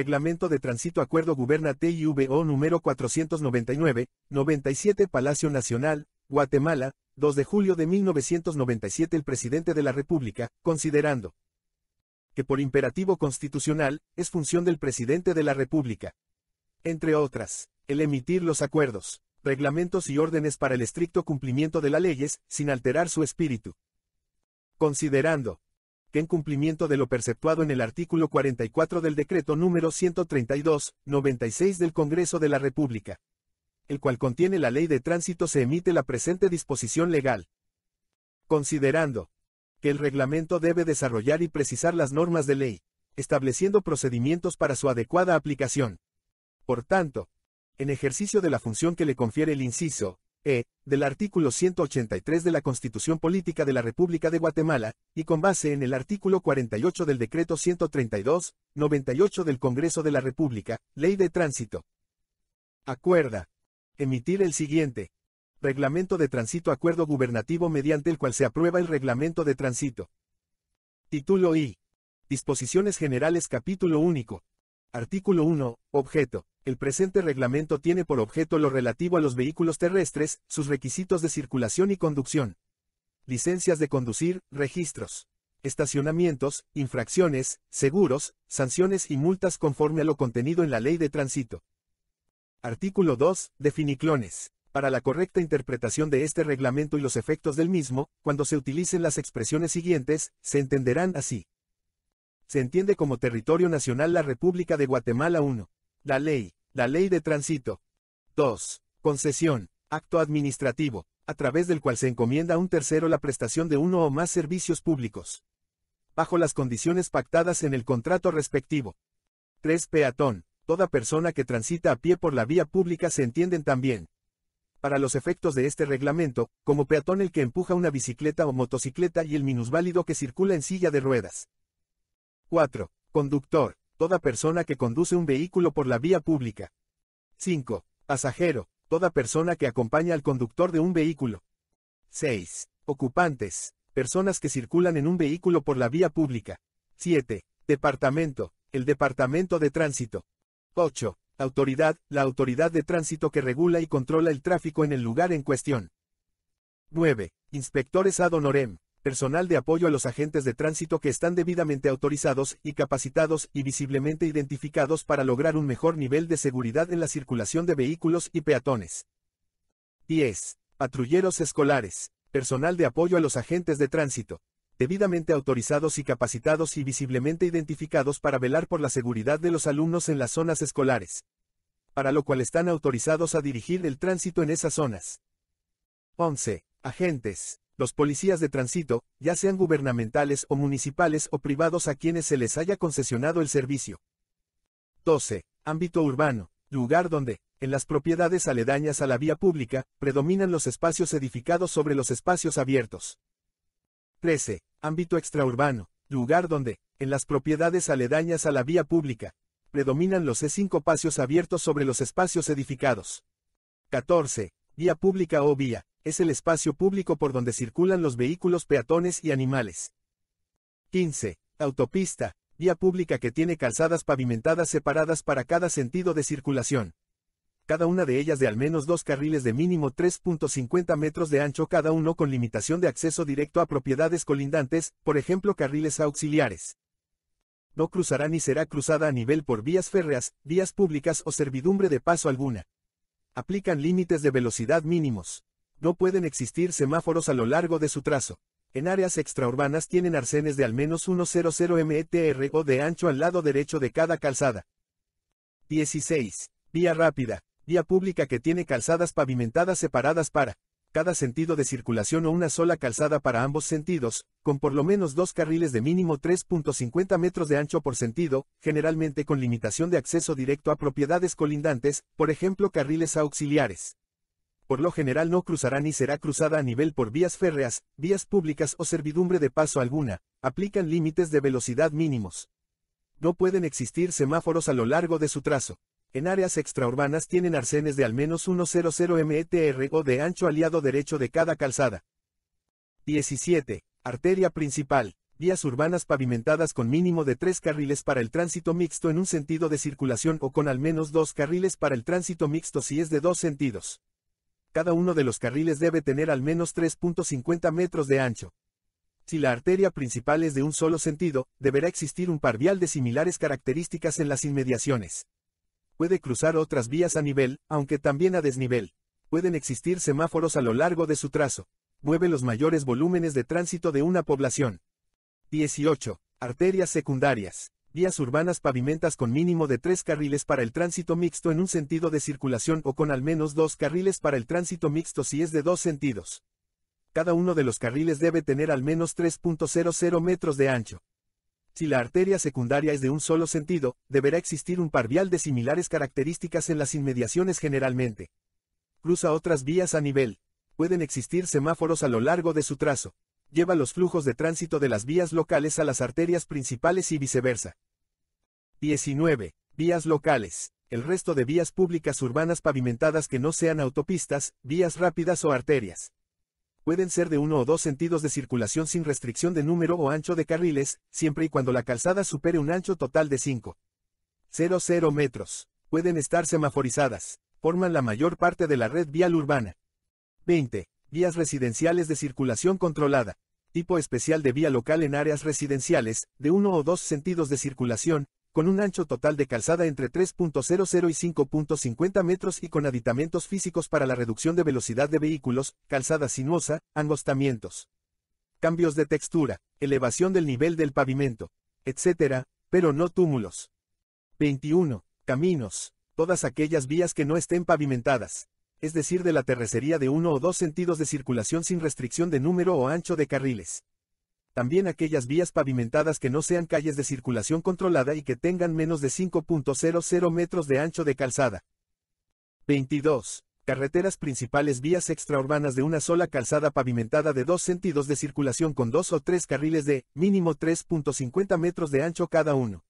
Reglamento de Tránsito Acuerdo Guberna TIVO número 499, 97 Palacio Nacional, Guatemala, 2 de julio de 1997 el presidente de la República, considerando que por imperativo constitucional, es función del presidente de la República, entre otras, el emitir los acuerdos, reglamentos y órdenes para el estricto cumplimiento de las leyes, sin alterar su espíritu. Considerando que en cumplimiento de lo perceptuado en el artículo 44 del decreto número 132, 96 del Congreso de la República, el cual contiene la ley de tránsito se emite la presente disposición legal. Considerando que el reglamento debe desarrollar y precisar las normas de ley, estableciendo procedimientos para su adecuada aplicación. Por tanto, en ejercicio de la función que le confiere el inciso e, del artículo 183 de la Constitución Política de la República de Guatemala, y con base en el artículo 48 del Decreto 132, 98 del Congreso de la República, Ley de Tránsito. Acuerda. Emitir el siguiente. Reglamento de Tránsito Acuerdo Gubernativo mediante el cual se aprueba el Reglamento de Tránsito. Título I. Disposiciones Generales Capítulo Único. Artículo 1. Objeto. El presente reglamento tiene por objeto lo relativo a los vehículos terrestres, sus requisitos de circulación y conducción. Licencias de conducir, registros. Estacionamientos, infracciones, seguros, sanciones y multas conforme a lo contenido en la ley de tránsito. Artículo 2. Definiclones. Para la correcta interpretación de este reglamento y los efectos del mismo, cuando se utilicen las expresiones siguientes, se entenderán así se entiende como territorio nacional la República de Guatemala 1. La ley, la ley de tránsito. 2. Concesión, acto administrativo, a través del cual se encomienda a un tercero la prestación de uno o más servicios públicos. Bajo las condiciones pactadas en el contrato respectivo. 3. Peatón, toda persona que transita a pie por la vía pública se entienden también. Para los efectos de este reglamento, como peatón el que empuja una bicicleta o motocicleta y el minusválido que circula en silla de ruedas. 4. Conductor, toda persona que conduce un vehículo por la vía pública. 5. Pasajero, toda persona que acompaña al conductor de un vehículo. 6. Ocupantes, personas que circulan en un vehículo por la vía pública. 7. Departamento, el departamento de tránsito. 8. Autoridad, la autoridad de tránsito que regula y controla el tráfico en el lugar en cuestión. 9. Inspectores ad honorem, personal de apoyo a los agentes de tránsito que están debidamente autorizados y capacitados y visiblemente identificados para lograr un mejor nivel de seguridad en la circulación de vehículos y peatones. 10. Patrulleros escolares, personal de apoyo a los agentes de tránsito, debidamente autorizados y capacitados y visiblemente identificados para velar por la seguridad de los alumnos en las zonas escolares, para lo cual están autorizados a dirigir el tránsito en esas zonas. 11. Agentes, los policías de tránsito, ya sean gubernamentales o municipales o privados a quienes se les haya concesionado el servicio. 12. Ámbito urbano, lugar donde, en las propiedades aledañas a la vía pública, predominan los espacios edificados sobre los espacios abiertos. 13. Ámbito extraurbano, lugar donde, en las propiedades aledañas a la vía pública, predominan los E5 espacios abiertos sobre los espacios edificados. 14. Vía pública o vía, es el espacio público por donde circulan los vehículos, peatones y animales. 15. Autopista, vía pública que tiene calzadas pavimentadas separadas para cada sentido de circulación. Cada una de ellas de al menos dos carriles de mínimo 3.50 metros de ancho cada uno con limitación de acceso directo a propiedades colindantes, por ejemplo carriles auxiliares. No cruzará ni será cruzada a nivel por vías férreas, vías públicas o servidumbre de paso alguna. Aplican límites de velocidad mínimos. No pueden existir semáforos a lo largo de su trazo. En áreas extraurbanas tienen arcenes de al menos 100 mtr o de ancho al lado derecho de cada calzada. 16. Vía rápida. Vía pública que tiene calzadas pavimentadas separadas para cada sentido de circulación o una sola calzada para ambos sentidos, con por lo menos dos carriles de mínimo 3.50 metros de ancho por sentido, generalmente con limitación de acceso directo a propiedades colindantes, por ejemplo carriles auxiliares. Por lo general no cruzará ni será cruzada a nivel por vías férreas, vías públicas o servidumbre de paso alguna, aplican límites de velocidad mínimos. No pueden existir semáforos a lo largo de su trazo en áreas extraurbanas tienen arsenes de al menos 1.00 mtr o de ancho aliado derecho de cada calzada. 17. Arteria principal. Vías urbanas pavimentadas con mínimo de tres carriles para el tránsito mixto en un sentido de circulación o con al menos dos carriles para el tránsito mixto si es de dos sentidos. Cada uno de los carriles debe tener al menos 3.50 metros de ancho. Si la arteria principal es de un solo sentido, deberá existir un parvial de similares características en las inmediaciones puede cruzar otras vías a nivel, aunque también a desnivel. Pueden existir semáforos a lo largo de su trazo. Mueve los mayores volúmenes de tránsito de una población. 18. Arterias secundarias. Vías urbanas pavimentas con mínimo de tres carriles para el tránsito mixto en un sentido de circulación o con al menos dos carriles para el tránsito mixto si es de dos sentidos. Cada uno de los carriles debe tener al menos 3.00 metros de ancho. Si la arteria secundaria es de un solo sentido, deberá existir un vial de similares características en las inmediaciones generalmente. Cruza otras vías a nivel. Pueden existir semáforos a lo largo de su trazo. Lleva los flujos de tránsito de las vías locales a las arterias principales y viceversa. 19. Vías locales. El resto de vías públicas urbanas pavimentadas que no sean autopistas, vías rápidas o arterias pueden ser de uno o dos sentidos de circulación sin restricción de número o ancho de carriles, siempre y cuando la calzada supere un ancho total de 5.00 metros. Pueden estar semaforizadas. Forman la mayor parte de la red vial urbana. 20. Vías residenciales de circulación controlada. Tipo especial de vía local en áreas residenciales, de uno o dos sentidos de circulación, con un ancho total de calzada entre 3.00 y 5.50 metros y con aditamentos físicos para la reducción de velocidad de vehículos, calzada sinuosa, angostamientos, cambios de textura, elevación del nivel del pavimento, etc., pero no túmulos. 21. Caminos. Todas aquellas vías que no estén pavimentadas, es decir, de la terrecería de uno o dos sentidos de circulación sin restricción de número o ancho de carriles también aquellas vías pavimentadas que no sean calles de circulación controlada y que tengan menos de 5.00 metros de ancho de calzada. 22. Carreteras principales vías extraurbanas de una sola calzada pavimentada de dos sentidos de circulación con dos o tres carriles de mínimo 3.50 metros de ancho cada uno.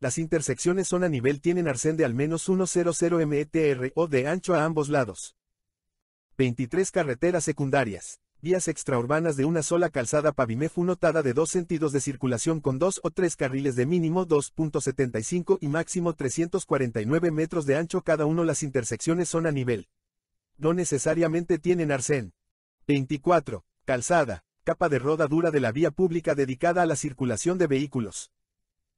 Las intersecciones son a nivel tienen arcén de al menos 1.00 mtr o de ancho a ambos lados. 23 carreteras secundarias vías extraurbanas de una sola calzada fue notada de dos sentidos de circulación con dos o tres carriles de mínimo 2.75 y máximo 349 metros de ancho cada uno las intersecciones son a nivel. No necesariamente tienen arcén. 24. Calzada, capa de roda dura de la vía pública dedicada a la circulación de vehículos.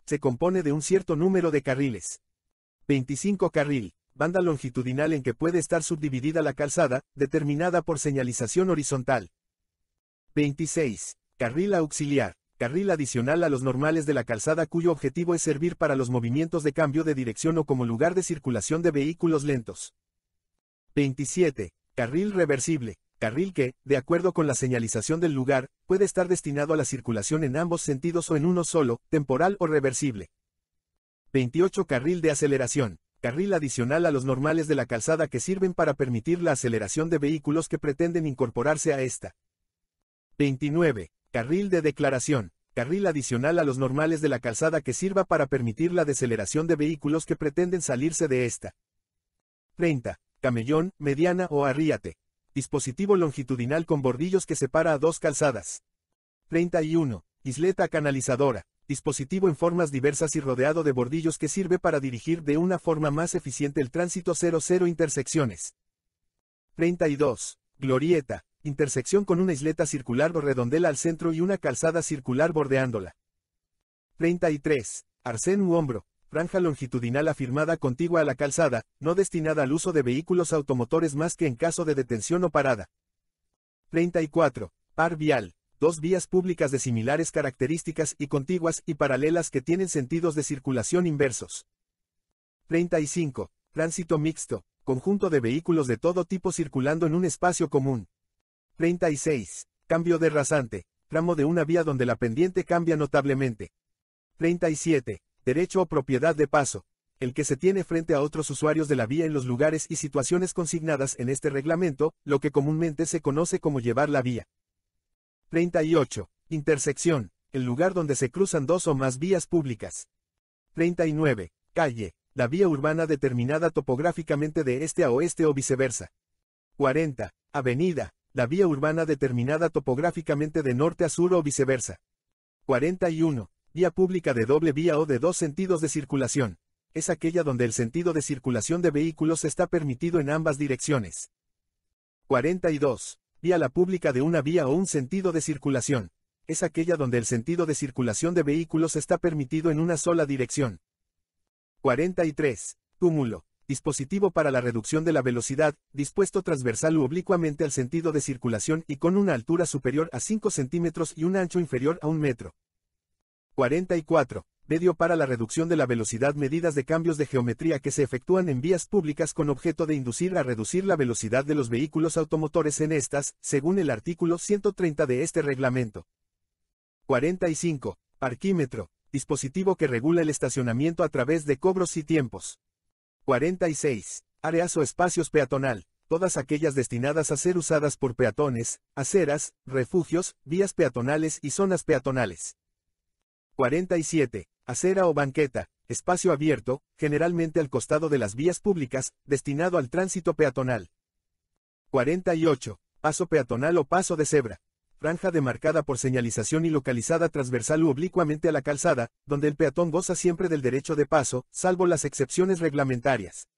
Se compone de un cierto número de carriles. 25 carril, banda longitudinal en que puede estar subdividida la calzada, determinada por señalización horizontal. 26. Carril auxiliar. Carril adicional a los normales de la calzada cuyo objetivo es servir para los movimientos de cambio de dirección o como lugar de circulación de vehículos lentos. 27. Carril reversible. Carril que, de acuerdo con la señalización del lugar, puede estar destinado a la circulación en ambos sentidos o en uno solo, temporal o reversible. 28. Carril de aceleración carril adicional a los normales de la calzada que sirven para permitir la aceleración de vehículos que pretenden incorporarse a esta. 29. Carril de declaración. Carril adicional a los normales de la calzada que sirva para permitir la deceleración de vehículos que pretenden salirse de esta. 30. Camellón, mediana o arriate. Dispositivo longitudinal con bordillos que separa a dos calzadas. 31. Isleta canalizadora dispositivo en formas diversas y rodeado de bordillos que sirve para dirigir de una forma más eficiente el tránsito 00 intersecciones. 32. Glorieta, intersección con una isleta circular o redondela al centro y una calzada circular bordeándola. 33. Arsén u hombro, franja longitudinal afirmada contigua a la calzada, no destinada al uso de vehículos automotores más que en caso de detención o parada. 34. Par vial, dos vías públicas de similares características y contiguas y paralelas que tienen sentidos de circulación inversos. 35. Tránsito mixto, conjunto de vehículos de todo tipo circulando en un espacio común. 36. Cambio de rasante, tramo de una vía donde la pendiente cambia notablemente. 37. Derecho o propiedad de paso, el que se tiene frente a otros usuarios de la vía en los lugares y situaciones consignadas en este reglamento, lo que comúnmente se conoce como llevar la vía. 38. Intersección, el lugar donde se cruzan dos o más vías públicas. 39. Calle, la vía urbana determinada topográficamente de este a oeste o viceversa. 40. Avenida, la vía urbana determinada topográficamente de norte a sur o viceversa. 41. Vía pública de doble vía o de dos sentidos de circulación. Es aquella donde el sentido de circulación de vehículos está permitido en ambas direcciones. 42. Vía la pública de una vía o un sentido de circulación. Es aquella donde el sentido de circulación de vehículos está permitido en una sola dirección. 43. Túmulo. Dispositivo para la reducción de la velocidad, dispuesto transversal u oblicuamente al sentido de circulación y con una altura superior a 5 centímetros y un ancho inferior a un metro. 44 medio para la reducción de la velocidad medidas de cambios de geometría que se efectúan en vías públicas con objeto de inducir a reducir la velocidad de los vehículos automotores en estas, según el artículo 130 de este reglamento. 45. Arquímetro. dispositivo que regula el estacionamiento a través de cobros y tiempos. 46. Áreas o espacios peatonal, todas aquellas destinadas a ser usadas por peatones, aceras, refugios, vías peatonales y zonas peatonales. 47. Acera o banqueta, espacio abierto, generalmente al costado de las vías públicas, destinado al tránsito peatonal. 48. Paso peatonal o paso de cebra. Franja demarcada por señalización y localizada transversal u oblicuamente a la calzada, donde el peatón goza siempre del derecho de paso, salvo las excepciones reglamentarias.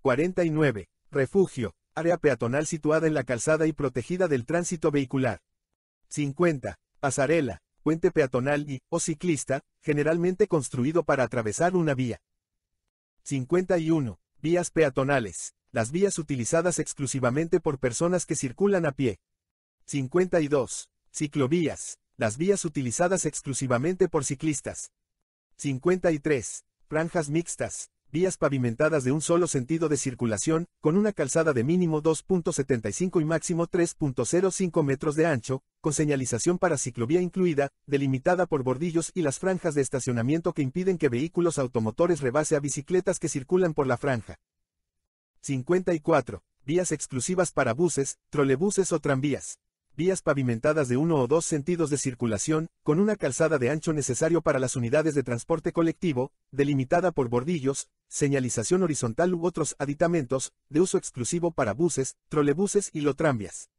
49. Refugio, área peatonal situada en la calzada y protegida del tránsito vehicular. 50. Pasarela, puente peatonal y, o ciclista, generalmente construido para atravesar una vía. 51. Vías peatonales. Las vías utilizadas exclusivamente por personas que circulan a pie. 52. Ciclovías. Las vías utilizadas exclusivamente por ciclistas. 53. Franjas mixtas vías pavimentadas de un solo sentido de circulación, con una calzada de mínimo 2.75 y máximo 3.05 metros de ancho, con señalización para ciclovía incluida, delimitada por bordillos y las franjas de estacionamiento que impiden que vehículos automotores rebase a bicicletas que circulan por la franja. 54. Vías exclusivas para buses, trolebuses o tranvías vías pavimentadas de uno o dos sentidos de circulación, con una calzada de ancho necesario para las unidades de transporte colectivo, delimitada por bordillos, señalización horizontal u otros aditamentos, de uso exclusivo para buses, trolebuses y lotrambias.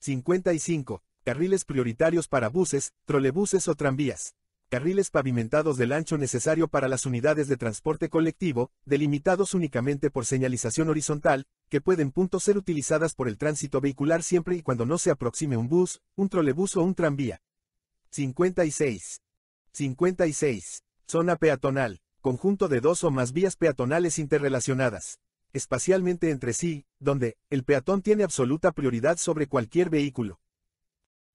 55. Carriles prioritarios para buses, trolebuses o tranvías. Carriles pavimentados del ancho necesario para las unidades de transporte colectivo, delimitados únicamente por señalización horizontal, que pueden punto, ser utilizadas por el tránsito vehicular siempre y cuando no se aproxime un bus, un trolebús o un tranvía. 56. 56. Zona peatonal, conjunto de dos o más vías peatonales interrelacionadas, espacialmente entre sí, donde el peatón tiene absoluta prioridad sobre cualquier vehículo.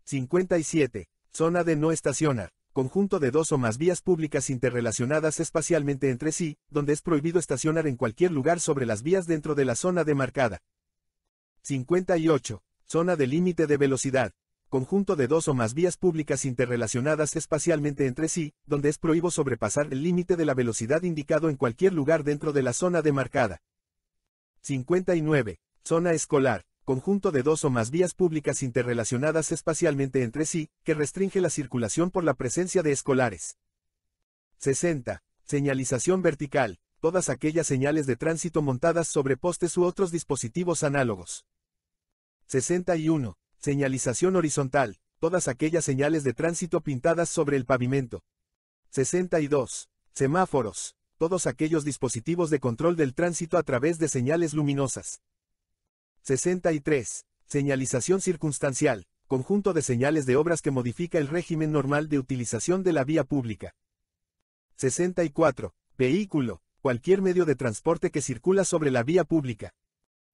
57. Zona de no estacionar, conjunto de dos o más vías públicas interrelacionadas espacialmente entre sí, donde es prohibido estacionar en cualquier lugar sobre las vías dentro de la zona demarcada. 58. Zona de límite de velocidad. Conjunto de dos o más vías públicas interrelacionadas espacialmente entre sí, donde es prohibido sobrepasar el límite de la velocidad indicado en cualquier lugar dentro de la zona demarcada. 59. Zona escolar conjunto de dos o más vías públicas interrelacionadas espacialmente entre sí, que restringe la circulación por la presencia de escolares. 60. Señalización vertical, todas aquellas señales de tránsito montadas sobre postes u otros dispositivos análogos. 61. Señalización horizontal, todas aquellas señales de tránsito pintadas sobre el pavimento. 62. Semáforos, todos aquellos dispositivos de control del tránsito a través de señales luminosas. 63. Señalización circunstancial, conjunto de señales de obras que modifica el régimen normal de utilización de la vía pública. 64. Vehículo, cualquier medio de transporte que circula sobre la vía pública.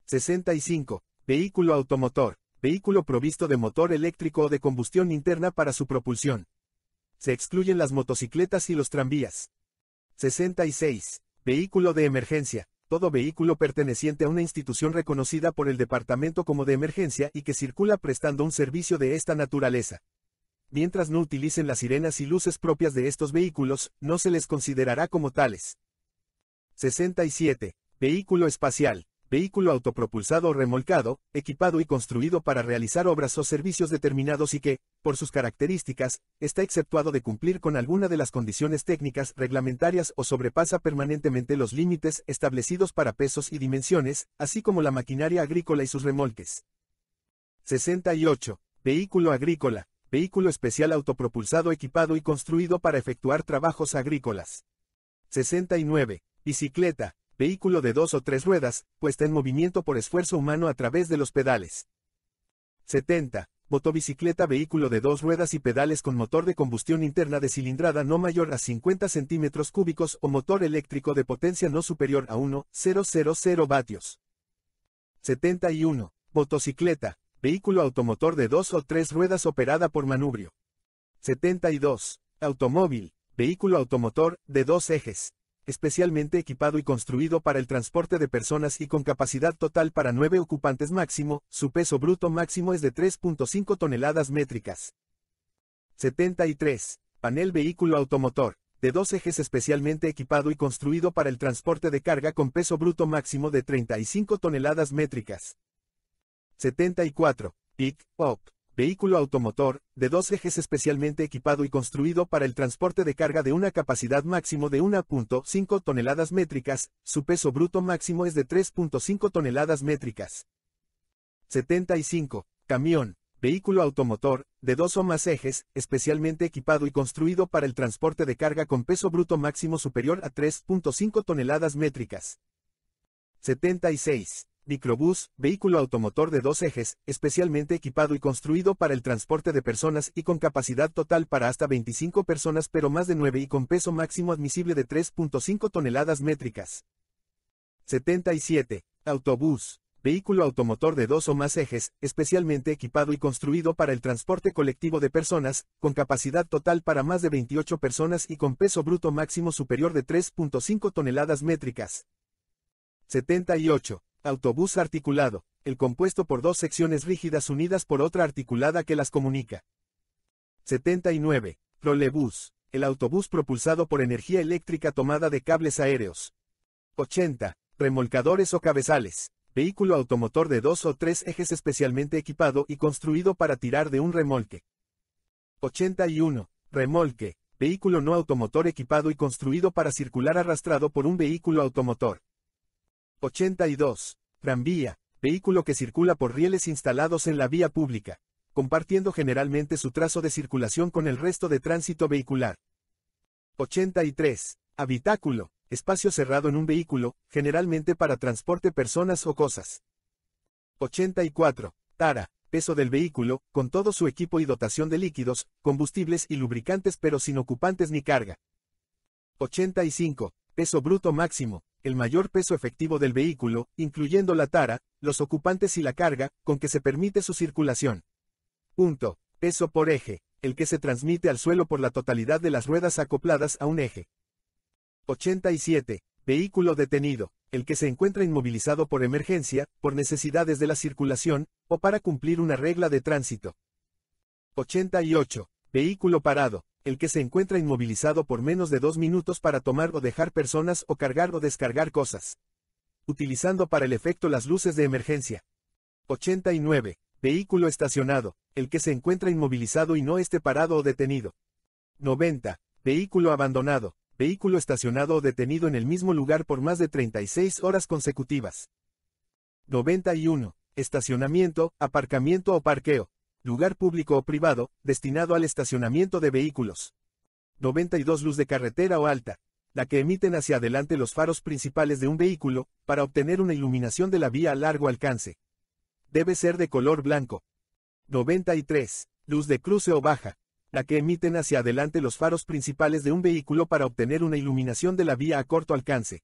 65. Vehículo automotor, vehículo provisto de motor eléctrico o de combustión interna para su propulsión. Se excluyen las motocicletas y los tranvías. 66. Vehículo de emergencia, todo vehículo perteneciente a una institución reconocida por el departamento como de emergencia y que circula prestando un servicio de esta naturaleza. Mientras no utilicen las sirenas y luces propias de estos vehículos, no se les considerará como tales. 67. Vehículo espacial vehículo autopropulsado o remolcado, equipado y construido para realizar obras o servicios determinados y que, por sus características, está exceptuado de cumplir con alguna de las condiciones técnicas reglamentarias o sobrepasa permanentemente los límites establecidos para pesos y dimensiones, así como la maquinaria agrícola y sus remolques. 68. Vehículo agrícola, vehículo especial autopropulsado equipado y construido para efectuar trabajos agrícolas. 69. Bicicleta, vehículo de dos o tres ruedas, puesta en movimiento por esfuerzo humano a través de los pedales. 70. Motobicicleta vehículo de dos ruedas y pedales con motor de combustión interna de cilindrada no mayor a 50 centímetros cúbicos o motor eléctrico de potencia no superior a 1,000 vatios. 71. Motocicleta, vehículo automotor de dos o tres ruedas operada por manubrio. 72. Automóvil, vehículo automotor, de dos ejes especialmente equipado y construido para el transporte de personas y con capacidad total para 9 ocupantes máximo, su peso bruto máximo es de 3.5 toneladas métricas. 73. Panel vehículo automotor, de dos ejes especialmente equipado y construido para el transporte de carga con peso bruto máximo de 35 toneladas métricas. 74. Pick, up vehículo automotor, de dos ejes especialmente equipado y construido para el transporte de carga de una capacidad máximo de 1.5 toneladas métricas, su peso bruto máximo es de 3.5 toneladas métricas. 75. Camión, vehículo automotor, de dos o más ejes, especialmente equipado y construido para el transporte de carga con peso bruto máximo superior a 3.5 toneladas métricas. 76. Microbús, vehículo automotor de dos ejes, especialmente equipado y construido para el transporte de personas y con capacidad total para hasta 25 personas pero más de 9 y con peso máximo admisible de 3.5 toneladas métricas. 77. Autobús, vehículo automotor de dos o más ejes, especialmente equipado y construido para el transporte colectivo de personas, con capacidad total para más de 28 personas y con peso bruto máximo superior de 3.5 toneladas métricas. 78. Autobús articulado, el compuesto por dos secciones rígidas unidas por otra articulada que las comunica. 79. Prolebús, el autobús propulsado por energía eléctrica tomada de cables aéreos. 80. Remolcadores o cabezales, vehículo automotor de dos o tres ejes especialmente equipado y construido para tirar de un remolque. 81. Remolque, vehículo no automotor equipado y construido para circular arrastrado por un vehículo automotor. 82. Tranvía, vehículo que circula por rieles instalados en la vía pública, compartiendo generalmente su trazo de circulación con el resto de tránsito vehicular. 83. Habitáculo, espacio cerrado en un vehículo, generalmente para transporte personas o cosas. 84. Tara, peso del vehículo, con todo su equipo y dotación de líquidos, combustibles y lubricantes pero sin ocupantes ni carga. 85. Peso bruto máximo, el mayor peso efectivo del vehículo, incluyendo la tara, los ocupantes y la carga, con que se permite su circulación. Punto. Peso por eje, el que se transmite al suelo por la totalidad de las ruedas acopladas a un eje. 87. Vehículo detenido, el que se encuentra inmovilizado por emergencia, por necesidades de la circulación, o para cumplir una regla de tránsito. 88. Vehículo parado, el que se encuentra inmovilizado por menos de dos minutos para tomar o dejar personas o cargar o descargar cosas. Utilizando para el efecto las luces de emergencia. 89. Vehículo estacionado, el que se encuentra inmovilizado y no esté parado o detenido. 90. Vehículo abandonado, vehículo estacionado o detenido en el mismo lugar por más de 36 horas consecutivas. 91. Estacionamiento, aparcamiento o parqueo, lugar público o privado, destinado al estacionamiento de vehículos. 92 Luz de carretera o alta, la que emiten hacia adelante los faros principales de un vehículo, para obtener una iluminación de la vía a largo alcance. Debe ser de color blanco. 93. Luz de cruce o baja, la que emiten hacia adelante los faros principales de un vehículo para obtener una iluminación de la vía a corto alcance.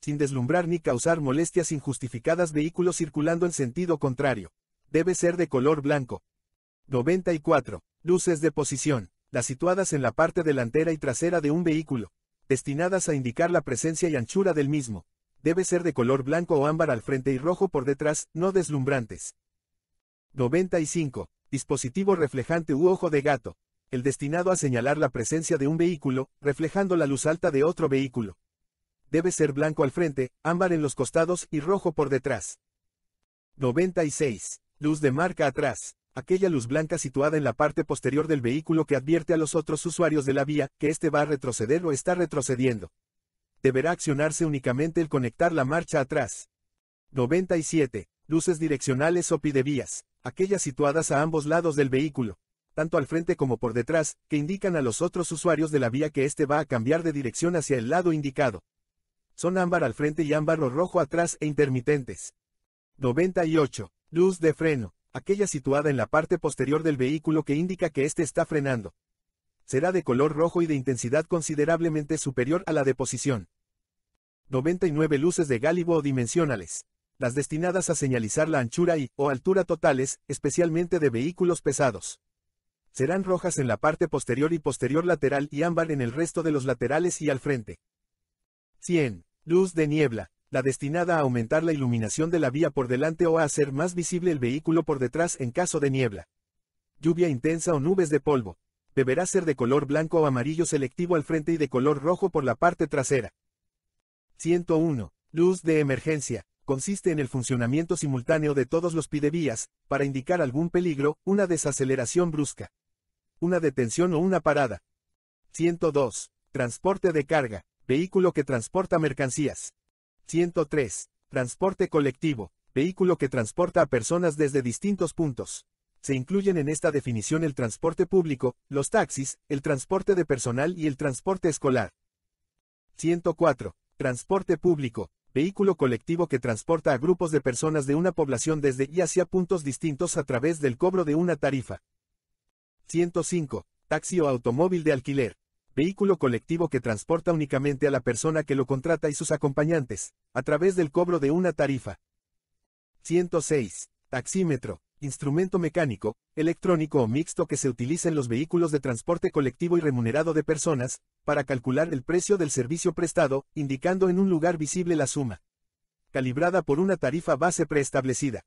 Sin deslumbrar ni causar molestias injustificadas vehículos circulando en sentido contrario. Debe ser de color blanco. 94. Luces de posición, las situadas en la parte delantera y trasera de un vehículo, destinadas a indicar la presencia y anchura del mismo. Debe ser de color blanco o ámbar al frente y rojo por detrás, no deslumbrantes. 95. Dispositivo reflejante u ojo de gato, el destinado a señalar la presencia de un vehículo, reflejando la luz alta de otro vehículo. Debe ser blanco al frente, ámbar en los costados y rojo por detrás. 96. Luz de marca atrás, aquella luz blanca situada en la parte posterior del vehículo que advierte a los otros usuarios de la vía que éste va a retroceder o está retrocediendo. Deberá accionarse únicamente el conectar la marcha atrás. 97. Luces direccionales o pidevías, aquellas situadas a ambos lados del vehículo, tanto al frente como por detrás, que indican a los otros usuarios de la vía que éste va a cambiar de dirección hacia el lado indicado. Son ámbar al frente y ámbar o rojo atrás e intermitentes. 98. Luz de freno, aquella situada en la parte posterior del vehículo que indica que éste está frenando. Será de color rojo y de intensidad considerablemente superior a la de posición. 99 luces de gálibo o dimensionales. Las destinadas a señalizar la anchura y o altura totales, especialmente de vehículos pesados. Serán rojas en la parte posterior y posterior lateral y ámbar en el resto de los laterales y al frente. 100. Luz de niebla la destinada a aumentar la iluminación de la vía por delante o a hacer más visible el vehículo por detrás en caso de niebla. Lluvia intensa o nubes de polvo. Deberá ser de color blanco o amarillo selectivo al frente y de color rojo por la parte trasera. 101. Luz de emergencia. Consiste en el funcionamiento simultáneo de todos los pidevías, para indicar algún peligro, una desaceleración brusca. Una detención o una parada. 102. Transporte de carga. Vehículo que transporta mercancías. 103. Transporte colectivo, vehículo que transporta a personas desde distintos puntos. Se incluyen en esta definición el transporte público, los taxis, el transporte de personal y el transporte escolar. 104. Transporte público, vehículo colectivo que transporta a grupos de personas de una población desde y hacia puntos distintos a través del cobro de una tarifa. 105. Taxi o automóvil de alquiler, vehículo colectivo que transporta únicamente a la persona que lo contrata y sus acompañantes, a través del cobro de una tarifa. 106. Taxímetro, instrumento mecánico, electrónico o mixto que se utiliza en los vehículos de transporte colectivo y remunerado de personas, para calcular el precio del servicio prestado, indicando en un lugar visible la suma. Calibrada por una tarifa base preestablecida.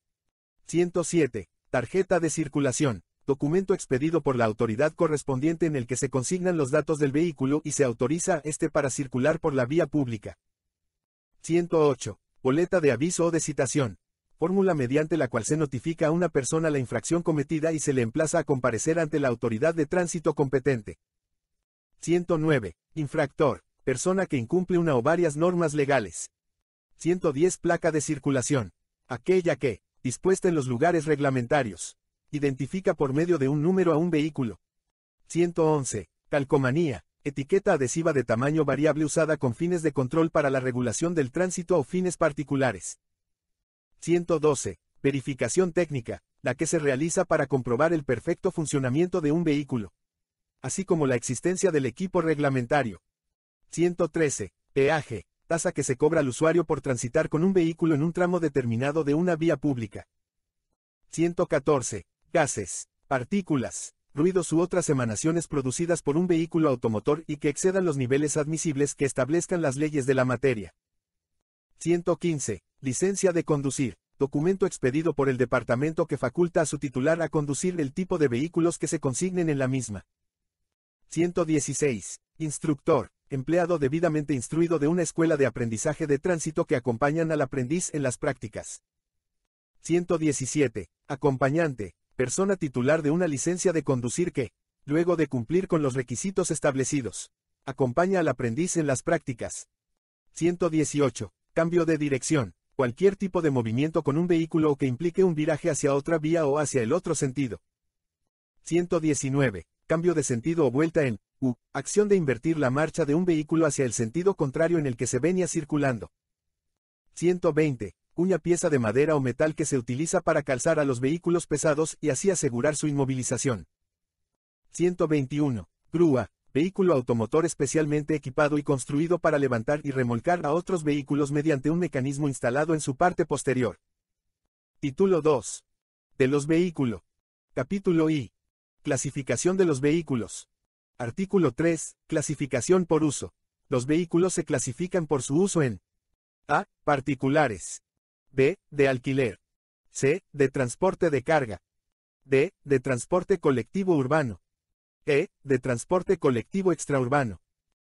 107. Tarjeta de circulación documento expedido por la autoridad correspondiente en el que se consignan los datos del vehículo y se autoriza este para circular por la vía pública. 108. Boleta de aviso o de citación. Fórmula mediante la cual se notifica a una persona la infracción cometida y se le emplaza a comparecer ante la autoridad de tránsito competente. 109. Infractor. Persona que incumple una o varias normas legales. 110. Placa de circulación. Aquella que, dispuesta en los lugares reglamentarios, Identifica por medio de un número a un vehículo. 111. Calcomanía. Etiqueta adhesiva de tamaño variable usada con fines de control para la regulación del tránsito o fines particulares. 112. Verificación técnica, la que se realiza para comprobar el perfecto funcionamiento de un vehículo, así como la existencia del equipo reglamentario. 113. Peaje, tasa que se cobra al usuario por transitar con un vehículo en un tramo determinado de una vía pública. 114 gases, partículas, ruidos u otras emanaciones producidas por un vehículo automotor y que excedan los niveles admisibles que establezcan las leyes de la materia. 115. Licencia de conducir. Documento expedido por el departamento que faculta a su titular a conducir el tipo de vehículos que se consignen en la misma. 116. Instructor. Empleado debidamente instruido de una escuela de aprendizaje de tránsito que acompañan al aprendiz en las prácticas. 117. Acompañante persona titular de una licencia de conducir que, luego de cumplir con los requisitos establecidos, acompaña al aprendiz en las prácticas. 118. Cambio de dirección. Cualquier tipo de movimiento con un vehículo o que implique un viraje hacia otra vía o hacia el otro sentido. 119. Cambio de sentido o vuelta en, u, acción de invertir la marcha de un vehículo hacia el sentido contrario en el que se venía circulando. 120 una pieza de madera o metal que se utiliza para calzar a los vehículos pesados y así asegurar su inmovilización. 121. Grúa, vehículo automotor especialmente equipado y construido para levantar y remolcar a otros vehículos mediante un mecanismo instalado en su parte posterior. Título 2. De los vehículos. Capítulo I. Clasificación de los vehículos. Artículo 3. Clasificación por uso. Los vehículos se clasifican por su uso en A. Particulares. B. De alquiler. C. De transporte de carga. D. De transporte colectivo urbano. E. De transporte colectivo extraurbano.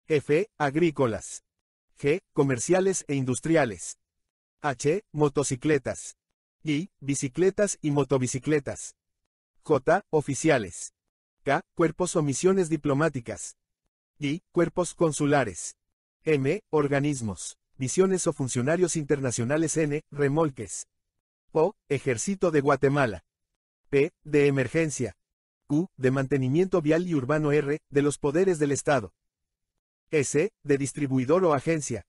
F. Agrícolas. G. Comerciales e industriales. H. Motocicletas. I. Bicicletas y motobicicletas. J. Oficiales. K. Cuerpos o misiones diplomáticas. y Cuerpos consulares. M. Organismos visiones o Funcionarios Internacionales N, Remolques. O, Ejército de Guatemala. P, de Emergencia. Q, de Mantenimiento Vial y Urbano R, de los Poderes del Estado. S, e. de Distribuidor o Agencia.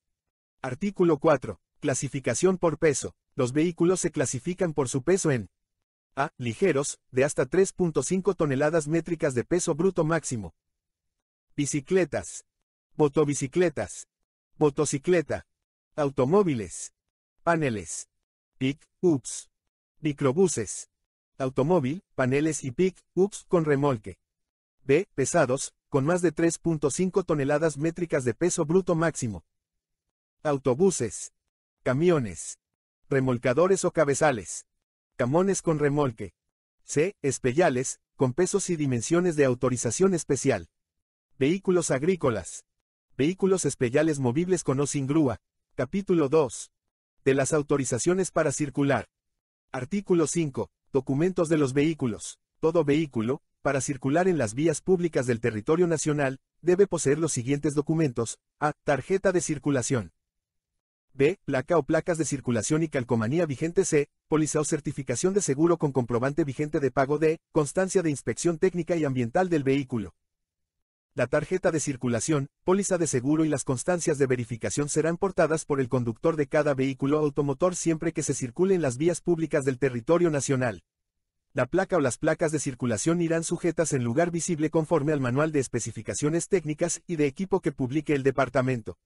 Artículo 4. Clasificación por peso. Los vehículos se clasifican por su peso en A. Ligeros, de hasta 3.5 toneladas métricas de peso bruto máximo. Bicicletas. Motobicicletas. Motocicleta automóviles, paneles, pick-ups, microbuses, automóvil, paneles y pick-ups con remolque. B. Pesados, con más de 3.5 toneladas métricas de peso bruto máximo. Autobuses, camiones, remolcadores o cabezales, camones con remolque. C. Especiales, con pesos y dimensiones de autorización especial. Vehículos agrícolas. Vehículos especiales movibles con o sin grúa, Capítulo 2. De las autorizaciones para circular. Artículo 5. Documentos de los vehículos. Todo vehículo, para circular en las vías públicas del territorio nacional, debe poseer los siguientes documentos. A. Tarjeta de circulación. B. Placa o placas de circulación y calcomanía vigente. C. Póliza o certificación de seguro con comprobante vigente de pago. D. Constancia de inspección técnica y ambiental del vehículo. La tarjeta de circulación, póliza de seguro y las constancias de verificación serán portadas por el conductor de cada vehículo automotor siempre que se circule en las vías públicas del territorio nacional. La placa o las placas de circulación irán sujetas en lugar visible conforme al manual de especificaciones técnicas y de equipo que publique el departamento.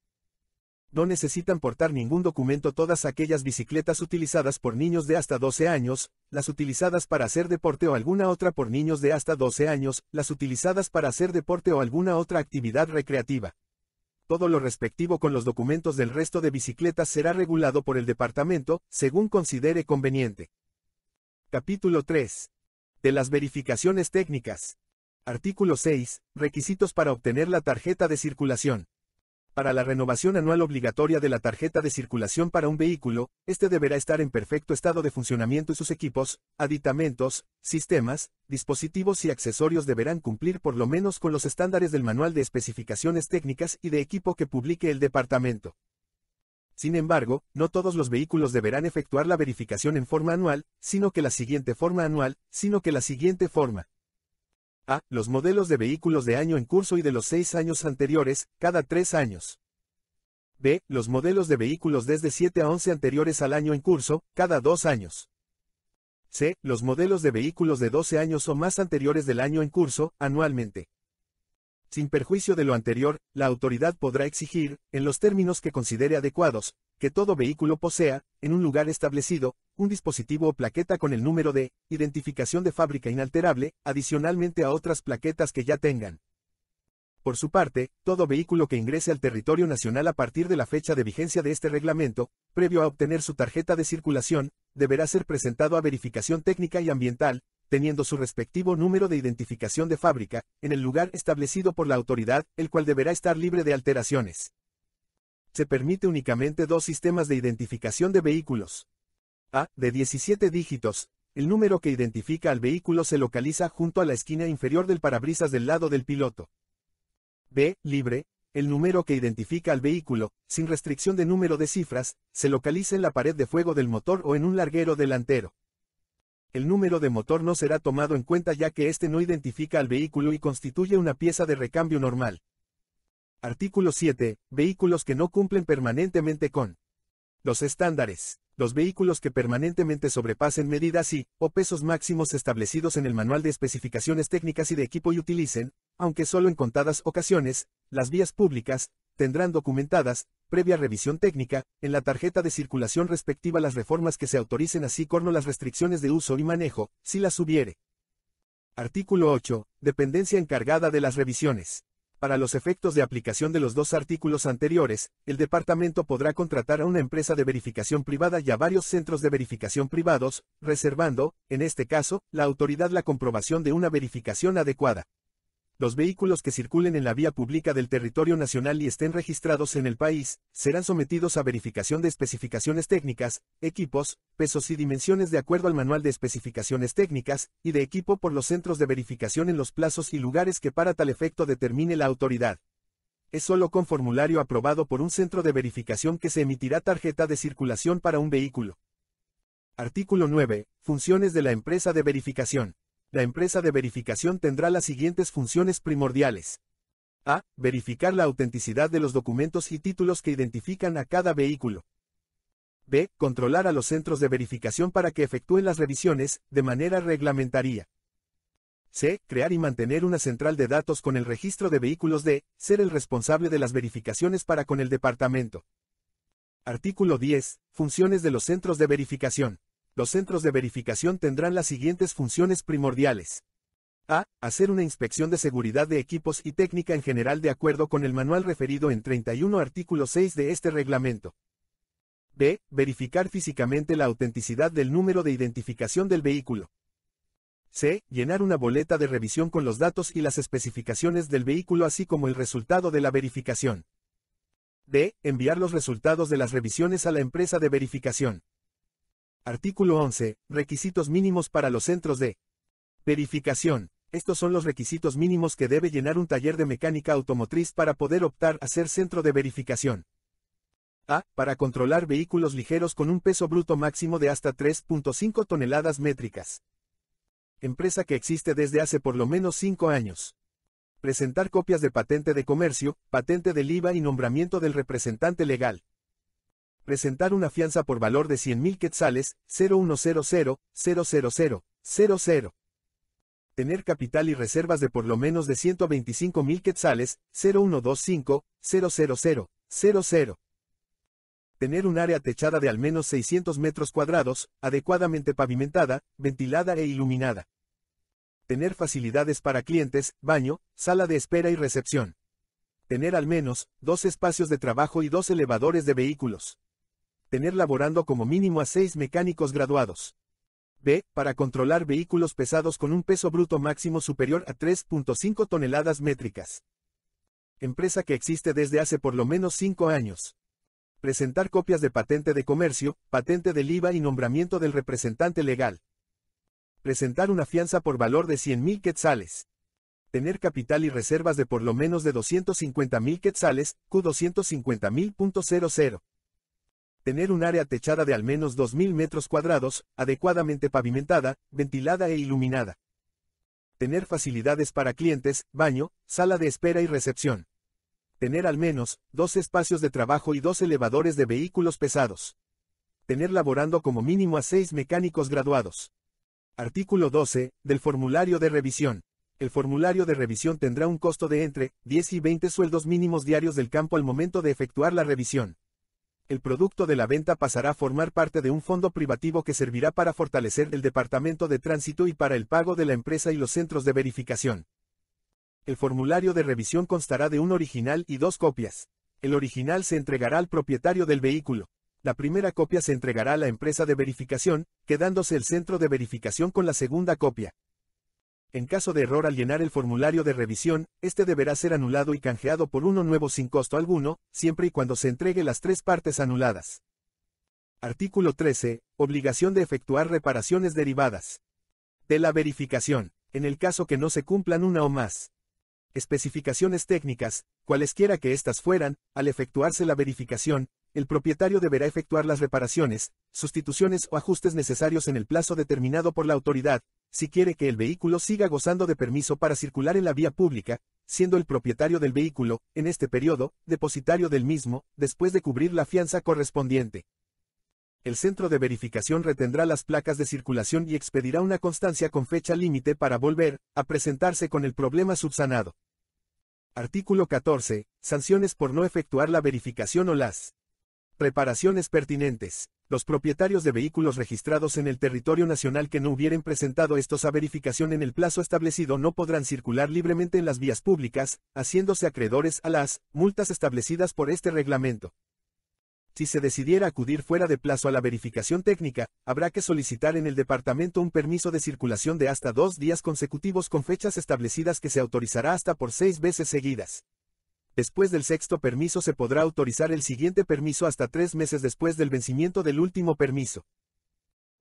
No necesitan portar ningún documento todas aquellas bicicletas utilizadas por niños de hasta 12 años, las utilizadas para hacer deporte o alguna otra por niños de hasta 12 años, las utilizadas para hacer deporte o alguna otra actividad recreativa. Todo lo respectivo con los documentos del resto de bicicletas será regulado por el departamento, según considere conveniente. Capítulo 3. De las verificaciones técnicas. Artículo 6. Requisitos para obtener la tarjeta de circulación. Para la renovación anual obligatoria de la tarjeta de circulación para un vehículo, este deberá estar en perfecto estado de funcionamiento y sus equipos, aditamentos, sistemas, dispositivos y accesorios deberán cumplir por lo menos con los estándares del Manual de Especificaciones Técnicas y de Equipo que publique el departamento. Sin embargo, no todos los vehículos deberán efectuar la verificación en forma anual, sino que la siguiente forma anual, sino que la siguiente forma. A. Los modelos de vehículos de año en curso y de los seis años anteriores, cada tres años. B. Los modelos de vehículos desde 7 a 11 anteriores al año en curso, cada dos años. C. Los modelos de vehículos de 12 años o más anteriores del año en curso, anualmente. Sin perjuicio de lo anterior, la autoridad podrá exigir, en los términos que considere adecuados, que todo vehículo posea, en un lugar establecido, un dispositivo o plaqueta con el número de identificación de fábrica inalterable, adicionalmente a otras plaquetas que ya tengan. Por su parte, todo vehículo que ingrese al territorio nacional a partir de la fecha de vigencia de este reglamento, previo a obtener su tarjeta de circulación, deberá ser presentado a verificación técnica y ambiental, teniendo su respectivo número de identificación de fábrica, en el lugar establecido por la autoridad, el cual deberá estar libre de alteraciones. Se permite únicamente dos sistemas de identificación de vehículos. A, de 17 dígitos, el número que identifica al vehículo se localiza junto a la esquina inferior del parabrisas del lado del piloto. B, libre, el número que identifica al vehículo, sin restricción de número de cifras, se localiza en la pared de fuego del motor o en un larguero delantero el número de motor no será tomado en cuenta ya que este no identifica al vehículo y constituye una pieza de recambio normal. Artículo 7. Vehículos que no cumplen permanentemente con los estándares. Los vehículos que permanentemente sobrepasen medidas y, o pesos máximos establecidos en el Manual de Especificaciones Técnicas y de Equipo y utilicen, aunque solo en contadas ocasiones, las vías públicas, tendrán documentadas, previa revisión técnica, en la tarjeta de circulación respectiva las reformas que se autoricen así corno las restricciones de uso y manejo, si las hubiere. Artículo 8. Dependencia encargada de las revisiones. Para los efectos de aplicación de los dos artículos anteriores, el departamento podrá contratar a una empresa de verificación privada y a varios centros de verificación privados, reservando, en este caso, la autoridad la comprobación de una verificación adecuada los vehículos que circulen en la vía pública del territorio nacional y estén registrados en el país, serán sometidos a verificación de especificaciones técnicas, equipos, pesos y dimensiones de acuerdo al manual de especificaciones técnicas y de equipo por los centros de verificación en los plazos y lugares que para tal efecto determine la autoridad. Es solo con formulario aprobado por un centro de verificación que se emitirá tarjeta de circulación para un vehículo. Artículo 9. Funciones de la empresa de verificación la empresa de verificación tendrá las siguientes funciones primordiales. A. Verificar la autenticidad de los documentos y títulos que identifican a cada vehículo. B. Controlar a los centros de verificación para que efectúen las revisiones, de manera reglamentaria. C. Crear y mantener una central de datos con el registro de vehículos d. ser el responsable de las verificaciones para con el departamento. Artículo 10. Funciones de los centros de verificación. Los centros de verificación tendrán las siguientes funciones primordiales. A. Hacer una inspección de seguridad de equipos y técnica en general de acuerdo con el manual referido en 31 artículo 6 de este reglamento. B. Verificar físicamente la autenticidad del número de identificación del vehículo. C. Llenar una boleta de revisión con los datos y las especificaciones del vehículo así como el resultado de la verificación. D. Enviar los resultados de las revisiones a la empresa de verificación. Artículo 11. Requisitos mínimos para los centros de verificación. Estos son los requisitos mínimos que debe llenar un taller de mecánica automotriz para poder optar a ser centro de verificación. A. Para controlar vehículos ligeros con un peso bruto máximo de hasta 3.5 toneladas métricas. Empresa que existe desde hace por lo menos 5 años. Presentar copias de patente de comercio, patente del IVA y nombramiento del representante legal presentar una fianza por valor de 100.000 quetzales, 0100, 000, 00. Tener capital y reservas de por lo menos de 125.000 quetzales, 0125, 000, 00. Tener un área techada de al menos 600 metros cuadrados, adecuadamente pavimentada, ventilada e iluminada. Tener facilidades para clientes, baño, sala de espera y recepción. Tener al menos dos espacios de trabajo y dos elevadores de vehículos tener laborando como mínimo a seis mecánicos graduados. B. Para controlar vehículos pesados con un peso bruto máximo superior a 3.5 toneladas métricas. Empresa que existe desde hace por lo menos 5 años. Presentar copias de patente de comercio, patente del IVA y nombramiento del representante legal. Presentar una fianza por valor de 100.000 quetzales. Tener capital y reservas de por lo menos de 250.000 quetzales, Q250.000.00 tener un área techada de al menos 2.000 metros cuadrados, adecuadamente pavimentada, ventilada e iluminada. Tener facilidades para clientes, baño, sala de espera y recepción. Tener al menos dos espacios de trabajo y dos elevadores de vehículos pesados. Tener laborando como mínimo a seis mecánicos graduados. Artículo 12, del formulario de revisión. El formulario de revisión tendrá un costo de entre 10 y 20 sueldos mínimos diarios del campo al momento de efectuar la revisión el producto de la venta pasará a formar parte de un fondo privativo que servirá para fortalecer el Departamento de Tránsito y para el pago de la empresa y los centros de verificación. El formulario de revisión constará de un original y dos copias. El original se entregará al propietario del vehículo. La primera copia se entregará a la empresa de verificación, quedándose el centro de verificación con la segunda copia. En caso de error al llenar el formulario de revisión, este deberá ser anulado y canjeado por uno nuevo sin costo alguno, siempre y cuando se entregue las tres partes anuladas. Artículo 13. Obligación de efectuar reparaciones derivadas. De la verificación, en el caso que no se cumplan una o más. Especificaciones técnicas, cualesquiera que éstas fueran, al efectuarse la verificación, el propietario deberá efectuar las reparaciones, sustituciones o ajustes necesarios en el plazo determinado por la autoridad, si quiere que el vehículo siga gozando de permiso para circular en la vía pública, siendo el propietario del vehículo, en este periodo, depositario del mismo, después de cubrir la fianza correspondiente. El centro de verificación retendrá las placas de circulación y expedirá una constancia con fecha límite para volver a presentarse con el problema subsanado. Artículo 14. Sanciones por no efectuar la verificación o las reparaciones pertinentes los propietarios de vehículos registrados en el territorio nacional que no hubieren presentado estos a verificación en el plazo establecido no podrán circular libremente en las vías públicas, haciéndose acreedores a las multas establecidas por este reglamento. Si se decidiera acudir fuera de plazo a la verificación técnica, habrá que solicitar en el departamento un permiso de circulación de hasta dos días consecutivos con fechas establecidas que se autorizará hasta por seis veces seguidas. Después del sexto permiso se podrá autorizar el siguiente permiso hasta tres meses después del vencimiento del último permiso.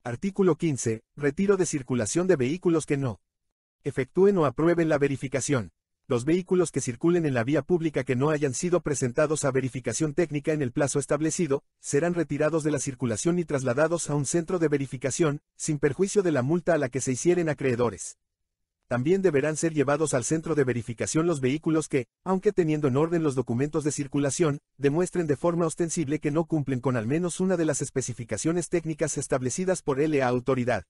Artículo 15. Retiro de circulación de vehículos que no efectúen o aprueben la verificación. Los vehículos que circulen en la vía pública que no hayan sido presentados a verificación técnica en el plazo establecido, serán retirados de la circulación y trasladados a un centro de verificación, sin perjuicio de la multa a la que se hicieren acreedores también deberán ser llevados al centro de verificación los vehículos que, aunque teniendo en orden los documentos de circulación, demuestren de forma ostensible que no cumplen con al menos una de las especificaciones técnicas establecidas por LA autoridad.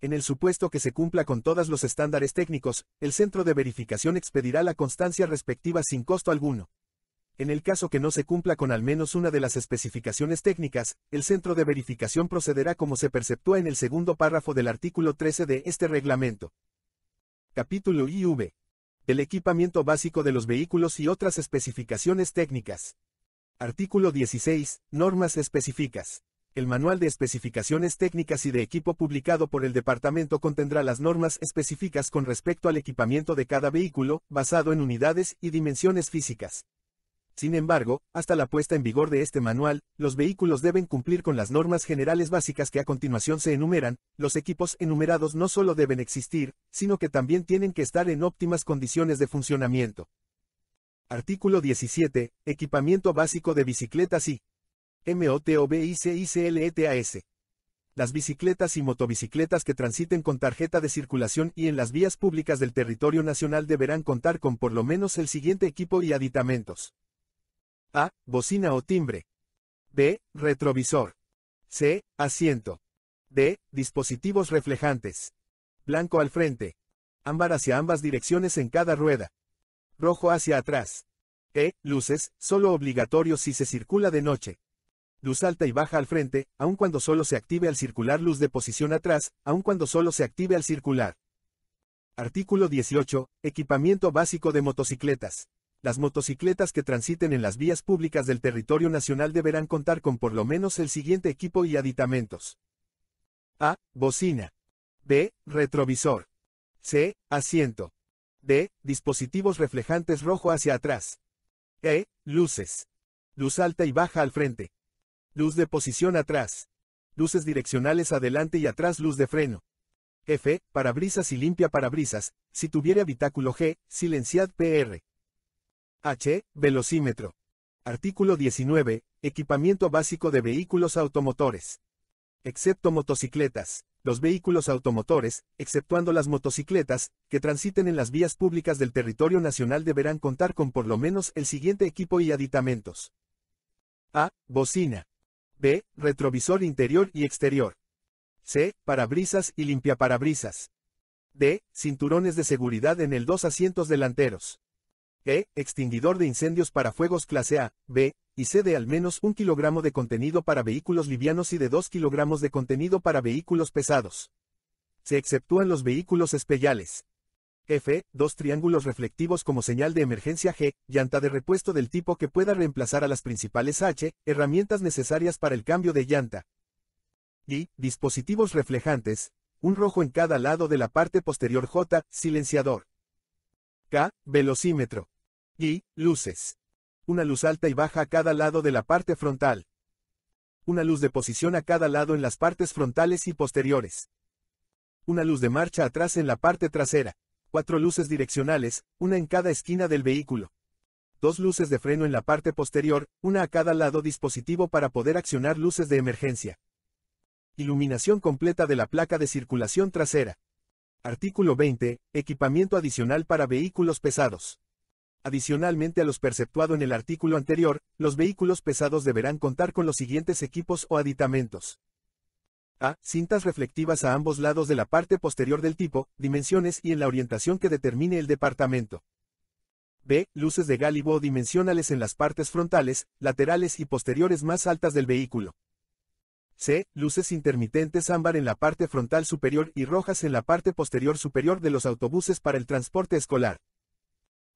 En el supuesto que se cumpla con todos los estándares técnicos, el centro de verificación expedirá la constancia respectiva sin costo alguno. En el caso que no se cumpla con al menos una de las especificaciones técnicas, el centro de verificación procederá como se perceptúa en el segundo párrafo del artículo 13 de este reglamento capítulo IV. El equipamiento básico de los vehículos y otras especificaciones técnicas. Artículo 16. Normas específicas. El Manual de Especificaciones Técnicas y de Equipo publicado por el departamento contendrá las normas específicas con respecto al equipamiento de cada vehículo, basado en unidades y dimensiones físicas. Sin embargo, hasta la puesta en vigor de este manual, los vehículos deben cumplir con las normas generales básicas que a continuación se enumeran, los equipos enumerados no solo deben existir, sino que también tienen que estar en óptimas condiciones de funcionamiento. Artículo 17. Equipamiento básico de bicicletas y MOTOBICICLETAS. Las bicicletas y motobicicletas que transiten con tarjeta de circulación y en las vías públicas del territorio nacional deberán contar con por lo menos el siguiente equipo y aditamentos. A. Bocina o timbre. B. Retrovisor. C. Asiento. D. Dispositivos reflejantes. Blanco al frente. Ámbar hacia ambas direcciones en cada rueda. Rojo hacia atrás. E. Luces, solo obligatorio si se circula de noche. Luz alta y baja al frente, aun cuando solo se active al circular luz de posición atrás, aun cuando solo se active al circular. Artículo 18. Equipamiento básico de motocicletas las motocicletas que transiten en las vías públicas del territorio nacional deberán contar con por lo menos el siguiente equipo y aditamentos. A. Bocina. B. Retrovisor. C. Asiento. D. Dispositivos reflejantes rojo hacia atrás. E. Luces. Luz alta y baja al frente. Luz de posición atrás. Luces direccionales adelante y atrás luz de freno. F. Parabrisas y limpia parabrisas, si tuviera habitáculo G, silenciad PR. H. Velocímetro. Artículo 19. Equipamiento básico de vehículos automotores. Excepto motocicletas. Los vehículos automotores, exceptuando las motocicletas, que transiten en las vías públicas del territorio nacional deberán contar con por lo menos el siguiente equipo y aditamentos. A. Bocina. B. Retrovisor interior y exterior. C. Parabrisas y limpiaparabrisas. D. Cinturones de seguridad en el dos asientos delanteros. E. Extinguidor de incendios para fuegos clase A, B, y C de al menos 1 kilogramo de contenido para vehículos livianos y de 2 kilogramos de contenido para vehículos pesados. Se exceptúan los vehículos especiales. F. Dos triángulos reflectivos como señal de emergencia G. Llanta de repuesto del tipo que pueda reemplazar a las principales H. Herramientas necesarias para el cambio de llanta. Y. Dispositivos reflejantes. Un rojo en cada lado de la parte posterior J. Silenciador. K. Velocímetro y luces. Una luz alta y baja a cada lado de la parte frontal. Una luz de posición a cada lado en las partes frontales y posteriores. Una luz de marcha atrás en la parte trasera. Cuatro luces direccionales, una en cada esquina del vehículo. Dos luces de freno en la parte posterior, una a cada lado dispositivo para poder accionar luces de emergencia. Iluminación completa de la placa de circulación trasera. Artículo 20. Equipamiento adicional para vehículos pesados. Adicionalmente a los perceptuados en el artículo anterior, los vehículos pesados deberán contar con los siguientes equipos o aditamentos. A. Cintas reflectivas a ambos lados de la parte posterior del tipo, dimensiones y en la orientación que determine el departamento. B. Luces de gálibo dimensionales en las partes frontales, laterales y posteriores más altas del vehículo. C. Luces intermitentes ámbar en la parte frontal superior y rojas en la parte posterior superior de los autobuses para el transporte escolar.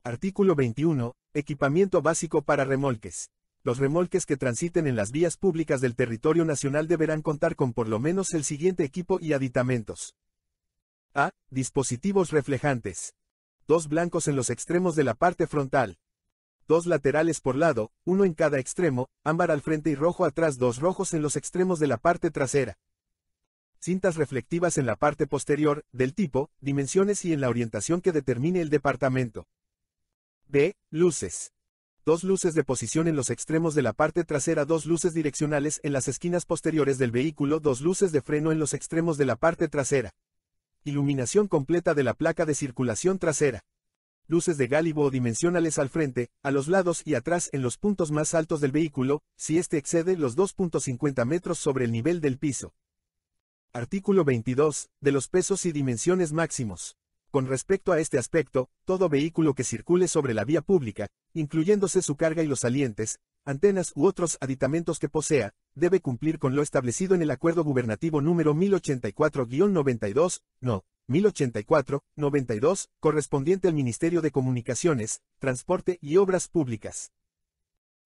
Artículo 21. Equipamiento básico para remolques. Los remolques que transiten en las vías públicas del territorio nacional deberán contar con por lo menos el siguiente equipo y aditamentos. A. Dispositivos reflejantes. Dos blancos en los extremos de la parte frontal. Dos laterales por lado, uno en cada extremo, ámbar al frente y rojo atrás, dos rojos en los extremos de la parte trasera. Cintas reflectivas en la parte posterior, del tipo, dimensiones y en la orientación que determine el departamento b. Luces. Dos luces de posición en los extremos de la parte trasera, dos luces direccionales en las esquinas posteriores del vehículo, dos luces de freno en los extremos de la parte trasera. Iluminación completa de la placa de circulación trasera. Luces de gálibo o dimensionales al frente, a los lados y atrás en los puntos más altos del vehículo, si éste excede los 2.50 metros sobre el nivel del piso. Artículo 22. De los pesos y dimensiones máximos. Con respecto a este aspecto, todo vehículo que circule sobre la vía pública, incluyéndose su carga y los salientes, antenas u otros aditamentos que posea, debe cumplir con lo establecido en el Acuerdo Gubernativo número 1084-92, no, 1084-92, correspondiente al Ministerio de Comunicaciones, Transporte y Obras Públicas.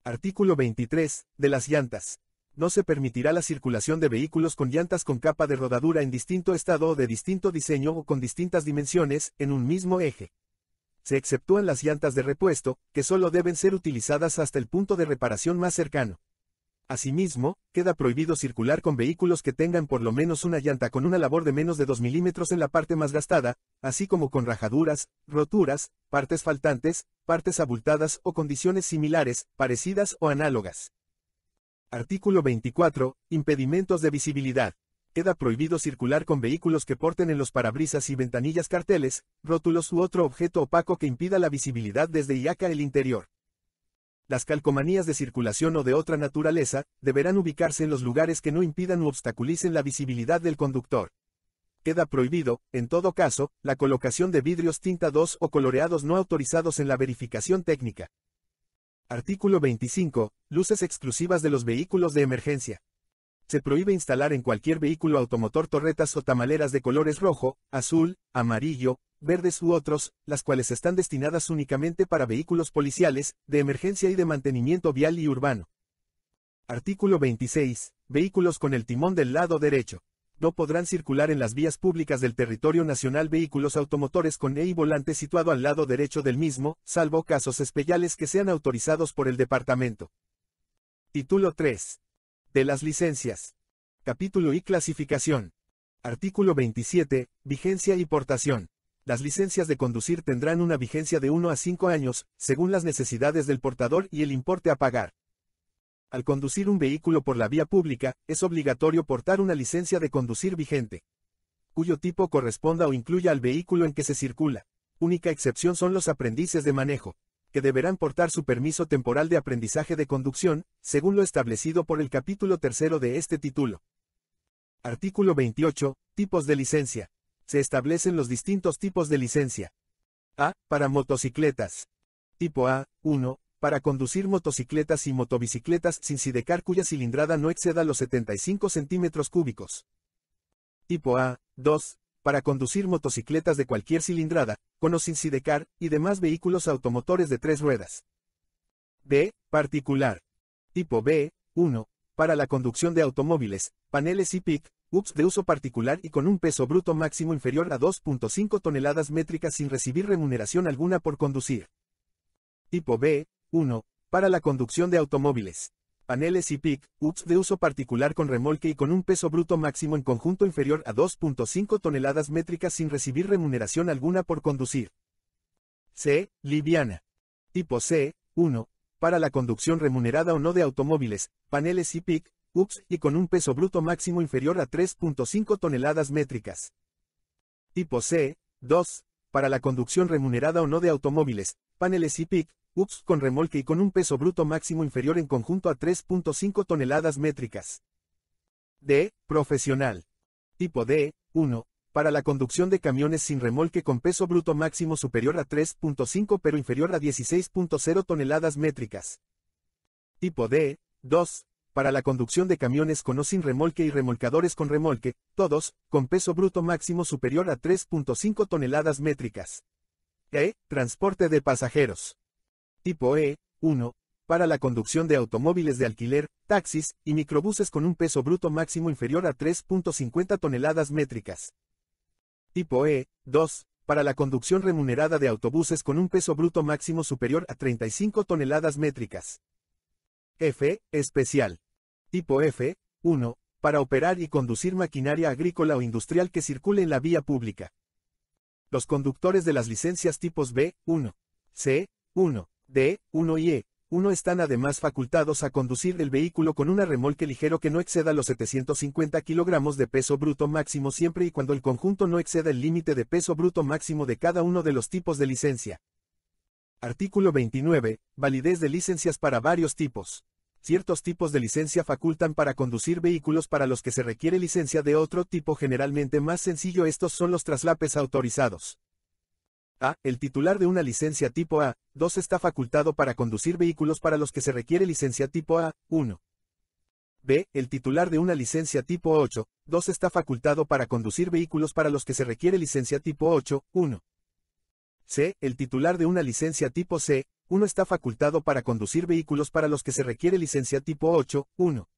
Artículo 23, de las llantas. No se permitirá la circulación de vehículos con llantas con capa de rodadura en distinto estado o de distinto diseño o con distintas dimensiones, en un mismo eje. Se exceptúan las llantas de repuesto, que solo deben ser utilizadas hasta el punto de reparación más cercano. Asimismo, queda prohibido circular con vehículos que tengan por lo menos una llanta con una labor de menos de 2 milímetros en la parte más gastada, así como con rajaduras, roturas, partes faltantes, partes abultadas o condiciones similares, parecidas o análogas. Artículo 24. Impedimentos de visibilidad. Queda prohibido circular con vehículos que porten en los parabrisas y ventanillas carteles, rótulos u otro objeto opaco que impida la visibilidad desde y el interior. Las calcomanías de circulación o de otra naturaleza deberán ubicarse en los lugares que no impidan u obstaculicen la visibilidad del conductor. Queda prohibido, en todo caso, la colocación de vidrios tinta o coloreados no autorizados en la verificación técnica. Artículo 25. Luces exclusivas de los vehículos de emergencia. Se prohíbe instalar en cualquier vehículo automotor torretas o tamaleras de colores rojo, azul, amarillo, verdes u otros, las cuales están destinadas únicamente para vehículos policiales, de emergencia y de mantenimiento vial y urbano. Artículo 26. Vehículos con el timón del lado derecho no podrán circular en las vías públicas del territorio nacional vehículos automotores con E volante situado al lado derecho del mismo, salvo casos especiales que sean autorizados por el departamento. Título 3. De las licencias. Capítulo y clasificación. Artículo 27. Vigencia y portación. Las licencias de conducir tendrán una vigencia de 1 a 5 años, según las necesidades del portador y el importe a pagar. Al conducir un vehículo por la vía pública, es obligatorio portar una licencia de conducir vigente, cuyo tipo corresponda o incluya al vehículo en que se circula. Única excepción son los aprendices de manejo, que deberán portar su permiso temporal de aprendizaje de conducción, según lo establecido por el capítulo tercero de este título. Artículo 28. Tipos de licencia. Se establecen los distintos tipos de licencia. A. Para motocicletas. Tipo A, 1, para conducir motocicletas y motobicicletas sin sidecar cuya cilindrada no exceda los 75 centímetros cúbicos. Tipo A, 2, para conducir motocicletas de cualquier cilindrada, con o sin sidecar, y demás vehículos automotores de tres ruedas. B, particular. Tipo B, 1, para la conducción de automóviles, paneles y PIC, UPS de uso particular y con un peso bruto máximo inferior a 2.5 toneladas métricas sin recibir remuneración alguna por conducir. Tipo B, 1. Para la conducción de automóviles. Paneles y PIC, UPS de uso particular con remolque y con un peso bruto máximo en conjunto inferior a 2.5 toneladas métricas sin recibir remuneración alguna por conducir. C. Liviana. Tipo C. 1. Para la conducción remunerada o no de automóviles, paneles y PIC, UPS y con un peso bruto máximo inferior a 3.5 toneladas métricas. Tipo C. 2. Para la conducción remunerada o no de automóviles, paneles y PIC, UPS con remolque y con un peso bruto máximo inferior en conjunto a 3.5 toneladas métricas. D. Profesional. Tipo D. 1. Para la conducción de camiones sin remolque con peso bruto máximo superior a 3.5 pero inferior a 16.0 toneladas métricas. Tipo D. 2. Para la conducción de camiones con o sin remolque y remolcadores con remolque, todos, con peso bruto máximo superior a 3.5 toneladas métricas. E. Transporte de pasajeros tipo E, 1, para la conducción de automóviles de alquiler, taxis y microbuses con un peso bruto máximo inferior a 3.50 toneladas métricas. Tipo E, 2, para la conducción remunerada de autobuses con un peso bruto máximo superior a 35 toneladas métricas. F, especial. Tipo F, 1, para operar y conducir maquinaria agrícola o industrial que circule en la vía pública. Los conductores de las licencias tipos B, 1, C, 1, D, 1 y E, 1 están además facultados a conducir el vehículo con un remolque ligero que no exceda los 750 kilogramos de peso bruto máximo siempre y cuando el conjunto no exceda el límite de peso bruto máximo de cada uno de los tipos de licencia. Artículo 29. Validez de licencias para varios tipos. Ciertos tipos de licencia facultan para conducir vehículos para los que se requiere licencia de otro tipo generalmente más sencillo estos son los traslapes autorizados. A. El titular de una licencia tipo A, 2 está facultado para conducir vehículos para los que se requiere licencia tipo A, 1. B. El titular de una licencia tipo 8, 2 está facultado para conducir vehículos para los que se requiere licencia tipo 8, 1. C. El titular de una licencia tipo C, 1 está facultado para conducir vehículos para los que se requiere licencia tipo 8, 1.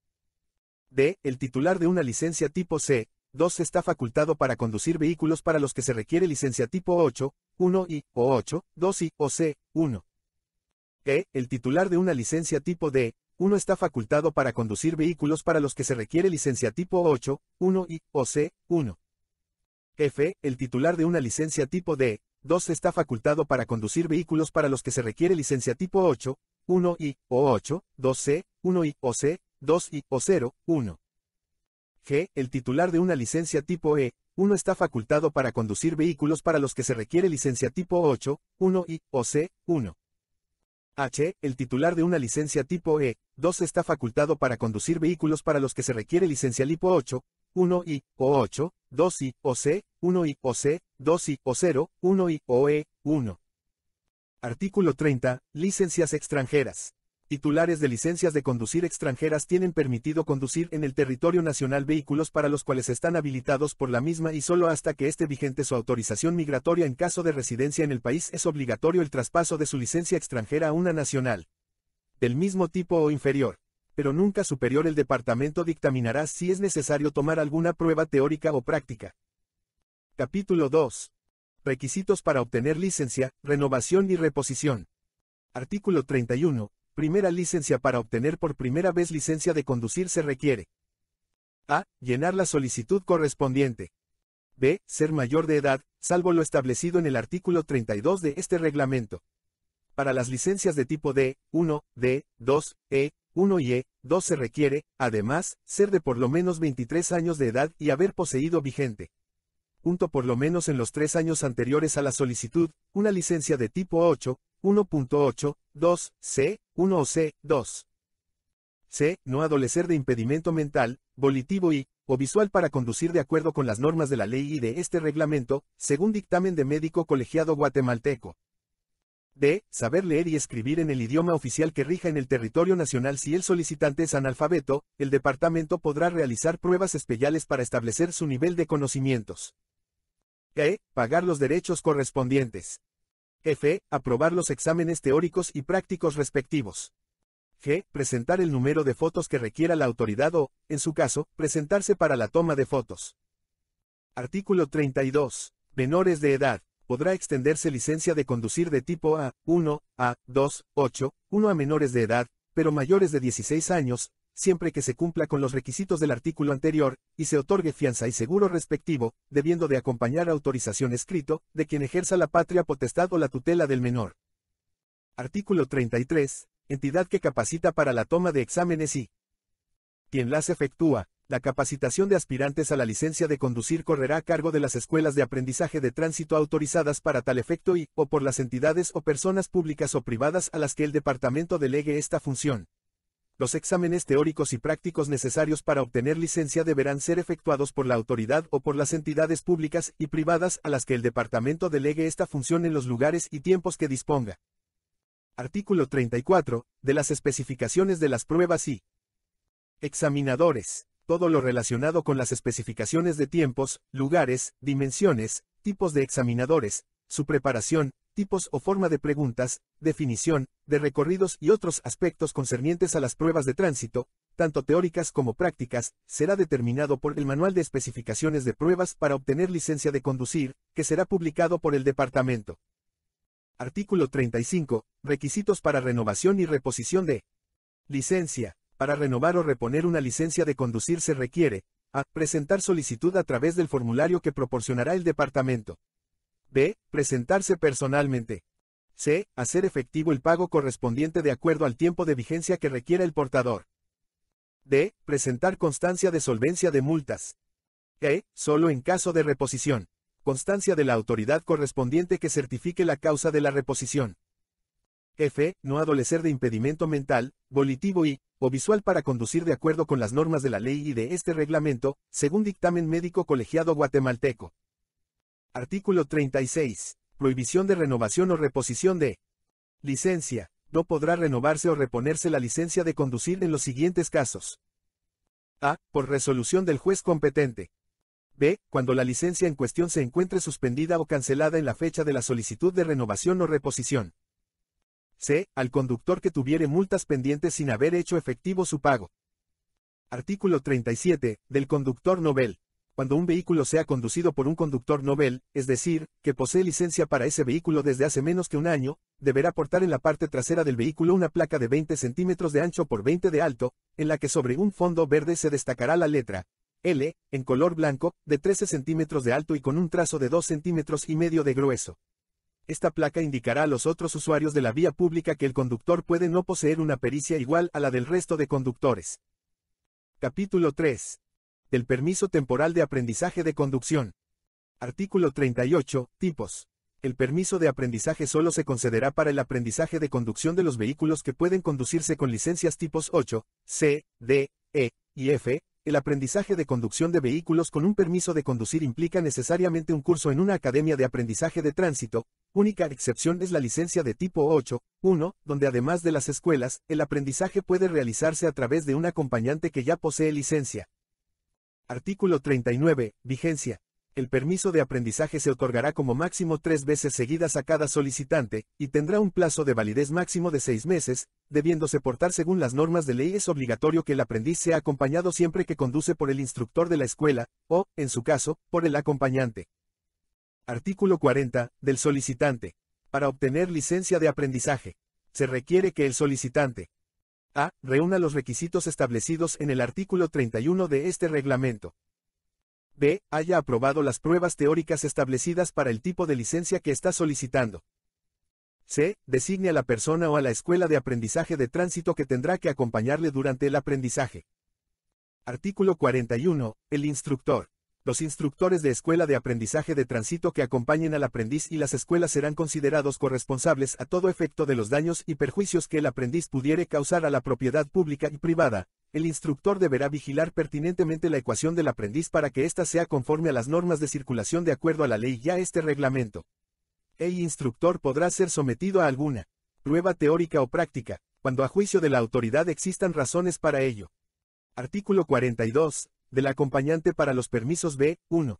D. El titular de una licencia tipo C, 2 está facultado para conducir vehículos para los que se requiere licencia tipo 8, 1 y O8, 2 y c, 1. E. El titular de una licencia tipo D, 1 está facultado para conducir vehículos para los que se requiere licencia tipo 8, 1 y o c, 1. F. El titular de una licencia tipo D, 2 está facultado para conducir vehículos para los que se requiere licencia tipo 8, 1 y O8, 2C, 1 y o c, 2 y O0, 1. G. El titular de una licencia tipo E, 1 está facultado para conducir vehículos para los que se requiere licencia tipo 8, 1 y, o C, 1. H. El titular de una licencia tipo E, 2 está facultado para conducir vehículos para los que se requiere licencia tipo 8, 1 y, o 8, 2 y, o C, 1 y, o C, 2 y, o 0, 1 y, o E, 1. Artículo 30. Licencias extranjeras titulares de licencias de conducir extranjeras tienen permitido conducir en el territorio nacional vehículos para los cuales están habilitados por la misma y solo hasta que esté vigente su autorización migratoria en caso de residencia en el país es obligatorio el traspaso de su licencia extranjera a una nacional. Del mismo tipo o inferior pero nunca superior el departamento dictaminará si es necesario tomar alguna prueba teórica o práctica. Capítulo 2. Requisitos para obtener licencia, renovación y reposición. Artículo 31. Primera licencia para obtener por primera vez licencia de conducir se requiere. A. Llenar la solicitud correspondiente. B. Ser mayor de edad, salvo lo establecido en el artículo 32 de este reglamento. Para las licencias de tipo D, 1, D, 2, E, 1 y E, 2 se requiere, además, ser de por lo menos 23 años de edad y haber poseído vigente. Junto por lo menos en los tres años anteriores a la solicitud, una licencia de tipo 8, 1.8, 2, C, 1 o C, 2. C. No adolecer de impedimento mental, volitivo y, o visual para conducir de acuerdo con las normas de la ley y de este reglamento, según dictamen de médico colegiado guatemalteco. D. Saber leer y escribir en el idioma oficial que rija en el territorio nacional si el solicitante es analfabeto, el departamento podrá realizar pruebas especiales para establecer su nivel de conocimientos. E. Pagar los derechos correspondientes. F. Aprobar los exámenes teóricos y prácticos respectivos. G. Presentar el número de fotos que requiera la autoridad o, en su caso, presentarse para la toma de fotos. Artículo 32. Menores de edad. Podrá extenderse licencia de conducir de tipo A, 1, A, 2, 8, 1 a menores de edad, pero mayores de 16 años, siempre que se cumpla con los requisitos del artículo anterior, y se otorgue fianza y seguro respectivo, debiendo de acompañar autorización escrito, de quien ejerza la patria potestad o la tutela del menor. Artículo 33. Entidad que capacita para la toma de exámenes y quien las efectúa, la capacitación de aspirantes a la licencia de conducir correrá a cargo de las escuelas de aprendizaje de tránsito autorizadas para tal efecto y, o por las entidades o personas públicas o privadas a las que el departamento delegue esta función. Los exámenes teóricos y prácticos necesarios para obtener licencia deberán ser efectuados por la autoridad o por las entidades públicas y privadas a las que el departamento delegue esta función en los lugares y tiempos que disponga. Artículo 34. De las especificaciones de las pruebas y examinadores. Todo lo relacionado con las especificaciones de tiempos, lugares, dimensiones, tipos de examinadores, su preparación, tipos o forma de preguntas, definición, de recorridos y otros aspectos concernientes a las pruebas de tránsito, tanto teóricas como prácticas, será determinado por el Manual de Especificaciones de Pruebas para obtener licencia de conducir, que será publicado por el Departamento. Artículo 35. Requisitos para renovación y reposición de licencia. Para renovar o reponer una licencia de conducir se requiere, a. Presentar solicitud a través del formulario que proporcionará el departamento. B. Presentarse personalmente. C. Hacer efectivo el pago correspondiente de acuerdo al tiempo de vigencia que requiera el portador. D. Presentar constancia de solvencia de multas. E. Solo en caso de reposición. Constancia de la autoridad correspondiente que certifique la causa de la reposición. F. No adolecer de impedimento mental, volitivo y, o visual para conducir de acuerdo con las normas de la ley y de este reglamento, según dictamen médico colegiado guatemalteco. Artículo 36. Prohibición de renovación o reposición de licencia. No podrá renovarse o reponerse la licencia de conducir en los siguientes casos. A. Por resolución del juez competente. B. Cuando la licencia en cuestión se encuentre suspendida o cancelada en la fecha de la solicitud de renovación o reposición. C. Al conductor que tuviere multas pendientes sin haber hecho efectivo su pago. Artículo 37. Del conductor novel cuando un vehículo sea conducido por un conductor novel, es decir, que posee licencia para ese vehículo desde hace menos que un año, deberá portar en la parte trasera del vehículo una placa de 20 centímetros de ancho por 20 de alto, en la que sobre un fondo verde se destacará la letra L, en color blanco, de 13 centímetros de alto y con un trazo de 2 centímetros y medio de grueso. Esta placa indicará a los otros usuarios de la vía pública que el conductor puede no poseer una pericia igual a la del resto de conductores. Capítulo 3 el permiso temporal de aprendizaje de conducción. Artículo 38. Tipos. El permiso de aprendizaje solo se concederá para el aprendizaje de conducción de los vehículos que pueden conducirse con licencias tipos 8, C, D, E y F. El aprendizaje de conducción de vehículos con un permiso de conducir implica necesariamente un curso en una academia de aprendizaje de tránsito. Única excepción es la licencia de tipo 8, 1, donde además de las escuelas, el aprendizaje puede realizarse a través de un acompañante que ya posee licencia. Artículo 39. Vigencia. El permiso de aprendizaje se otorgará como máximo tres veces seguidas a cada solicitante, y tendrá un plazo de validez máximo de seis meses, debiéndose portar según las normas de ley es obligatorio que el aprendiz sea acompañado siempre que conduce por el instructor de la escuela, o, en su caso, por el acompañante. Artículo 40. Del solicitante. Para obtener licencia de aprendizaje, se requiere que el solicitante a. Reúna los requisitos establecidos en el artículo 31 de este reglamento. B. Haya aprobado las pruebas teóricas establecidas para el tipo de licencia que está solicitando. C. Designe a la persona o a la escuela de aprendizaje de tránsito que tendrá que acompañarle durante el aprendizaje. Artículo 41. El instructor los instructores de escuela de aprendizaje de tránsito que acompañen al aprendiz y las escuelas serán considerados corresponsables a todo efecto de los daños y perjuicios que el aprendiz pudiere causar a la propiedad pública y privada. El instructor deberá vigilar pertinentemente la ecuación del aprendiz para que ésta sea conforme a las normas de circulación de acuerdo a la ley y a este reglamento. El instructor podrá ser sometido a alguna prueba teórica o práctica, cuando a juicio de la autoridad existan razones para ello. Artículo 42 del acompañante para los permisos B1.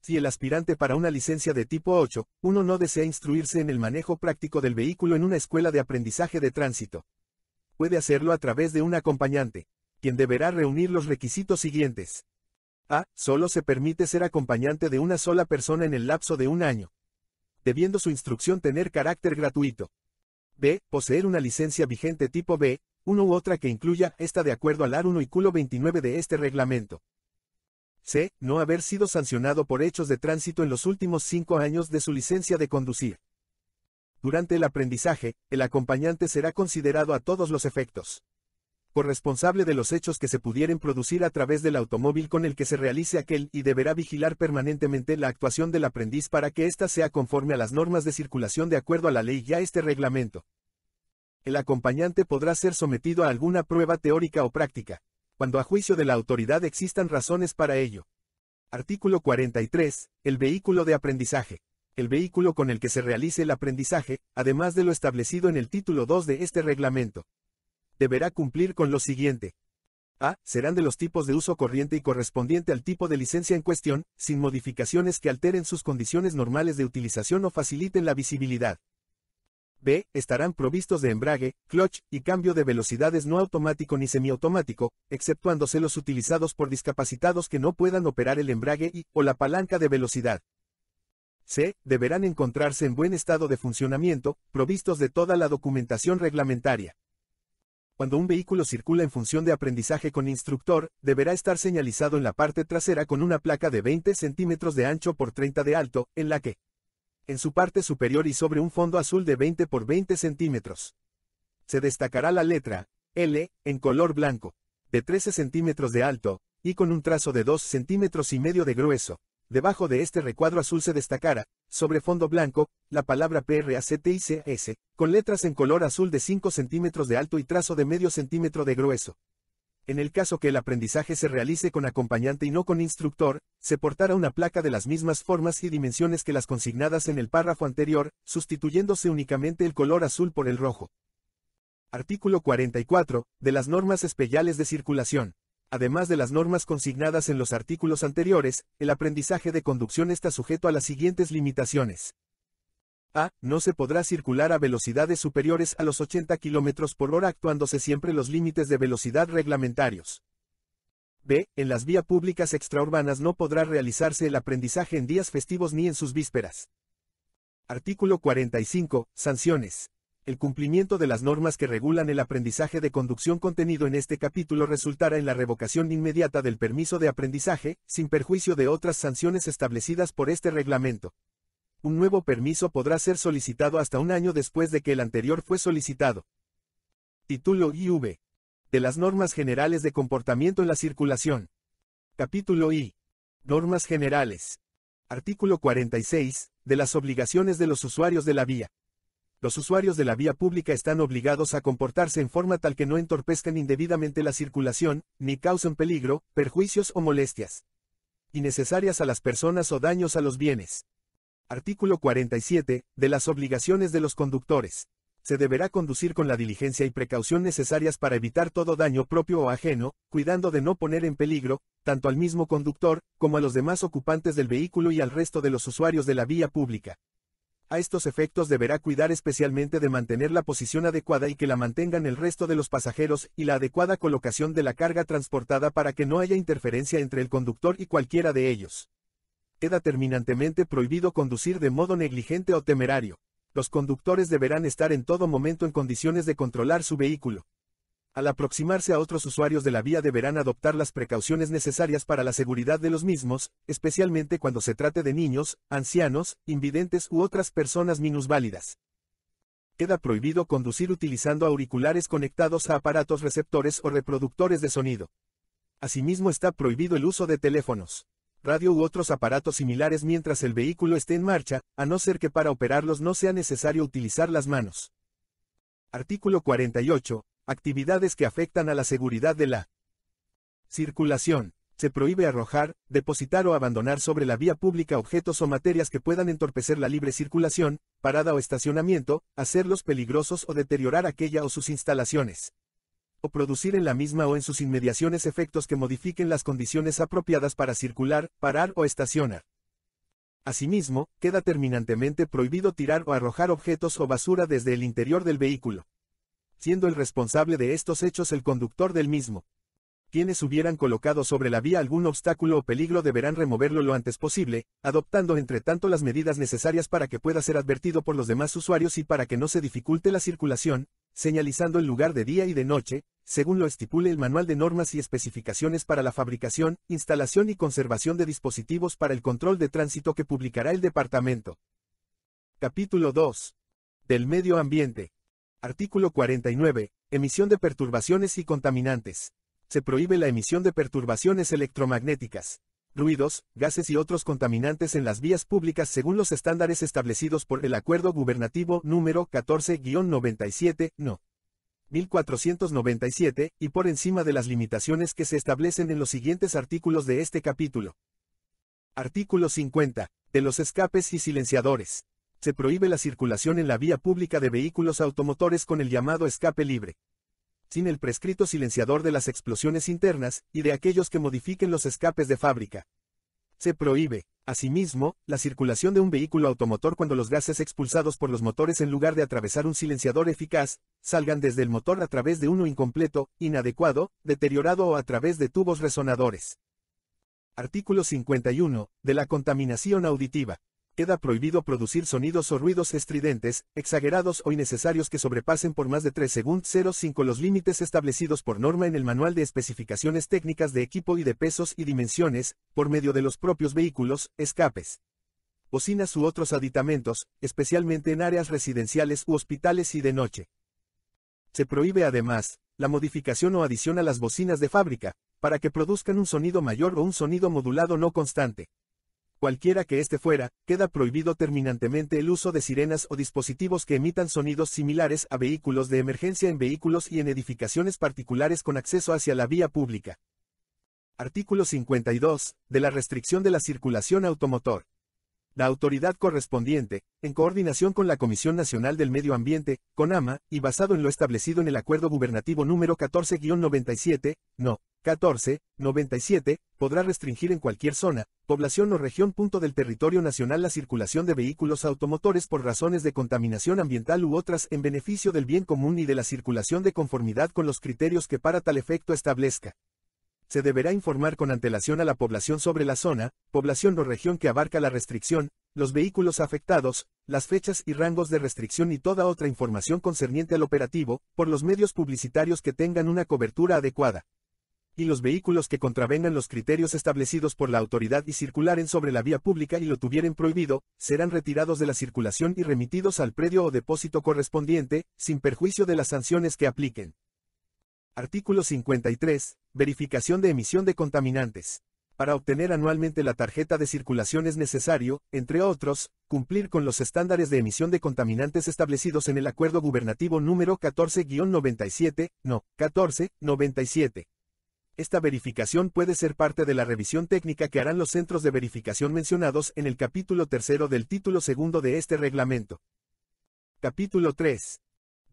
Si el aspirante para una licencia de tipo 8, uno no desea instruirse en el manejo práctico del vehículo en una escuela de aprendizaje de tránsito. Puede hacerlo a través de un acompañante, quien deberá reunir los requisitos siguientes. A. Solo se permite ser acompañante de una sola persona en el lapso de un año, debiendo su instrucción tener carácter gratuito. B. Poseer una licencia vigente tipo B, una u otra que incluya esta de acuerdo al ar 1 y culo 29 de este reglamento. C. No haber sido sancionado por hechos de tránsito en los últimos cinco años de su licencia de conducir. Durante el aprendizaje, el acompañante será considerado a todos los efectos corresponsable de los hechos que se pudieran producir a través del automóvil con el que se realice aquel y deberá vigilar permanentemente la actuación del aprendiz para que ésta sea conforme a las normas de circulación de acuerdo a la ley y a este reglamento el acompañante podrá ser sometido a alguna prueba teórica o práctica, cuando a juicio de la autoridad existan razones para ello. Artículo 43. El vehículo de aprendizaje. El vehículo con el que se realice el aprendizaje, además de lo establecido en el título 2 de este reglamento, deberá cumplir con lo siguiente. A. Serán de los tipos de uso corriente y correspondiente al tipo de licencia en cuestión, sin modificaciones que alteren sus condiciones normales de utilización o faciliten la visibilidad, B. Estarán provistos de embrague, clutch y cambio de velocidades no automático ni semiautomático, exceptuándose los utilizados por discapacitados que no puedan operar el embrague y o la palanca de velocidad. C. Deberán encontrarse en buen estado de funcionamiento, provistos de toda la documentación reglamentaria. Cuando un vehículo circula en función de aprendizaje con instructor, deberá estar señalizado en la parte trasera con una placa de 20 centímetros de ancho por 30 de alto, en la que en su parte superior y sobre un fondo azul de 20 por 20 centímetros. Se destacará la letra L en color blanco, de 13 centímetros de alto, y con un trazo de 2 centímetros y medio de grueso. Debajo de este recuadro azul se destacará, sobre fondo blanco, la palabra PRACTICS, con letras en color azul de 5 centímetros de alto y trazo de medio centímetro de grueso. En el caso que el aprendizaje se realice con acompañante y no con instructor, se portará una placa de las mismas formas y dimensiones que las consignadas en el párrafo anterior, sustituyéndose únicamente el color azul por el rojo. Artículo 44, de las normas especiales de circulación. Además de las normas consignadas en los artículos anteriores, el aprendizaje de conducción está sujeto a las siguientes limitaciones. A. No se podrá circular a velocidades superiores a los 80 km por hora actuándose siempre los límites de velocidad reglamentarios. B. En las vías públicas extraurbanas no podrá realizarse el aprendizaje en días festivos ni en sus vísperas. Artículo 45. Sanciones. El cumplimiento de las normas que regulan el aprendizaje de conducción contenido en este capítulo resultará en la revocación inmediata del permiso de aprendizaje, sin perjuicio de otras sanciones establecidas por este reglamento un nuevo permiso podrá ser solicitado hasta un año después de que el anterior fue solicitado. Título IV. De las normas generales de comportamiento en la circulación. Capítulo I. Normas generales. Artículo 46. De las obligaciones de los usuarios de la vía. Los usuarios de la vía pública están obligados a comportarse en forma tal que no entorpezcan indebidamente la circulación, ni causen peligro, perjuicios o molestias innecesarias a las personas o daños a los bienes. Artículo 47. De las obligaciones de los conductores. Se deberá conducir con la diligencia y precaución necesarias para evitar todo daño propio o ajeno, cuidando de no poner en peligro, tanto al mismo conductor, como a los demás ocupantes del vehículo y al resto de los usuarios de la vía pública. A estos efectos deberá cuidar especialmente de mantener la posición adecuada y que la mantengan el resto de los pasajeros y la adecuada colocación de la carga transportada para que no haya interferencia entre el conductor y cualquiera de ellos queda terminantemente prohibido conducir de modo negligente o temerario. Los conductores deberán estar en todo momento en condiciones de controlar su vehículo. Al aproximarse a otros usuarios de la vía deberán adoptar las precauciones necesarias para la seguridad de los mismos, especialmente cuando se trate de niños, ancianos, invidentes u otras personas minusválidas. Queda prohibido conducir utilizando auriculares conectados a aparatos receptores o reproductores de sonido. Asimismo está prohibido el uso de teléfonos radio u otros aparatos similares mientras el vehículo esté en marcha, a no ser que para operarlos no sea necesario utilizar las manos. Artículo 48. Actividades que afectan a la seguridad de la circulación. Se prohíbe arrojar, depositar o abandonar sobre la vía pública objetos o materias que puedan entorpecer la libre circulación, parada o estacionamiento, hacerlos peligrosos o deteriorar aquella o sus instalaciones o producir en la misma o en sus inmediaciones efectos que modifiquen las condiciones apropiadas para circular, parar o estacionar. Asimismo, queda terminantemente prohibido tirar o arrojar objetos o basura desde el interior del vehículo, siendo el responsable de estos hechos el conductor del mismo quienes hubieran colocado sobre la vía algún obstáculo o peligro deberán removerlo lo antes posible, adoptando entre tanto las medidas necesarias para que pueda ser advertido por los demás usuarios y para que no se dificulte la circulación, señalizando el lugar de día y de noche, según lo estipule el Manual de Normas y Especificaciones para la Fabricación, Instalación y Conservación de Dispositivos para el Control de Tránsito que publicará el Departamento. Capítulo 2. Del Medio Ambiente. Artículo 49. Emisión de perturbaciones y contaminantes se prohíbe la emisión de perturbaciones electromagnéticas, ruidos, gases y otros contaminantes en las vías públicas según los estándares establecidos por el Acuerdo Gubernativo número 14-97, no. 1497, y por encima de las limitaciones que se establecen en los siguientes artículos de este capítulo. Artículo 50. De los escapes y silenciadores. Se prohíbe la circulación en la vía pública de vehículos automotores con el llamado escape libre sin el prescrito silenciador de las explosiones internas y de aquellos que modifiquen los escapes de fábrica. Se prohíbe, asimismo, la circulación de un vehículo automotor cuando los gases expulsados por los motores en lugar de atravesar un silenciador eficaz, salgan desde el motor a través de uno incompleto, inadecuado, deteriorado o a través de tubos resonadores. Artículo 51, de la contaminación auditiva. Queda prohibido producir sonidos o ruidos estridentes, exagerados o innecesarios que sobrepasen por más de 3 segundos 05 los límites establecidos por norma en el Manual de Especificaciones Técnicas de Equipo y de Pesos y Dimensiones, por medio de los propios vehículos, escapes, bocinas u otros aditamentos, especialmente en áreas residenciales u hospitales y de noche. Se prohíbe además, la modificación o adición a las bocinas de fábrica, para que produzcan un sonido mayor o un sonido modulado no constante cualquiera que este fuera, queda prohibido terminantemente el uso de sirenas o dispositivos que emitan sonidos similares a vehículos de emergencia en vehículos y en edificaciones particulares con acceso hacia la vía pública. Artículo 52, de la restricción de la circulación automotor la autoridad correspondiente, en coordinación con la Comisión Nacional del Medio Ambiente, CONAMA, y basado en lo establecido en el Acuerdo Gubernativo número 14-97, no, 14, 97, podrá restringir en cualquier zona, población o región punto del territorio nacional la circulación de vehículos automotores por razones de contaminación ambiental u otras en beneficio del bien común y de la circulación de conformidad con los criterios que para tal efecto establezca se deberá informar con antelación a la población sobre la zona, población o región que abarca la restricción, los vehículos afectados, las fechas y rangos de restricción y toda otra información concerniente al operativo, por los medios publicitarios que tengan una cobertura adecuada. Y los vehículos que contravengan los criterios establecidos por la autoridad y circularen sobre la vía pública y lo tuvieren prohibido, serán retirados de la circulación y remitidos al predio o depósito correspondiente, sin perjuicio de las sanciones que apliquen. Artículo 53. Verificación de emisión de contaminantes. Para obtener anualmente la tarjeta de circulación es necesario, entre otros, cumplir con los estándares de emisión de contaminantes establecidos en el Acuerdo Gubernativo número 14-97, no, 14-97. Esta verificación puede ser parte de la revisión técnica que harán los centros de verificación mencionados en el capítulo tercero del título segundo de este reglamento. Capítulo 3.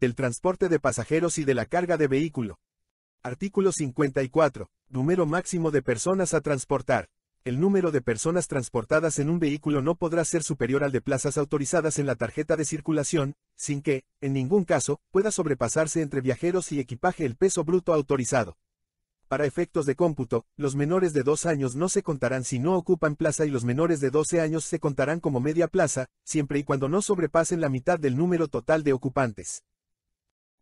Del transporte de pasajeros y de la carga de vehículo. Artículo 54. Número máximo de personas a transportar. El número de personas transportadas en un vehículo no podrá ser superior al de plazas autorizadas en la tarjeta de circulación, sin que, en ningún caso, pueda sobrepasarse entre viajeros y equipaje el peso bruto autorizado. Para efectos de cómputo, los menores de dos años no se contarán si no ocupan plaza y los menores de 12 años se contarán como media plaza, siempre y cuando no sobrepasen la mitad del número total de ocupantes.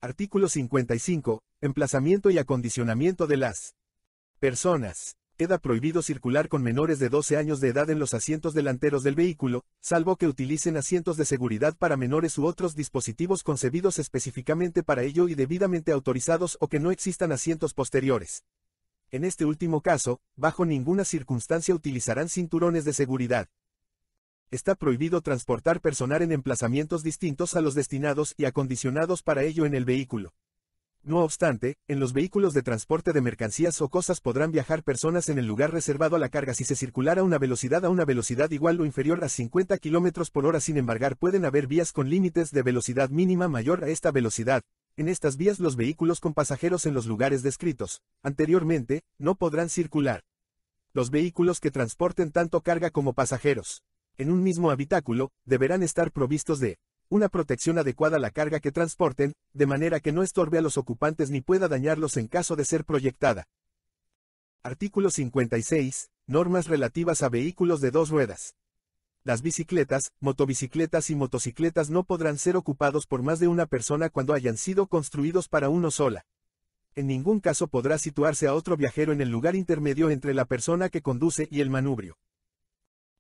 Artículo 55. Emplazamiento y acondicionamiento de las personas. Queda prohibido circular con menores de 12 años de edad en los asientos delanteros del vehículo, salvo que utilicen asientos de seguridad para menores u otros dispositivos concebidos específicamente para ello y debidamente autorizados o que no existan asientos posteriores. En este último caso, bajo ninguna circunstancia utilizarán cinturones de seguridad está prohibido transportar personal en emplazamientos distintos a los destinados y acondicionados para ello en el vehículo. No obstante, en los vehículos de transporte de mercancías o cosas podrán viajar personas en el lugar reservado a la carga si se circulara a una velocidad a una velocidad igual o inferior a 50 km por hora. Sin embargo, pueden haber vías con límites de velocidad mínima mayor a esta velocidad. En estas vías los vehículos con pasajeros en los lugares descritos, anteriormente, no podrán circular. Los vehículos que transporten tanto carga como pasajeros en un mismo habitáculo, deberán estar provistos de una protección adecuada a la carga que transporten, de manera que no estorbe a los ocupantes ni pueda dañarlos en caso de ser proyectada. Artículo 56. Normas relativas a vehículos de dos ruedas. Las bicicletas, motobicicletas y motocicletas no podrán ser ocupados por más de una persona cuando hayan sido construidos para uno sola. En ningún caso podrá situarse a otro viajero en el lugar intermedio entre la persona que conduce y el manubrio.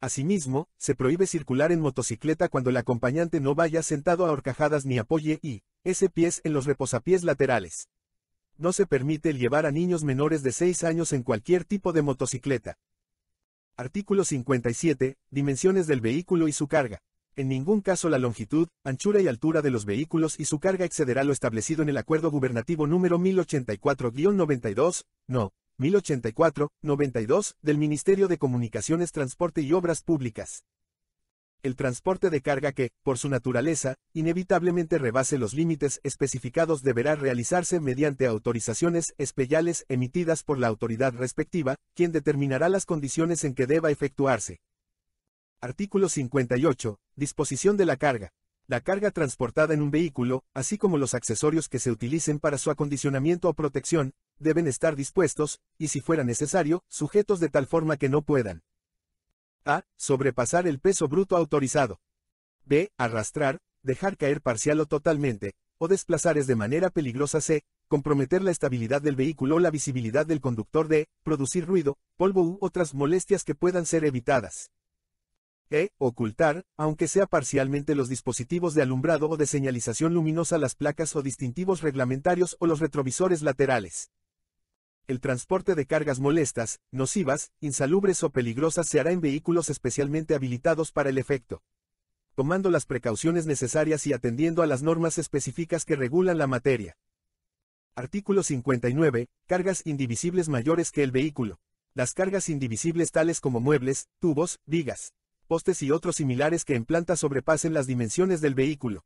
Asimismo, se prohíbe circular en motocicleta cuando el acompañante no vaya sentado a horcajadas ni apoye y, ese pies en los reposapiés laterales. No se permite llevar a niños menores de 6 años en cualquier tipo de motocicleta. Artículo 57. Dimensiones del vehículo y su carga. En ningún caso la longitud, anchura y altura de los vehículos y su carga excederá lo establecido en el Acuerdo Gubernativo número 1084-92, no, 1084, 92, del Ministerio de Comunicaciones, Transporte y Obras Públicas. El transporte de carga que, por su naturaleza, inevitablemente rebase los límites especificados deberá realizarse mediante autorizaciones especiales emitidas por la autoridad respectiva, quien determinará las condiciones en que deba efectuarse. Artículo 58. Disposición de la carga. La carga transportada en un vehículo, así como los accesorios que se utilicen para su acondicionamiento o protección, deben estar dispuestos, y si fuera necesario, sujetos de tal forma que no puedan. A. Sobrepasar el peso bruto autorizado. B. Arrastrar, dejar caer parcial o totalmente, o desplazar es de manera peligrosa. C. Comprometer la estabilidad del vehículo o la visibilidad del conductor. D. Producir ruido, polvo u otras molestias que puedan ser evitadas. E. Ocultar, aunque sea parcialmente los dispositivos de alumbrado o de señalización luminosa, las placas o distintivos reglamentarios o los retrovisores laterales el transporte de cargas molestas, nocivas, insalubres o peligrosas se hará en vehículos especialmente habilitados para el efecto. Tomando las precauciones necesarias y atendiendo a las normas específicas que regulan la materia. Artículo 59. Cargas indivisibles mayores que el vehículo. Las cargas indivisibles tales como muebles, tubos, vigas, postes y otros similares que en planta sobrepasen las dimensiones del vehículo.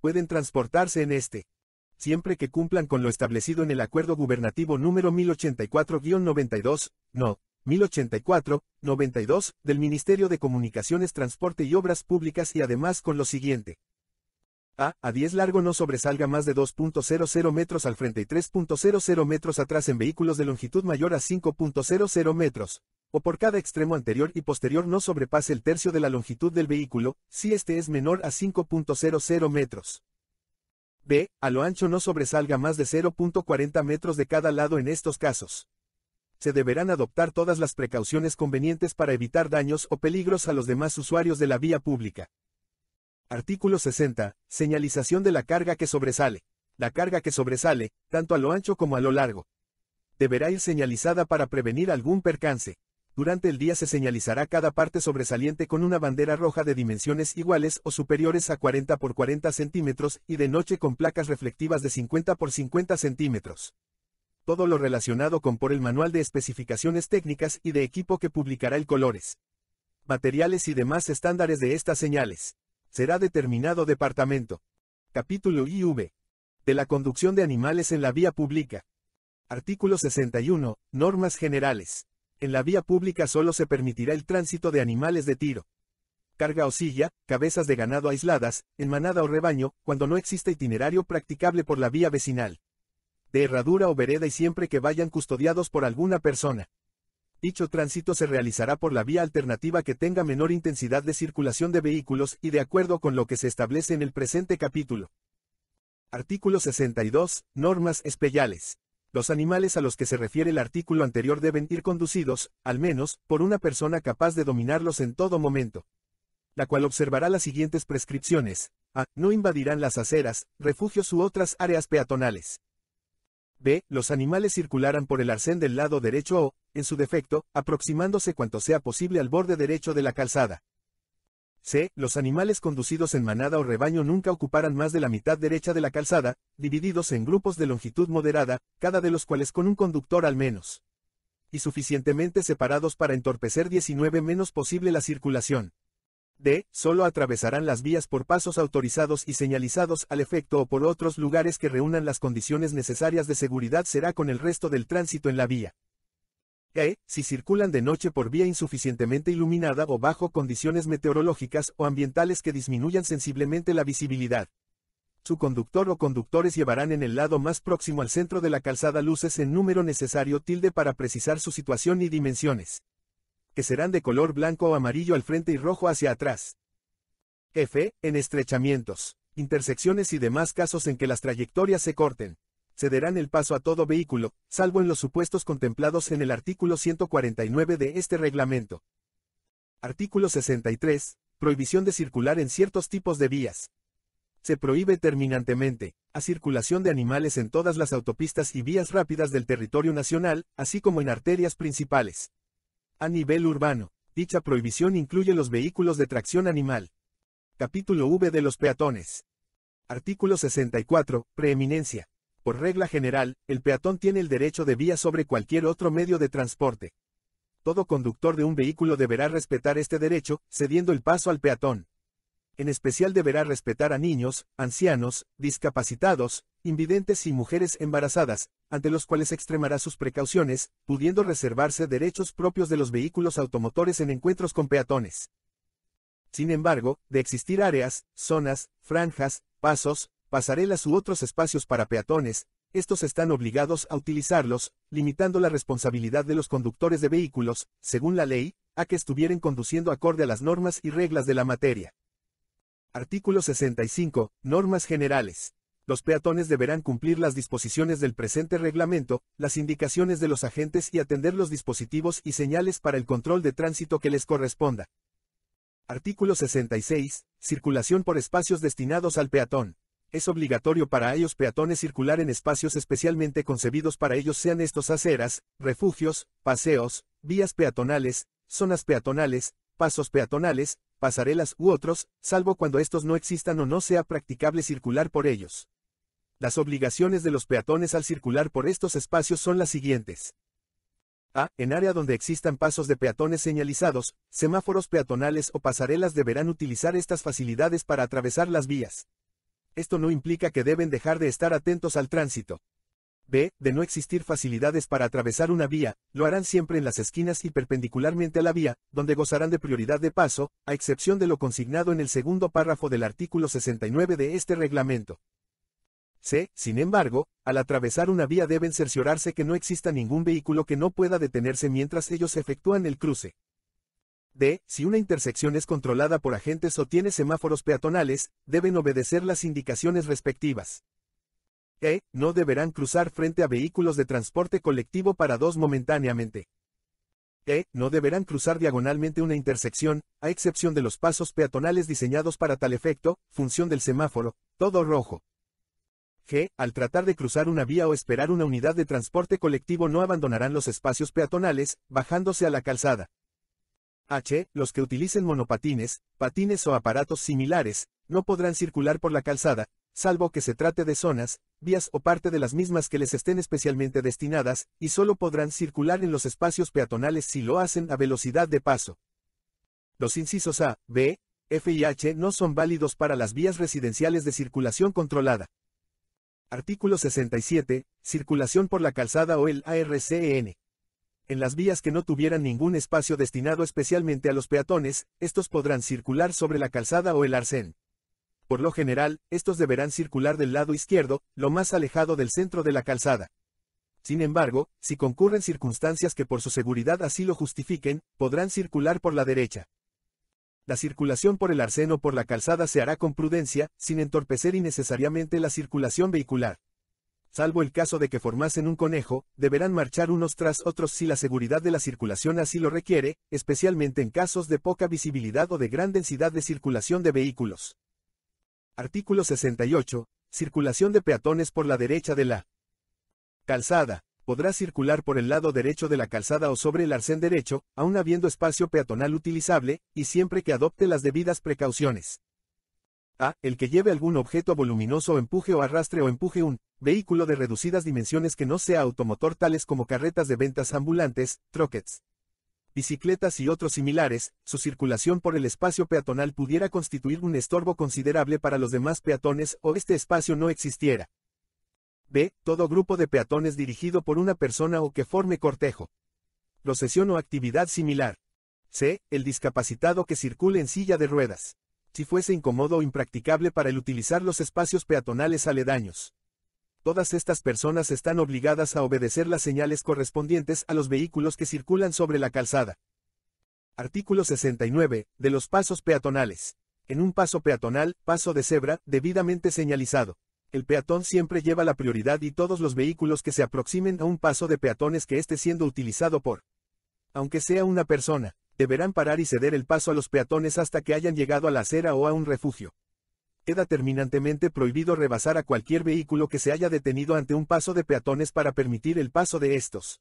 Pueden transportarse en este siempre que cumplan con lo establecido en el Acuerdo Gubernativo número 1084-92, no, 1084, 92, del Ministerio de Comunicaciones, Transporte y Obras Públicas y además con lo siguiente. A. A 10 largo no sobresalga más de 2.00 metros al frente y 3.00 metros atrás en vehículos de longitud mayor a 5.00 metros. O por cada extremo anterior y posterior no sobrepase el tercio de la longitud del vehículo, si este es menor a 5.00 metros. B. A lo ancho no sobresalga más de 0.40 metros de cada lado en estos casos. Se deberán adoptar todas las precauciones convenientes para evitar daños o peligros a los demás usuarios de la vía pública. Artículo 60. Señalización de la carga que sobresale. La carga que sobresale, tanto a lo ancho como a lo largo, deberá ir señalizada para prevenir algún percance. Durante el día se señalizará cada parte sobresaliente con una bandera roja de dimensiones iguales o superiores a 40 por 40 centímetros y de noche con placas reflectivas de 50 por 50 centímetros. Todo lo relacionado con por el manual de especificaciones técnicas y de equipo que publicará el Colores. Materiales y demás estándares de estas señales. Será determinado departamento. Capítulo IV. De la conducción de animales en la vía pública. Artículo 61. Normas generales. En la vía pública solo se permitirá el tránsito de animales de tiro. Carga o silla, cabezas de ganado aisladas, en manada o rebaño, cuando no exista itinerario practicable por la vía vecinal. De herradura o vereda y siempre que vayan custodiados por alguna persona. Dicho tránsito se realizará por la vía alternativa que tenga menor intensidad de circulación de vehículos y de acuerdo con lo que se establece en el presente capítulo. Artículo 62. Normas especiales. Los animales a los que se refiere el artículo anterior deben ir conducidos, al menos, por una persona capaz de dominarlos en todo momento. La cual observará las siguientes prescripciones. A. No invadirán las aceras, refugios u otras áreas peatonales. B. Los animales circularán por el arcén del lado derecho o, en su defecto, aproximándose cuanto sea posible al borde derecho de la calzada. C. Los animales conducidos en manada o rebaño nunca ocuparán más de la mitad derecha de la calzada, divididos en grupos de longitud moderada, cada de los cuales con un conductor al menos. Y suficientemente separados para entorpecer 19 menos posible la circulación. D. Solo atravesarán las vías por pasos autorizados y señalizados al efecto o por otros lugares que reúnan las condiciones necesarias de seguridad será con el resto del tránsito en la vía e, si circulan de noche por vía insuficientemente iluminada o bajo condiciones meteorológicas o ambientales que disminuyan sensiblemente la visibilidad. Su conductor o conductores llevarán en el lado más próximo al centro de la calzada luces en número necesario tilde para precisar su situación y dimensiones, que serán de color blanco o amarillo al frente y rojo hacia atrás. F. En estrechamientos, intersecciones y demás casos en que las trayectorias se corten cederán el paso a todo vehículo, salvo en los supuestos contemplados en el artículo 149 de este reglamento. Artículo 63. Prohibición de circular en ciertos tipos de vías. Se prohíbe terminantemente, a circulación de animales en todas las autopistas y vías rápidas del territorio nacional, así como en arterias principales. A nivel urbano, dicha prohibición incluye los vehículos de tracción animal. Capítulo V de los peatones. Artículo 64. Preeminencia. Por regla general, el peatón tiene el derecho de vía sobre cualquier otro medio de transporte. Todo conductor de un vehículo deberá respetar este derecho, cediendo el paso al peatón. En especial deberá respetar a niños, ancianos, discapacitados, invidentes y mujeres embarazadas, ante los cuales extremará sus precauciones, pudiendo reservarse derechos propios de los vehículos automotores en encuentros con peatones. Sin embargo, de existir áreas, zonas, franjas, pasos, pasarelas u otros espacios para peatones, estos están obligados a utilizarlos, limitando la responsabilidad de los conductores de vehículos, según la ley, a que estuvieran conduciendo acorde a las normas y reglas de la materia. Artículo 65. Normas generales. Los peatones deberán cumplir las disposiciones del presente reglamento, las indicaciones de los agentes y atender los dispositivos y señales para el control de tránsito que les corresponda. Artículo 66. Circulación por espacios destinados al peatón. Es obligatorio para ellos peatones circular en espacios especialmente concebidos para ellos sean estos aceras, refugios, paseos, vías peatonales, zonas peatonales, pasos peatonales, pasarelas u otros, salvo cuando estos no existan o no sea practicable circular por ellos. Las obligaciones de los peatones al circular por estos espacios son las siguientes. A. En área donde existan pasos de peatones señalizados, semáforos peatonales o pasarelas deberán utilizar estas facilidades para atravesar las vías esto no implica que deben dejar de estar atentos al tránsito. B. De no existir facilidades para atravesar una vía, lo harán siempre en las esquinas y perpendicularmente a la vía, donde gozarán de prioridad de paso, a excepción de lo consignado en el segundo párrafo del artículo 69 de este reglamento. C. Sin embargo, al atravesar una vía deben cerciorarse que no exista ningún vehículo que no pueda detenerse mientras ellos efectúan el cruce. D. Si una intersección es controlada por agentes o tiene semáforos peatonales, deben obedecer las indicaciones respectivas. E. No deberán cruzar frente a vehículos de transporte colectivo para dos momentáneamente. E. No deberán cruzar diagonalmente una intersección, a excepción de los pasos peatonales diseñados para tal efecto, función del semáforo, todo rojo. G. Al tratar de cruzar una vía o esperar una unidad de transporte colectivo no abandonarán los espacios peatonales, bajándose a la calzada. H. Los que utilicen monopatines, patines o aparatos similares, no podrán circular por la calzada, salvo que se trate de zonas, vías o parte de las mismas que les estén especialmente destinadas, y solo podrán circular en los espacios peatonales si lo hacen a velocidad de paso. Los incisos A, B, F y H no son válidos para las vías residenciales de circulación controlada. Artículo 67. Circulación por la calzada o el ARCN. E en las vías que no tuvieran ningún espacio destinado especialmente a los peatones, estos podrán circular sobre la calzada o el arcén. Por lo general, estos deberán circular del lado izquierdo, lo más alejado del centro de la calzada. Sin embargo, si concurren circunstancias que por su seguridad así lo justifiquen, podrán circular por la derecha. La circulación por el arcén o por la calzada se hará con prudencia, sin entorpecer innecesariamente la circulación vehicular salvo el caso de que formasen un conejo, deberán marchar unos tras otros si la seguridad de la circulación así lo requiere, especialmente en casos de poca visibilidad o de gran densidad de circulación de vehículos. Artículo 68. Circulación de peatones por la derecha de la calzada. Podrá circular por el lado derecho de la calzada o sobre el arcén derecho, aun habiendo espacio peatonal utilizable, y siempre que adopte las debidas precauciones. A. El que lleve algún objeto voluminoso empuje o arrastre o empuje un vehículo de reducidas dimensiones que no sea automotor tales como carretas de ventas ambulantes, troquets, bicicletas y otros similares, su circulación por el espacio peatonal pudiera constituir un estorbo considerable para los demás peatones o este espacio no existiera. B. Todo grupo de peatones dirigido por una persona o que forme cortejo. Procesión o actividad similar. C. El discapacitado que circule en silla de ruedas si fuese incómodo o impracticable para el utilizar los espacios peatonales aledaños. Todas estas personas están obligadas a obedecer las señales correspondientes a los vehículos que circulan sobre la calzada. Artículo 69. De los pasos peatonales. En un paso peatonal, paso de cebra, debidamente señalizado. El peatón siempre lleva la prioridad y todos los vehículos que se aproximen a un paso de peatones que esté siendo utilizado por, aunque sea una persona, deberán parar y ceder el paso a los peatones hasta que hayan llegado a la acera o a un refugio. Queda terminantemente prohibido rebasar a cualquier vehículo que se haya detenido ante un paso de peatones para permitir el paso de estos.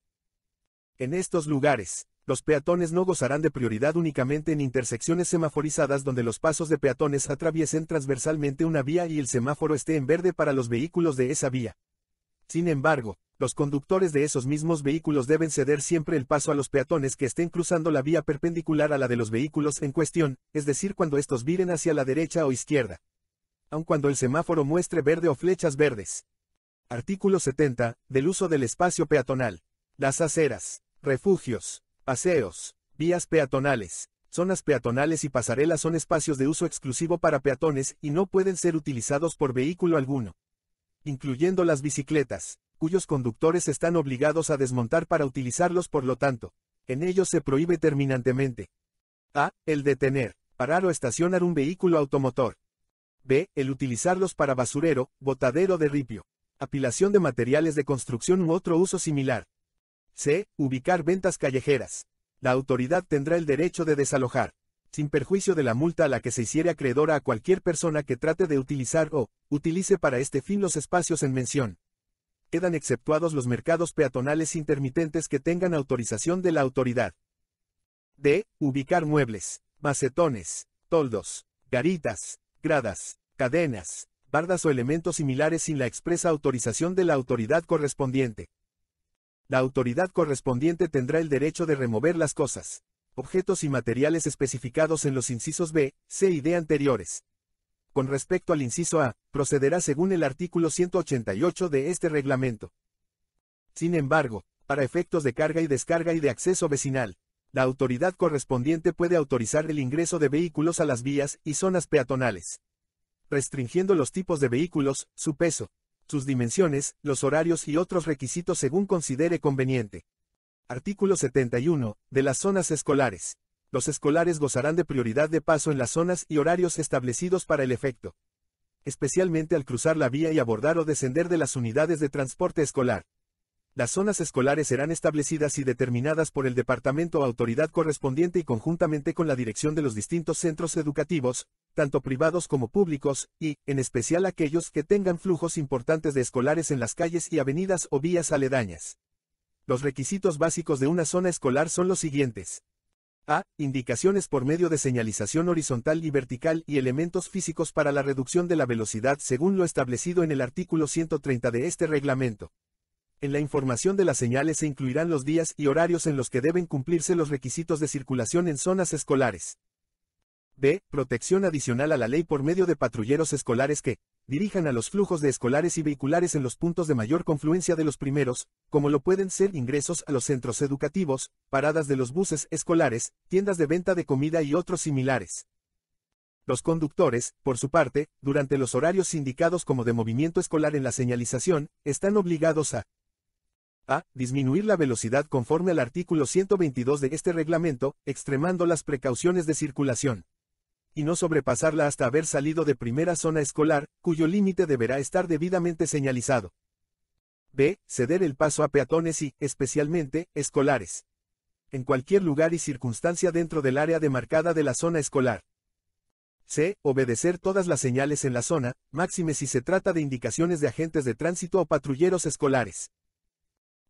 En estos lugares, los peatones no gozarán de prioridad únicamente en intersecciones semaforizadas donde los pasos de peatones atraviesen transversalmente una vía y el semáforo esté en verde para los vehículos de esa vía. Sin embargo, los conductores de esos mismos vehículos deben ceder siempre el paso a los peatones que estén cruzando la vía perpendicular a la de los vehículos en cuestión, es decir, cuando estos viren hacia la derecha o izquierda. Aun cuando el semáforo muestre verde o flechas verdes. Artículo 70. Del uso del espacio peatonal. Las aceras, refugios, paseos, vías peatonales, zonas peatonales y pasarelas son espacios de uso exclusivo para peatones y no pueden ser utilizados por vehículo alguno incluyendo las bicicletas, cuyos conductores están obligados a desmontar para utilizarlos por lo tanto, en ellos se prohíbe terminantemente. A. El detener, parar o estacionar un vehículo automotor. B. El utilizarlos para basurero, botadero de ripio, apilación de materiales de construcción u otro uso similar. C. Ubicar ventas callejeras. La autoridad tendrá el derecho de desalojar sin perjuicio de la multa a la que se hiciera acreedora a cualquier persona que trate de utilizar o utilice para este fin los espacios en mención. Quedan exceptuados los mercados peatonales intermitentes que tengan autorización de la autoridad. D. Ubicar muebles, macetones, toldos, garitas, gradas, cadenas, bardas o elementos similares sin la expresa autorización de la autoridad correspondiente. La autoridad correspondiente tendrá el derecho de remover las cosas, objetos y materiales especificados en los incisos B, C y D anteriores. Con respecto al inciso A, procederá según el artículo 188 de este reglamento. Sin embargo, para efectos de carga y descarga y de acceso vecinal, la autoridad correspondiente puede autorizar el ingreso de vehículos a las vías y zonas peatonales, restringiendo los tipos de vehículos, su peso, sus dimensiones, los horarios y otros requisitos según considere conveniente. Artículo 71. De las zonas escolares. Los escolares gozarán de prioridad de paso en las zonas y horarios establecidos para el efecto. Especialmente al cruzar la vía y abordar o descender de las unidades de transporte escolar. Las zonas escolares serán establecidas y determinadas por el departamento o autoridad correspondiente y conjuntamente con la dirección de los distintos centros educativos, tanto privados como públicos, y, en especial aquellos que tengan flujos importantes de escolares en las calles y avenidas o vías aledañas. Los requisitos básicos de una zona escolar son los siguientes. A. Indicaciones por medio de señalización horizontal y vertical y elementos físicos para la reducción de la velocidad según lo establecido en el artículo 130 de este reglamento. En la información de las señales se incluirán los días y horarios en los que deben cumplirse los requisitos de circulación en zonas escolares. B. Protección adicional a la ley por medio de patrulleros escolares que, dirijan a los flujos de escolares y vehiculares en los puntos de mayor confluencia de los primeros, como lo pueden ser ingresos a los centros educativos, paradas de los buses escolares, tiendas de venta de comida y otros similares. Los conductores, por su parte, durante los horarios indicados como de movimiento escolar en la señalización, están obligados a a. Disminuir la velocidad conforme al artículo 122 de este reglamento, extremando las precauciones de circulación y no sobrepasarla hasta haber salido de primera zona escolar, cuyo límite deberá estar debidamente señalizado. B. Ceder el paso a peatones y, especialmente, escolares. En cualquier lugar y circunstancia dentro del área demarcada de la zona escolar. C. Obedecer todas las señales en la zona, máxime si se trata de indicaciones de agentes de tránsito o patrulleros escolares.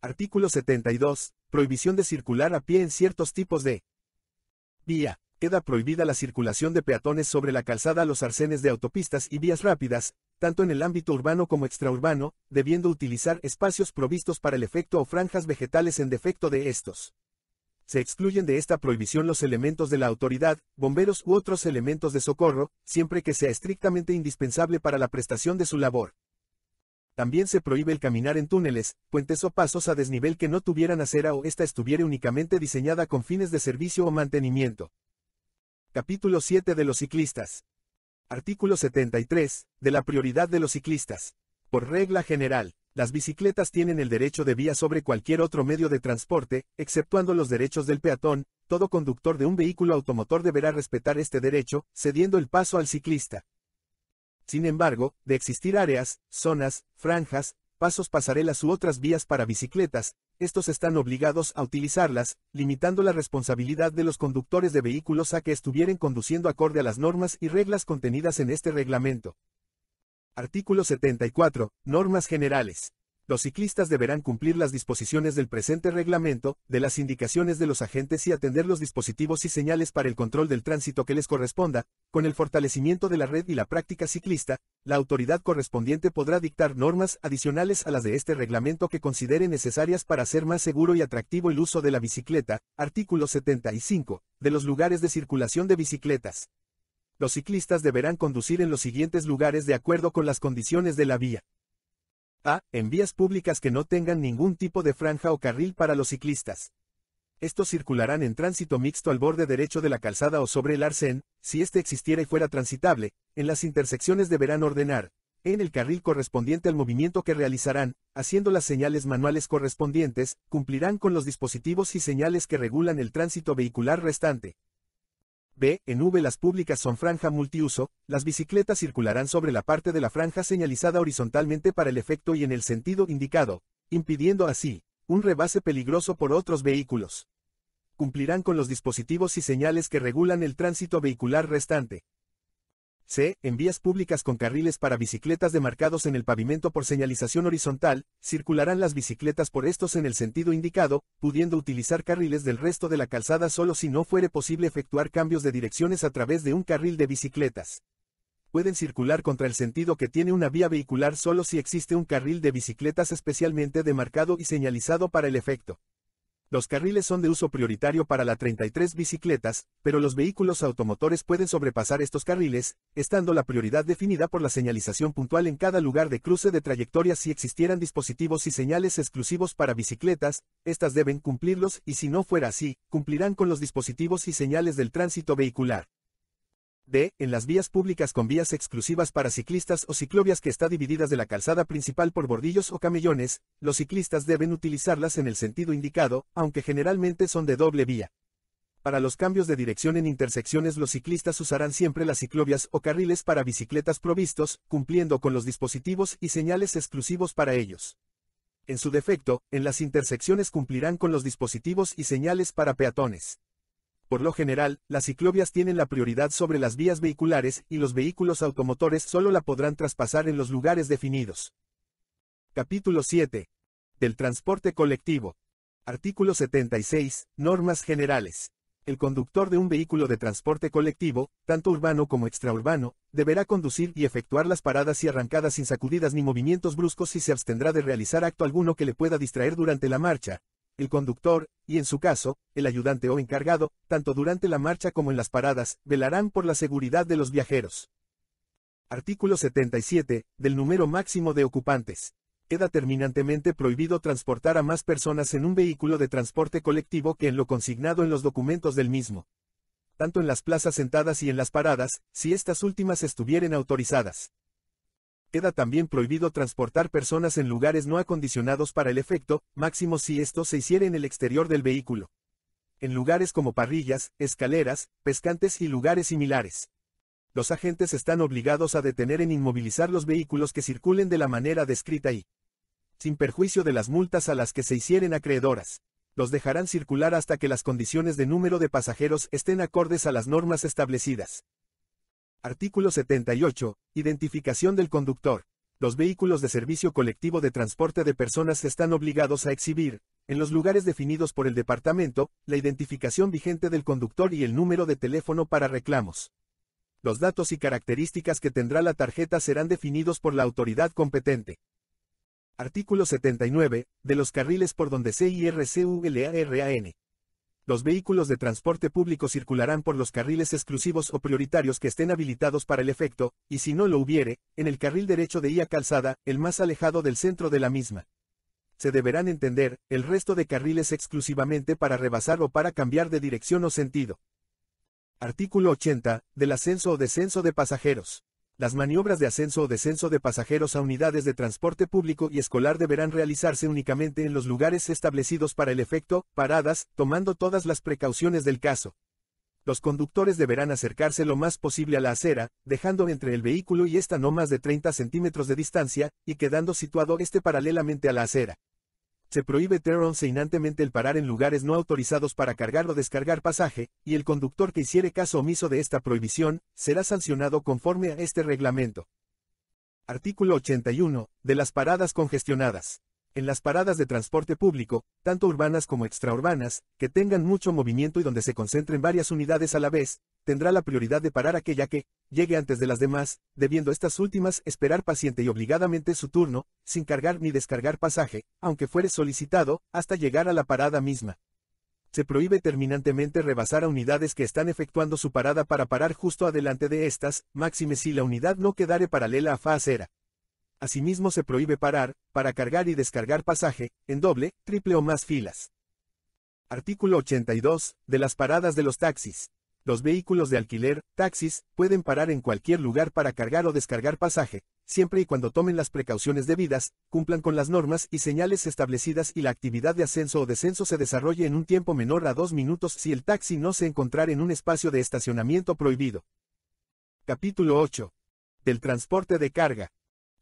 Artículo 72. Prohibición de circular a pie en ciertos tipos de vía. Queda prohibida la circulación de peatones sobre la calzada a los arcenes de autopistas y vías rápidas, tanto en el ámbito urbano como extraurbano, debiendo utilizar espacios provistos para el efecto o franjas vegetales en defecto de estos. Se excluyen de esta prohibición los elementos de la autoridad, bomberos u otros elementos de socorro, siempre que sea estrictamente indispensable para la prestación de su labor. También se prohíbe el caminar en túneles, puentes o pasos a desnivel que no tuvieran acera o esta estuviera únicamente diseñada con fines de servicio o mantenimiento. Capítulo 7 de los ciclistas. Artículo 73, de la prioridad de los ciclistas. Por regla general, las bicicletas tienen el derecho de vía sobre cualquier otro medio de transporte, exceptuando los derechos del peatón, todo conductor de un vehículo automotor deberá respetar este derecho, cediendo el paso al ciclista. Sin embargo, de existir áreas, zonas, franjas, pasos pasarelas u otras vías para bicicletas, estos están obligados a utilizarlas, limitando la responsabilidad de los conductores de vehículos a que estuvieren conduciendo acorde a las normas y reglas contenidas en este reglamento. Artículo 74. Normas generales los ciclistas deberán cumplir las disposiciones del presente reglamento, de las indicaciones de los agentes y atender los dispositivos y señales para el control del tránsito que les corresponda, con el fortalecimiento de la red y la práctica ciclista, la autoridad correspondiente podrá dictar normas adicionales a las de este reglamento que considere necesarias para hacer más seguro y atractivo el uso de la bicicleta, artículo 75, de los lugares de circulación de bicicletas. Los ciclistas deberán conducir en los siguientes lugares de acuerdo con las condiciones de la vía. A. En vías públicas que no tengan ningún tipo de franja o carril para los ciclistas. Estos circularán en tránsito mixto al borde derecho de la calzada o sobre el arcén, si éste existiera y fuera transitable, en las intersecciones deberán ordenar, en el carril correspondiente al movimiento que realizarán, haciendo las señales manuales correspondientes, cumplirán con los dispositivos y señales que regulan el tránsito vehicular restante. B. En V las públicas son franja multiuso, las bicicletas circularán sobre la parte de la franja señalizada horizontalmente para el efecto y en el sentido indicado, impidiendo así, un rebase peligroso por otros vehículos. Cumplirán con los dispositivos y señales que regulan el tránsito vehicular restante. C. En vías públicas con carriles para bicicletas demarcados en el pavimento por señalización horizontal, circularán las bicicletas por estos en el sentido indicado, pudiendo utilizar carriles del resto de la calzada solo si no fuere posible efectuar cambios de direcciones a través de un carril de bicicletas. Pueden circular contra el sentido que tiene una vía vehicular solo si existe un carril de bicicletas especialmente demarcado y señalizado para el efecto. Los carriles son de uso prioritario para la 33 bicicletas, pero los vehículos automotores pueden sobrepasar estos carriles, estando la prioridad definida por la señalización puntual en cada lugar de cruce de trayectoria si existieran dispositivos y señales exclusivos para bicicletas, estas deben cumplirlos y si no fuera así, cumplirán con los dispositivos y señales del tránsito vehicular. D. En las vías públicas con vías exclusivas para ciclistas o ciclovias que está divididas de la calzada principal por bordillos o camellones, los ciclistas deben utilizarlas en el sentido indicado, aunque generalmente son de doble vía. Para los cambios de dirección en intersecciones los ciclistas usarán siempre las ciclovias o carriles para bicicletas provistos, cumpliendo con los dispositivos y señales exclusivos para ellos. En su defecto, en las intersecciones cumplirán con los dispositivos y señales para peatones. Por lo general, las ciclovías tienen la prioridad sobre las vías vehiculares y los vehículos automotores solo la podrán traspasar en los lugares definidos. Capítulo 7. Del transporte colectivo. Artículo 76. Normas generales. El conductor de un vehículo de transporte colectivo, tanto urbano como extraurbano, deberá conducir y efectuar las paradas y arrancadas sin sacudidas ni movimientos bruscos y se abstendrá de realizar acto alguno que le pueda distraer durante la marcha, el conductor, y en su caso, el ayudante o encargado, tanto durante la marcha como en las paradas, velarán por la seguridad de los viajeros. Artículo 77, del número máximo de ocupantes. Queda terminantemente prohibido transportar a más personas en un vehículo de transporte colectivo que en lo consignado en los documentos del mismo. Tanto en las plazas sentadas y en las paradas, si estas últimas estuvieren autorizadas. Queda también prohibido transportar personas en lugares no acondicionados para el efecto, máximo si esto se hiciera en el exterior del vehículo. En lugares como parrillas, escaleras, pescantes y lugares similares. Los agentes están obligados a detener en inmovilizar los vehículos que circulen de la manera descrita y, sin perjuicio de las multas a las que se hicieren acreedoras, los dejarán circular hasta que las condiciones de número de pasajeros estén acordes a las normas establecidas. Artículo 78. Identificación del conductor. Los vehículos de servicio colectivo de transporte de personas están obligados a exhibir, en los lugares definidos por el departamento, la identificación vigente del conductor y el número de teléfono para reclamos. Los datos y características que tendrá la tarjeta serán definidos por la autoridad competente. Artículo 79. De los carriles por donde CIRCULARAN los vehículos de transporte público circularán por los carriles exclusivos o prioritarios que estén habilitados para el efecto, y si no lo hubiere, en el carril derecho de IA Calzada, el más alejado del centro de la misma. Se deberán entender, el resto de carriles exclusivamente para rebasar o para cambiar de dirección o sentido. Artículo 80, del ascenso o descenso de pasajeros. Las maniobras de ascenso o descenso de pasajeros a unidades de transporte público y escolar deberán realizarse únicamente en los lugares establecidos para el efecto, paradas, tomando todas las precauciones del caso. Los conductores deberán acercarse lo más posible a la acera, dejando entre el vehículo y esta no más de 30 centímetros de distancia, y quedando situado este paralelamente a la acera. Se prohíbe seinantemente el parar en lugares no autorizados para cargar o descargar pasaje, y el conductor que hiciere caso omiso de esta prohibición, será sancionado conforme a este reglamento. Artículo 81. De las paradas congestionadas. En las paradas de transporte público, tanto urbanas como extraurbanas, que tengan mucho movimiento y donde se concentren varias unidades a la vez, tendrá la prioridad de parar aquella que llegue antes de las demás, debiendo estas últimas esperar paciente y obligadamente su turno, sin cargar ni descargar pasaje, aunque fuere solicitado, hasta llegar a la parada misma. Se prohíbe terminantemente rebasar a unidades que están efectuando su parada para parar justo adelante de estas, máxime si la unidad no quedare paralela a fa acera. Asimismo se prohíbe parar, para cargar y descargar pasaje, en doble, triple o más filas. Artículo 82, de las paradas de los taxis. Los vehículos de alquiler, taxis, pueden parar en cualquier lugar para cargar o descargar pasaje, siempre y cuando tomen las precauciones debidas, cumplan con las normas y señales establecidas y la actividad de ascenso o descenso se desarrolle en un tiempo menor a dos minutos si el taxi no se encontrar en un espacio de estacionamiento prohibido. Capítulo 8. Del transporte de carga.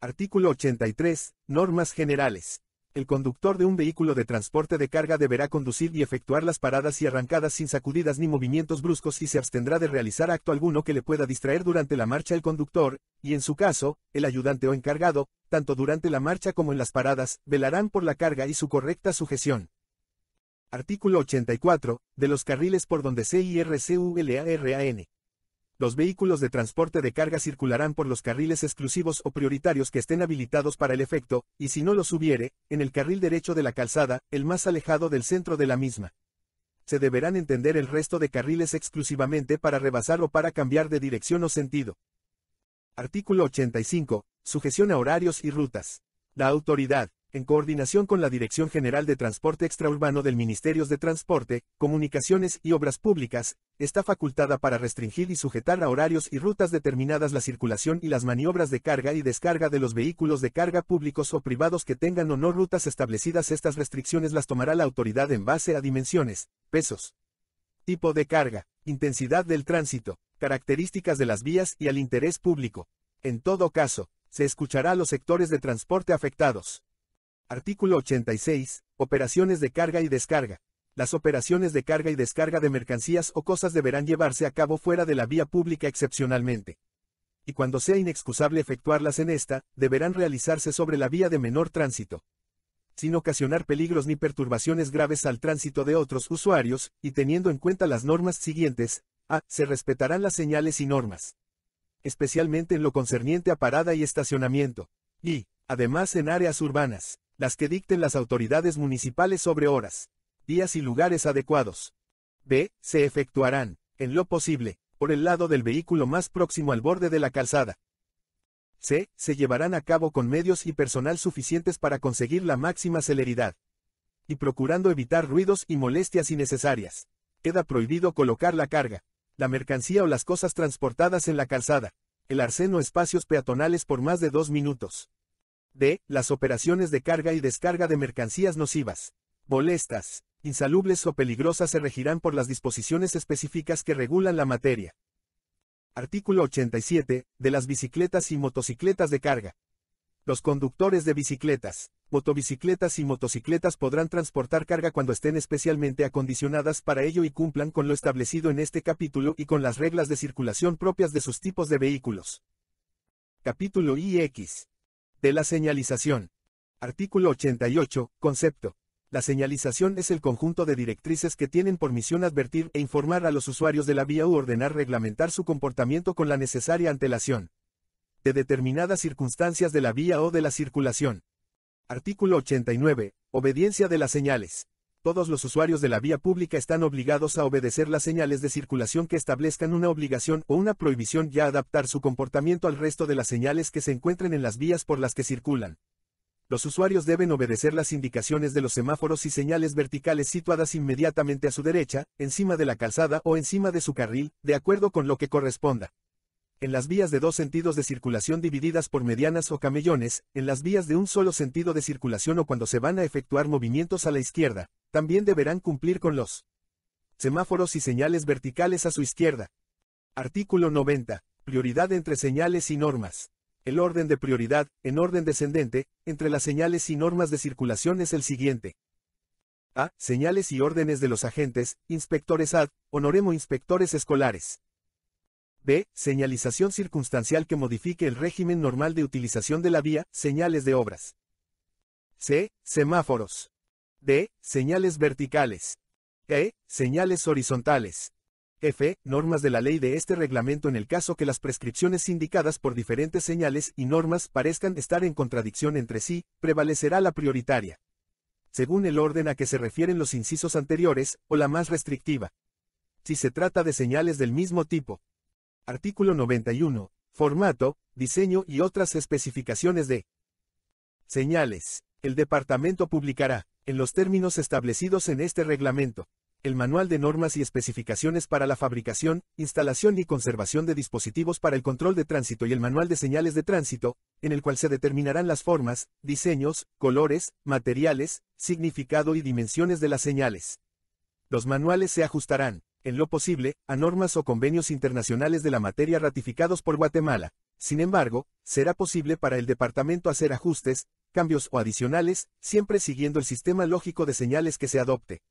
Artículo 83. Normas generales el conductor de un vehículo de transporte de carga deberá conducir y efectuar las paradas y arrancadas sin sacudidas ni movimientos bruscos y se abstendrá de realizar acto alguno que le pueda distraer durante la marcha el conductor, y en su caso, el ayudante o encargado, tanto durante la marcha como en las paradas, velarán por la carga y su correcta sujeción. Artículo 84, de los carriles por donde CIRCULARAN los vehículos de transporte de carga circularán por los carriles exclusivos o prioritarios que estén habilitados para el efecto, y si no los hubiere, en el carril derecho de la calzada, el más alejado del centro de la misma. Se deberán entender el resto de carriles exclusivamente para rebasar o para cambiar de dirección o sentido. Artículo 85. Sujeción a horarios y rutas. La autoridad, en coordinación con la Dirección General de Transporte Extraurbano del Ministerio de Transporte, Comunicaciones y Obras Públicas, está facultada para restringir y sujetar a horarios y rutas determinadas la circulación y las maniobras de carga y descarga de los vehículos de carga públicos o privados que tengan o no rutas establecidas. Estas restricciones las tomará la autoridad en base a dimensiones, pesos, tipo de carga, intensidad del tránsito, características de las vías y al interés público. En todo caso, se escuchará a los sectores de transporte afectados. Artículo 86. Operaciones de carga y descarga. Las operaciones de carga y descarga de mercancías o cosas deberán llevarse a cabo fuera de la vía pública excepcionalmente. Y cuando sea inexcusable efectuarlas en esta, deberán realizarse sobre la vía de menor tránsito. Sin ocasionar peligros ni perturbaciones graves al tránsito de otros usuarios, y teniendo en cuenta las normas siguientes, a. Se respetarán las señales y normas. Especialmente en lo concerniente a parada y estacionamiento. Y, además en áreas urbanas las que dicten las autoridades municipales sobre horas, días y lugares adecuados. B. Se efectuarán, en lo posible, por el lado del vehículo más próximo al borde de la calzada. C. Se llevarán a cabo con medios y personal suficientes para conseguir la máxima celeridad. Y procurando evitar ruidos y molestias innecesarias. Queda prohibido colocar la carga, la mercancía o las cosas transportadas en la calzada, el arseno espacios peatonales por más de dos minutos. D. Las operaciones de carga y descarga de mercancías nocivas, molestas, insalubles o peligrosas se regirán por las disposiciones específicas que regulan la materia. Artículo 87. De las bicicletas y motocicletas de carga. Los conductores de bicicletas, motobicicletas y motocicletas podrán transportar carga cuando estén especialmente acondicionadas para ello y cumplan con lo establecido en este capítulo y con las reglas de circulación propias de sus tipos de vehículos. Capítulo IX de la señalización. Artículo 88. Concepto. La señalización es el conjunto de directrices que tienen por misión advertir e informar a los usuarios de la vía u ordenar reglamentar su comportamiento con la necesaria antelación de determinadas circunstancias de la vía o de la circulación. Artículo 89. Obediencia de las señales todos los usuarios de la vía pública están obligados a obedecer las señales de circulación que establezcan una obligación o una prohibición y a adaptar su comportamiento al resto de las señales que se encuentren en las vías por las que circulan. Los usuarios deben obedecer las indicaciones de los semáforos y señales verticales situadas inmediatamente a su derecha, encima de la calzada o encima de su carril, de acuerdo con lo que corresponda. En las vías de dos sentidos de circulación divididas por medianas o camellones, en las vías de un solo sentido de circulación o cuando se van a efectuar movimientos a la izquierda, también deberán cumplir con los semáforos y señales verticales a su izquierda. Artículo 90. Prioridad entre señales y normas. El orden de prioridad, en orden descendente, entre las señales y normas de circulación es el siguiente. A. Señales y órdenes de los agentes, inspectores ad, honoremo inspectores escolares. B. Señalización circunstancial que modifique el régimen normal de utilización de la vía, señales de obras. C. Semáforos. D. Señales verticales. E. Señales horizontales. F. Normas de la ley de este reglamento en el caso que las prescripciones indicadas por diferentes señales y normas parezcan estar en contradicción entre sí, prevalecerá la prioritaria. Según el orden a que se refieren los incisos anteriores, o la más restrictiva. Si se trata de señales del mismo tipo. Artículo 91. Formato, diseño y otras especificaciones de señales. El departamento publicará en los términos establecidos en este reglamento, el Manual de Normas y Especificaciones para la Fabricación, Instalación y Conservación de Dispositivos para el Control de Tránsito y el Manual de Señales de Tránsito, en el cual se determinarán las formas, diseños, colores, materiales, significado y dimensiones de las señales. Los manuales se ajustarán, en lo posible, a normas o convenios internacionales de la materia ratificados por Guatemala. Sin embargo, será posible para el departamento hacer ajustes, cambios o adicionales, siempre siguiendo el sistema lógico de señales que se adopte.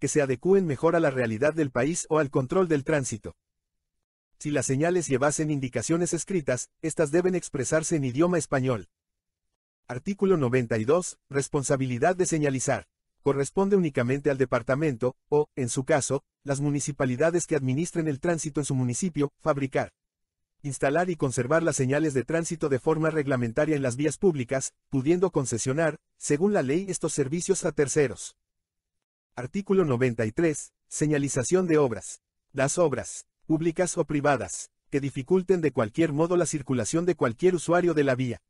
Que se adecúen mejor a la realidad del país o al control del tránsito. Si las señales llevasen indicaciones escritas, estas deben expresarse en idioma español. Artículo 92. Responsabilidad de señalizar. Corresponde únicamente al departamento, o, en su caso, las municipalidades que administren el tránsito en su municipio, fabricar, instalar y conservar las señales de tránsito de forma reglamentaria en las vías públicas, pudiendo concesionar, según la ley, estos servicios a terceros. Artículo 93. Señalización de obras. Las obras, públicas o privadas, que dificulten de cualquier modo la circulación de cualquier usuario de la vía,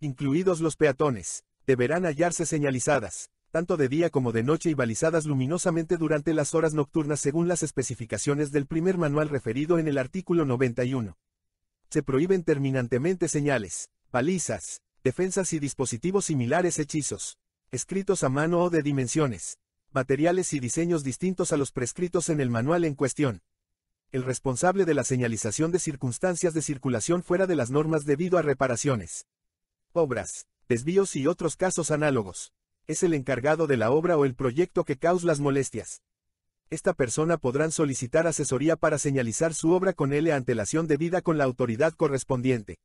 incluidos los peatones, deberán hallarse señalizadas, tanto de día como de noche y balizadas luminosamente durante las horas nocturnas según las especificaciones del primer manual referido en el artículo 91 se prohíben terminantemente señales, palizas, defensas y dispositivos similares hechizos, escritos a mano o de dimensiones, materiales y diseños distintos a los prescritos en el manual en cuestión. El responsable de la señalización de circunstancias de circulación fuera de las normas debido a reparaciones, obras, desvíos y otros casos análogos. Es el encargado de la obra o el proyecto que causa las molestias esta persona podrán solicitar asesoría para señalizar su obra con L antelación debida con la autoridad correspondiente.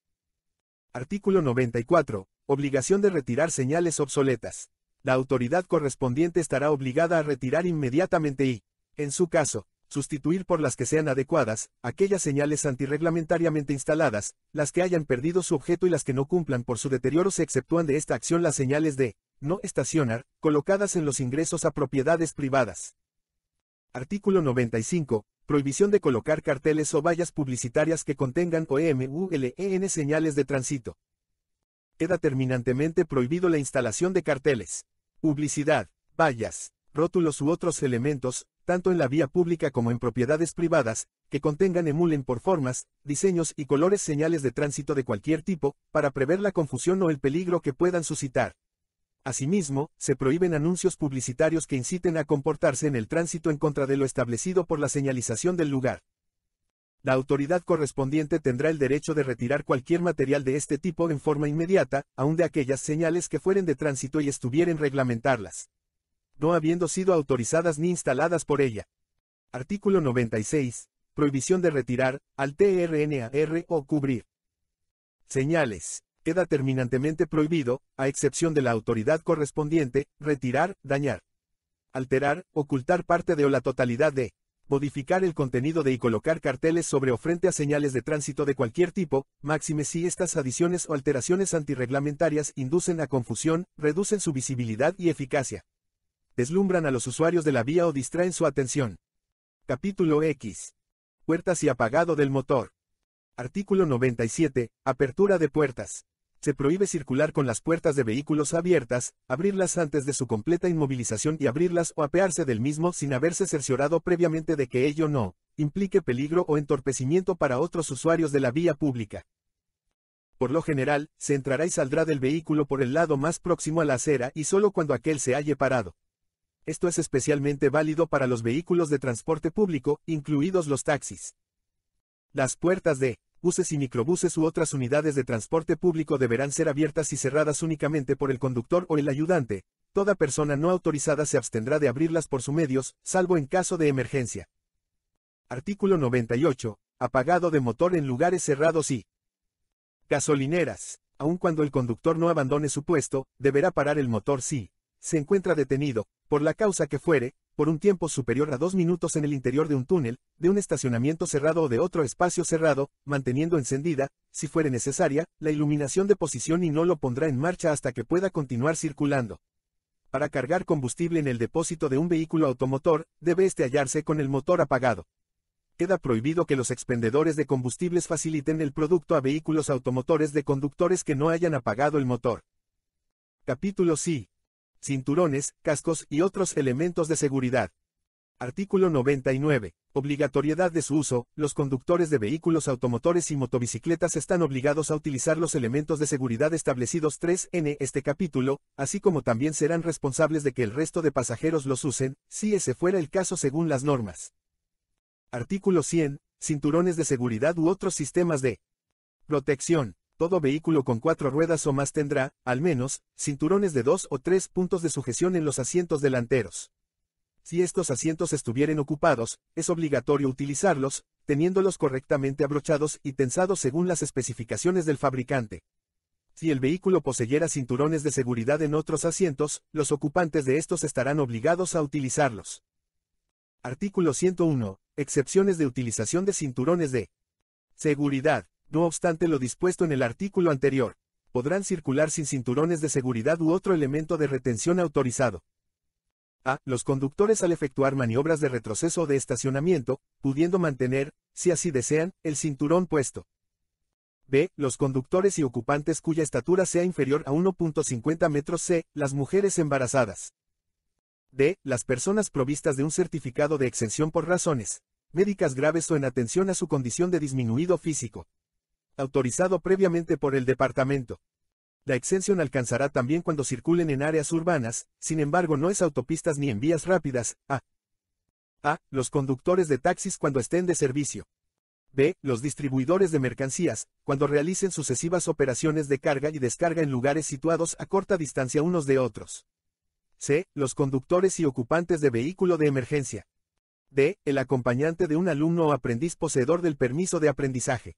Artículo 94. Obligación de retirar señales obsoletas. La autoridad correspondiente estará obligada a retirar inmediatamente y, en su caso, sustituir por las que sean adecuadas, aquellas señales antirreglamentariamente instaladas, las que hayan perdido su objeto y las que no cumplan por su deterioro se exceptúan de esta acción las señales de no estacionar, colocadas en los ingresos a propiedades privadas. Artículo 95. Prohibición de colocar carteles o vallas publicitarias que contengan OMULEN señales de tránsito. Queda terminantemente prohibido la instalación de carteles, publicidad, vallas, rótulos u otros elementos, tanto en la vía pública como en propiedades privadas, que contengan emulen por formas, diseños y colores señales de tránsito de cualquier tipo, para prever la confusión o el peligro que puedan suscitar. Asimismo, se prohíben anuncios publicitarios que inciten a comportarse en el tránsito en contra de lo establecido por la señalización del lugar. La autoridad correspondiente tendrá el derecho de retirar cualquier material de este tipo en forma inmediata, aun de aquellas señales que fueren de tránsito y estuvieren reglamentarlas. No habiendo sido autorizadas ni instaladas por ella. Artículo 96. Prohibición de retirar, al TRNAR o cubrir. Señales queda terminantemente prohibido, a excepción de la autoridad correspondiente, retirar, dañar, alterar, ocultar parte de o la totalidad de, modificar el contenido de y colocar carteles sobre o frente a señales de tránsito de cualquier tipo, máxime si estas adiciones o alteraciones antirreglamentarias inducen a confusión, reducen su visibilidad y eficacia, deslumbran a los usuarios de la vía o distraen su atención. Capítulo X. Puertas y apagado del motor. Artículo 97. Apertura de puertas. Se prohíbe circular con las puertas de vehículos abiertas, abrirlas antes de su completa inmovilización y abrirlas o apearse del mismo sin haberse cerciorado previamente de que ello no implique peligro o entorpecimiento para otros usuarios de la vía pública. Por lo general, se entrará y saldrá del vehículo por el lado más próximo a la acera y solo cuando aquel se halle parado. Esto es especialmente válido para los vehículos de transporte público, incluidos los taxis. Las puertas de buses y microbuses u otras unidades de transporte público deberán ser abiertas y cerradas únicamente por el conductor o el ayudante. Toda persona no autorizada se abstendrá de abrirlas por sus medios, salvo en caso de emergencia. Artículo 98. Apagado de motor en lugares cerrados y gasolineras. Aun cuando el conductor no abandone su puesto, deberá parar el motor si se encuentra detenido, por la causa que fuere, por un tiempo superior a dos minutos en el interior de un túnel, de un estacionamiento cerrado o de otro espacio cerrado, manteniendo encendida, si fuere necesaria, la iluminación de posición y no lo pondrá en marcha hasta que pueda continuar circulando. Para cargar combustible en el depósito de un vehículo automotor, debe este hallarse con el motor apagado. Queda prohibido que los expendedores de combustibles faciliten el producto a vehículos automotores de conductores que no hayan apagado el motor. Capítulo C cinturones, cascos y otros elementos de seguridad. Artículo 99. Obligatoriedad de su uso. Los conductores de vehículos automotores y motocicletas están obligados a utilizar los elementos de seguridad establecidos 3 en este capítulo, así como también serán responsables de que el resto de pasajeros los usen, si ese fuera el caso según las normas. Artículo 100. Cinturones de seguridad u otros sistemas de protección. Todo vehículo con cuatro ruedas o más tendrá, al menos, cinturones de dos o tres puntos de sujeción en los asientos delanteros. Si estos asientos estuvieren ocupados, es obligatorio utilizarlos, teniéndolos correctamente abrochados y tensados según las especificaciones del fabricante. Si el vehículo poseyera cinturones de seguridad en otros asientos, los ocupantes de estos estarán obligados a utilizarlos. Artículo 101. Excepciones de utilización de cinturones de seguridad. No obstante lo dispuesto en el artículo anterior, podrán circular sin cinturones de seguridad u otro elemento de retención autorizado. A. Los conductores al efectuar maniobras de retroceso o de estacionamiento, pudiendo mantener, si así desean, el cinturón puesto. B. Los conductores y ocupantes cuya estatura sea inferior a 1.50 metros C. Las mujeres embarazadas. D. Las personas provistas de un certificado de exención por razones médicas graves o en atención a su condición de disminuido físico autorizado previamente por el departamento. La exención alcanzará también cuando circulen en áreas urbanas, sin embargo no es autopistas ni en vías rápidas, a. a. los conductores de taxis cuando estén de servicio. b. los distribuidores de mercancías, cuando realicen sucesivas operaciones de carga y descarga en lugares situados a corta distancia unos de otros. c. los conductores y ocupantes de vehículo de emergencia. d. el acompañante de un alumno o aprendiz poseedor del permiso de aprendizaje.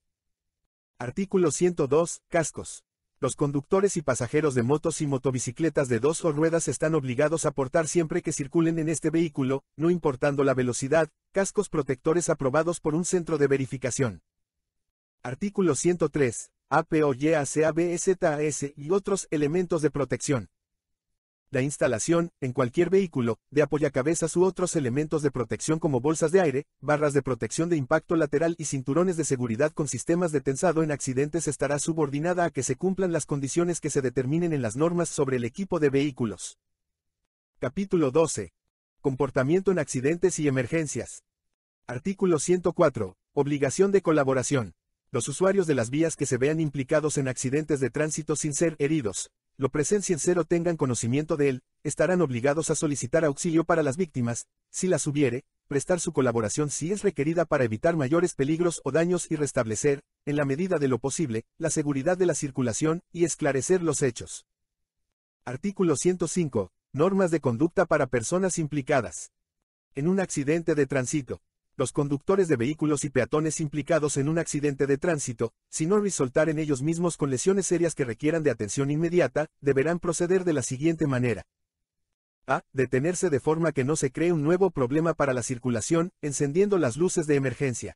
Artículo 102. Cascos. Los conductores y pasajeros de motos y motobicicletas de dos o ruedas están obligados a portar siempre que circulen en este vehículo, no importando la velocidad, cascos protectores aprobados por un centro de verificación. Artículo 103. APOYACABZAS y otros elementos de protección la instalación, en cualquier vehículo, de apoyacabezas u otros elementos de protección como bolsas de aire, barras de protección de impacto lateral y cinturones de seguridad con sistemas de tensado en accidentes estará subordinada a que se cumplan las condiciones que se determinen en las normas sobre el equipo de vehículos. Capítulo 12. Comportamiento en accidentes y emergencias. Artículo 104. Obligación de colaboración los usuarios de las vías que se vean implicados en accidentes de tránsito sin ser heridos, lo presencien cero tengan conocimiento de él, estarán obligados a solicitar auxilio para las víctimas, si las hubiere, prestar su colaboración si es requerida para evitar mayores peligros o daños y restablecer, en la medida de lo posible, la seguridad de la circulación y esclarecer los hechos. Artículo 105. Normas de conducta para personas implicadas. En un accidente de tránsito, los conductores de vehículos y peatones implicados en un accidente de tránsito, si no resultar en ellos mismos con lesiones serias que requieran de atención inmediata, deberán proceder de la siguiente manera. A. Detenerse de forma que no se cree un nuevo problema para la circulación, encendiendo las luces de emergencia.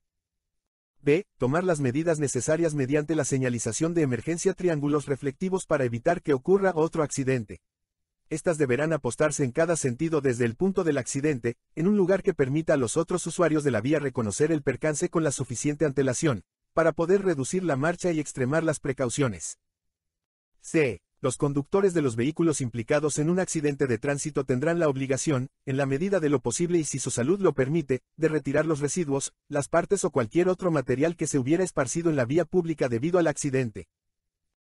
B. Tomar las medidas necesarias mediante la señalización de emergencia triángulos reflectivos para evitar que ocurra otro accidente estas deberán apostarse en cada sentido desde el punto del accidente, en un lugar que permita a los otros usuarios de la vía reconocer el percance con la suficiente antelación, para poder reducir la marcha y extremar las precauciones. C. Los conductores de los vehículos implicados en un accidente de tránsito tendrán la obligación, en la medida de lo posible y si su salud lo permite, de retirar los residuos, las partes o cualquier otro material que se hubiera esparcido en la vía pública debido al accidente.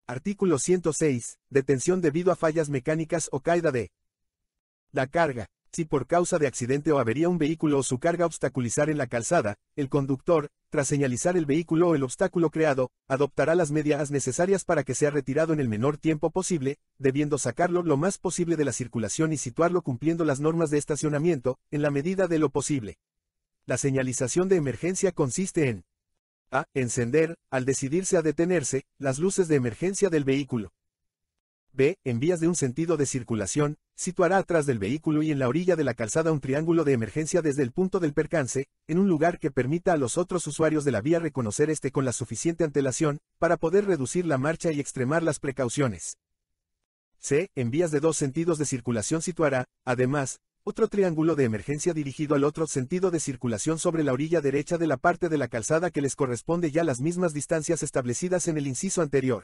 Artículo 106. Detención debido a fallas mecánicas o caída de la carga. Si por causa de accidente o avería un vehículo o su carga obstaculizar en la calzada, el conductor, tras señalizar el vehículo o el obstáculo creado, adoptará las medidas necesarias para que sea retirado en el menor tiempo posible, debiendo sacarlo lo más posible de la circulación y situarlo cumpliendo las normas de estacionamiento, en la medida de lo posible. La señalización de emergencia consiste en a encender, al decidirse a detenerse, las luces de emergencia del vehículo. B. En vías de un sentido de circulación, situará atrás del vehículo y en la orilla de la calzada un triángulo de emergencia desde el punto del percance, en un lugar que permita a los otros usuarios de la vía reconocer este con la suficiente antelación, para poder reducir la marcha y extremar las precauciones. C. En vías de dos sentidos de circulación situará, además, otro triángulo de emergencia dirigido al otro sentido de circulación sobre la orilla derecha de la parte de la calzada que les corresponde ya las mismas distancias establecidas en el inciso anterior.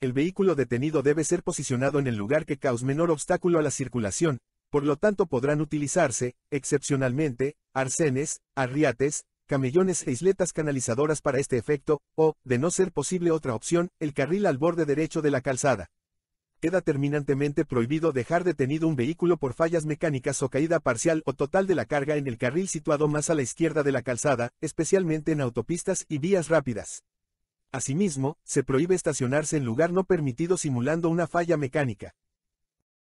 El vehículo detenido debe ser posicionado en el lugar que cause menor obstáculo a la circulación, por lo tanto podrán utilizarse, excepcionalmente, arcenes, arriates, camellones e isletas canalizadoras para este efecto, o, de no ser posible otra opción, el carril al borde derecho de la calzada. Queda terminantemente prohibido dejar detenido un vehículo por fallas mecánicas o caída parcial o total de la carga en el carril situado más a la izquierda de la calzada, especialmente en autopistas y vías rápidas. Asimismo, se prohíbe estacionarse en lugar no permitido simulando una falla mecánica.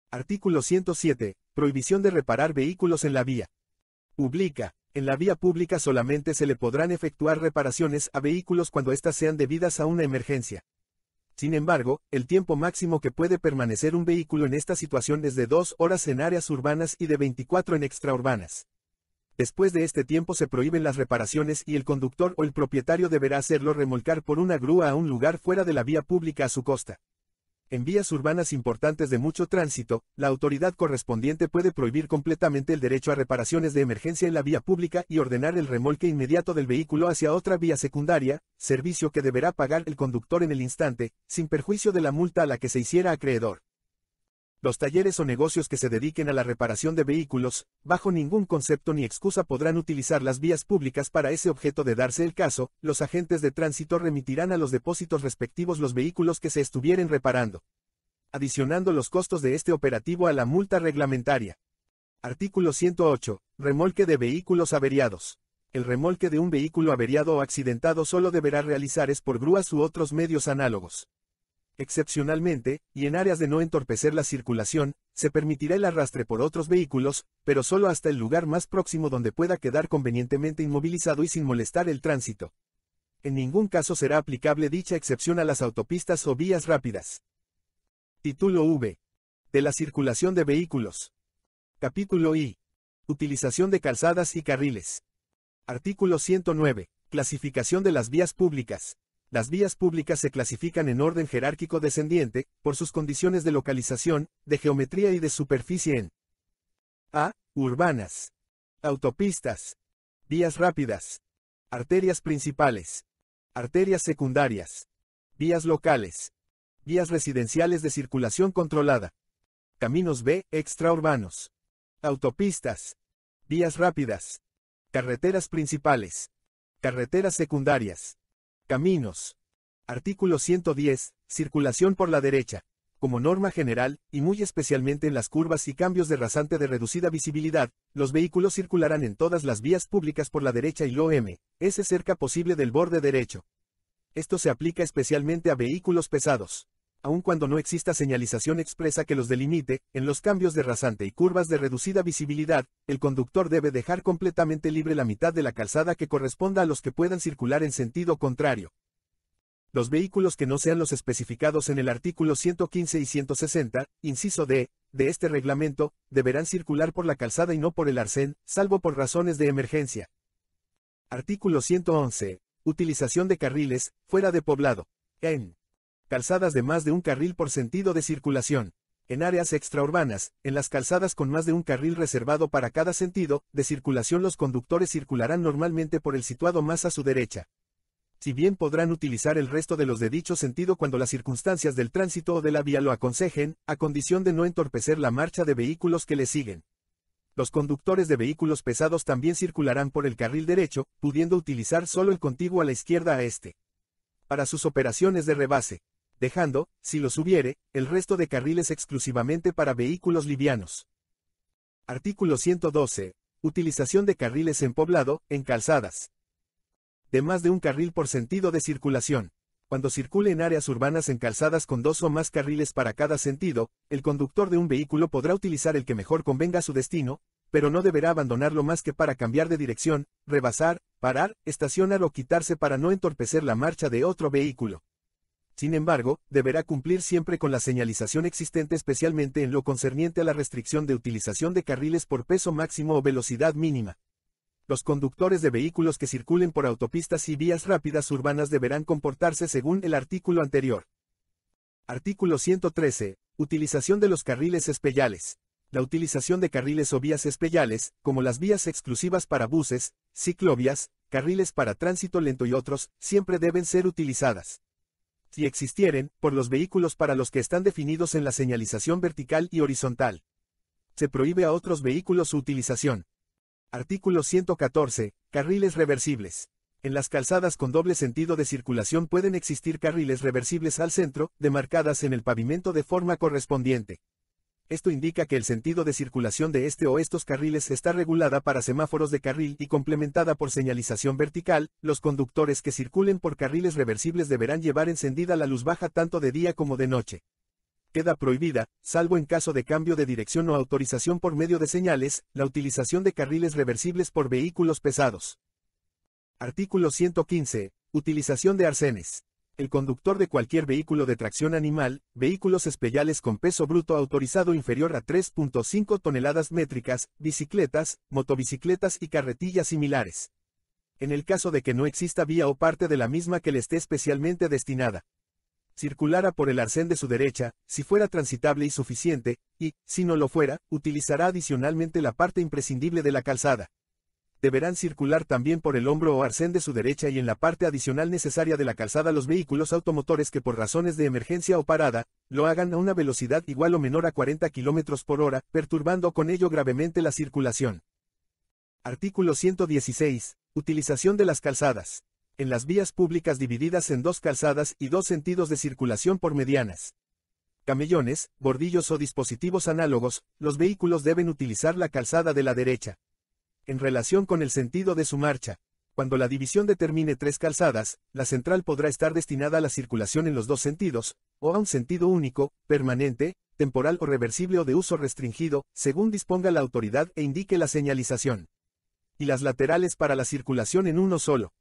Artículo 107. Prohibición de reparar vehículos en la vía. Publica. En la vía pública solamente se le podrán efectuar reparaciones a vehículos cuando éstas sean debidas a una emergencia. Sin embargo, el tiempo máximo que puede permanecer un vehículo en esta situación es de 2 horas en áreas urbanas y de 24 en extraurbanas. Después de este tiempo se prohíben las reparaciones y el conductor o el propietario deberá hacerlo remolcar por una grúa a un lugar fuera de la vía pública a su costa. En vías urbanas importantes de mucho tránsito, la autoridad correspondiente puede prohibir completamente el derecho a reparaciones de emergencia en la vía pública y ordenar el remolque inmediato del vehículo hacia otra vía secundaria, servicio que deberá pagar el conductor en el instante, sin perjuicio de la multa a la que se hiciera acreedor. Los talleres o negocios que se dediquen a la reparación de vehículos, bajo ningún concepto ni excusa podrán utilizar las vías públicas para ese objeto de darse el caso, los agentes de tránsito remitirán a los depósitos respectivos los vehículos que se estuvieren reparando, adicionando los costos de este operativo a la multa reglamentaria. Artículo 108. Remolque de vehículos averiados. El remolque de un vehículo averiado o accidentado solo deberá realizar es por grúas u otros medios análogos. Excepcionalmente, y en áreas de no entorpecer la circulación, se permitirá el arrastre por otros vehículos, pero solo hasta el lugar más próximo donde pueda quedar convenientemente inmovilizado y sin molestar el tránsito. En ningún caso será aplicable dicha excepción a las autopistas o vías rápidas. Título V. De la circulación de vehículos. Capítulo I. Utilización de calzadas y carriles. Artículo 109. Clasificación de las vías públicas. Las vías públicas se clasifican en orden jerárquico descendiente, por sus condiciones de localización, de geometría y de superficie en A. Urbanas. Autopistas. Vías rápidas. Arterias principales. Arterias secundarias. Vías locales. Vías residenciales de circulación controlada. Caminos B. Extraurbanos. Autopistas. Vías rápidas. Carreteras principales. Carreteras secundarias. Caminos. Artículo 110. Circulación por la derecha. Como norma general, y muy especialmente en las curvas y cambios de rasante de reducida visibilidad, los vehículos circularán en todas las vías públicas por la derecha y lo M, ese cerca posible del borde derecho. Esto se aplica especialmente a vehículos pesados aun cuando no exista señalización expresa que los delimite, en los cambios de rasante y curvas de reducida visibilidad, el conductor debe dejar completamente libre la mitad de la calzada que corresponda a los que puedan circular en sentido contrario. Los vehículos que no sean los especificados en el artículo 115 y 160, inciso D, de este reglamento, deberán circular por la calzada y no por el arcén, salvo por razones de emergencia. Artículo 111. Utilización de carriles, fuera de poblado calzadas de más de un carril por sentido de circulación. En áreas extraurbanas, en las calzadas con más de un carril reservado para cada sentido de circulación los conductores circularán normalmente por el situado más a su derecha. Si bien podrán utilizar el resto de los de dicho sentido cuando las circunstancias del tránsito o de la vía lo aconsejen, a condición de no entorpecer la marcha de vehículos que le siguen los conductores de vehículos pesados también circularán por el carril derecho, pudiendo utilizar solo el contiguo a la izquierda a este. Para sus operaciones de rebase, dejando, si los hubiere, el resto de carriles exclusivamente para vehículos livianos. Artículo 112. Utilización de carriles en poblado, en calzadas. De más de un carril por sentido de circulación. Cuando circule en áreas urbanas en calzadas con dos o más carriles para cada sentido, el conductor de un vehículo podrá utilizar el que mejor convenga a su destino, pero no deberá abandonarlo más que para cambiar de dirección, rebasar, parar, estacionar o quitarse para no entorpecer la marcha de otro vehículo. Sin embargo, deberá cumplir siempre con la señalización existente especialmente en lo concerniente a la restricción de utilización de carriles por peso máximo o velocidad mínima. Los conductores de vehículos que circulen por autopistas y vías rápidas urbanas deberán comportarse según el artículo anterior. Artículo 113. Utilización de los carriles especiales. La utilización de carriles o vías especiales, como las vías exclusivas para buses, ciclovías, carriles para tránsito lento y otros, siempre deben ser utilizadas si existieren, por los vehículos para los que están definidos en la señalización vertical y horizontal. Se prohíbe a otros vehículos su utilización. Artículo 114. Carriles reversibles. En las calzadas con doble sentido de circulación pueden existir carriles reversibles al centro, demarcadas en el pavimento de forma correspondiente. Esto indica que el sentido de circulación de este o estos carriles está regulada para semáforos de carril y complementada por señalización vertical. Los conductores que circulen por carriles reversibles deberán llevar encendida la luz baja tanto de día como de noche. Queda prohibida, salvo en caso de cambio de dirección o autorización por medio de señales, la utilización de carriles reversibles por vehículos pesados. Artículo 115. Utilización de arsenes el conductor de cualquier vehículo de tracción animal, vehículos especiales con peso bruto autorizado inferior a 3.5 toneladas métricas, bicicletas, motobicicletas y carretillas similares. En el caso de que no exista vía o parte de la misma que le esté especialmente destinada. Circulará por el arcén de su derecha, si fuera transitable y suficiente, y, si no lo fuera, utilizará adicionalmente la parte imprescindible de la calzada deberán circular también por el hombro o arcén de su derecha y en la parte adicional necesaria de la calzada los vehículos automotores que por razones de emergencia o parada, lo hagan a una velocidad igual o menor a 40 km por hora, perturbando con ello gravemente la circulación. Artículo 116. Utilización de las calzadas. En las vías públicas divididas en dos calzadas y dos sentidos de circulación por medianas camellones, bordillos o dispositivos análogos, los vehículos deben utilizar la calzada de la derecha, en relación con el sentido de su marcha. Cuando la división determine tres calzadas, la central podrá estar destinada a la circulación en los dos sentidos, o a un sentido único, permanente, temporal o reversible o de uso restringido, según disponga la autoridad e indique la señalización. Y las laterales para la circulación en uno solo.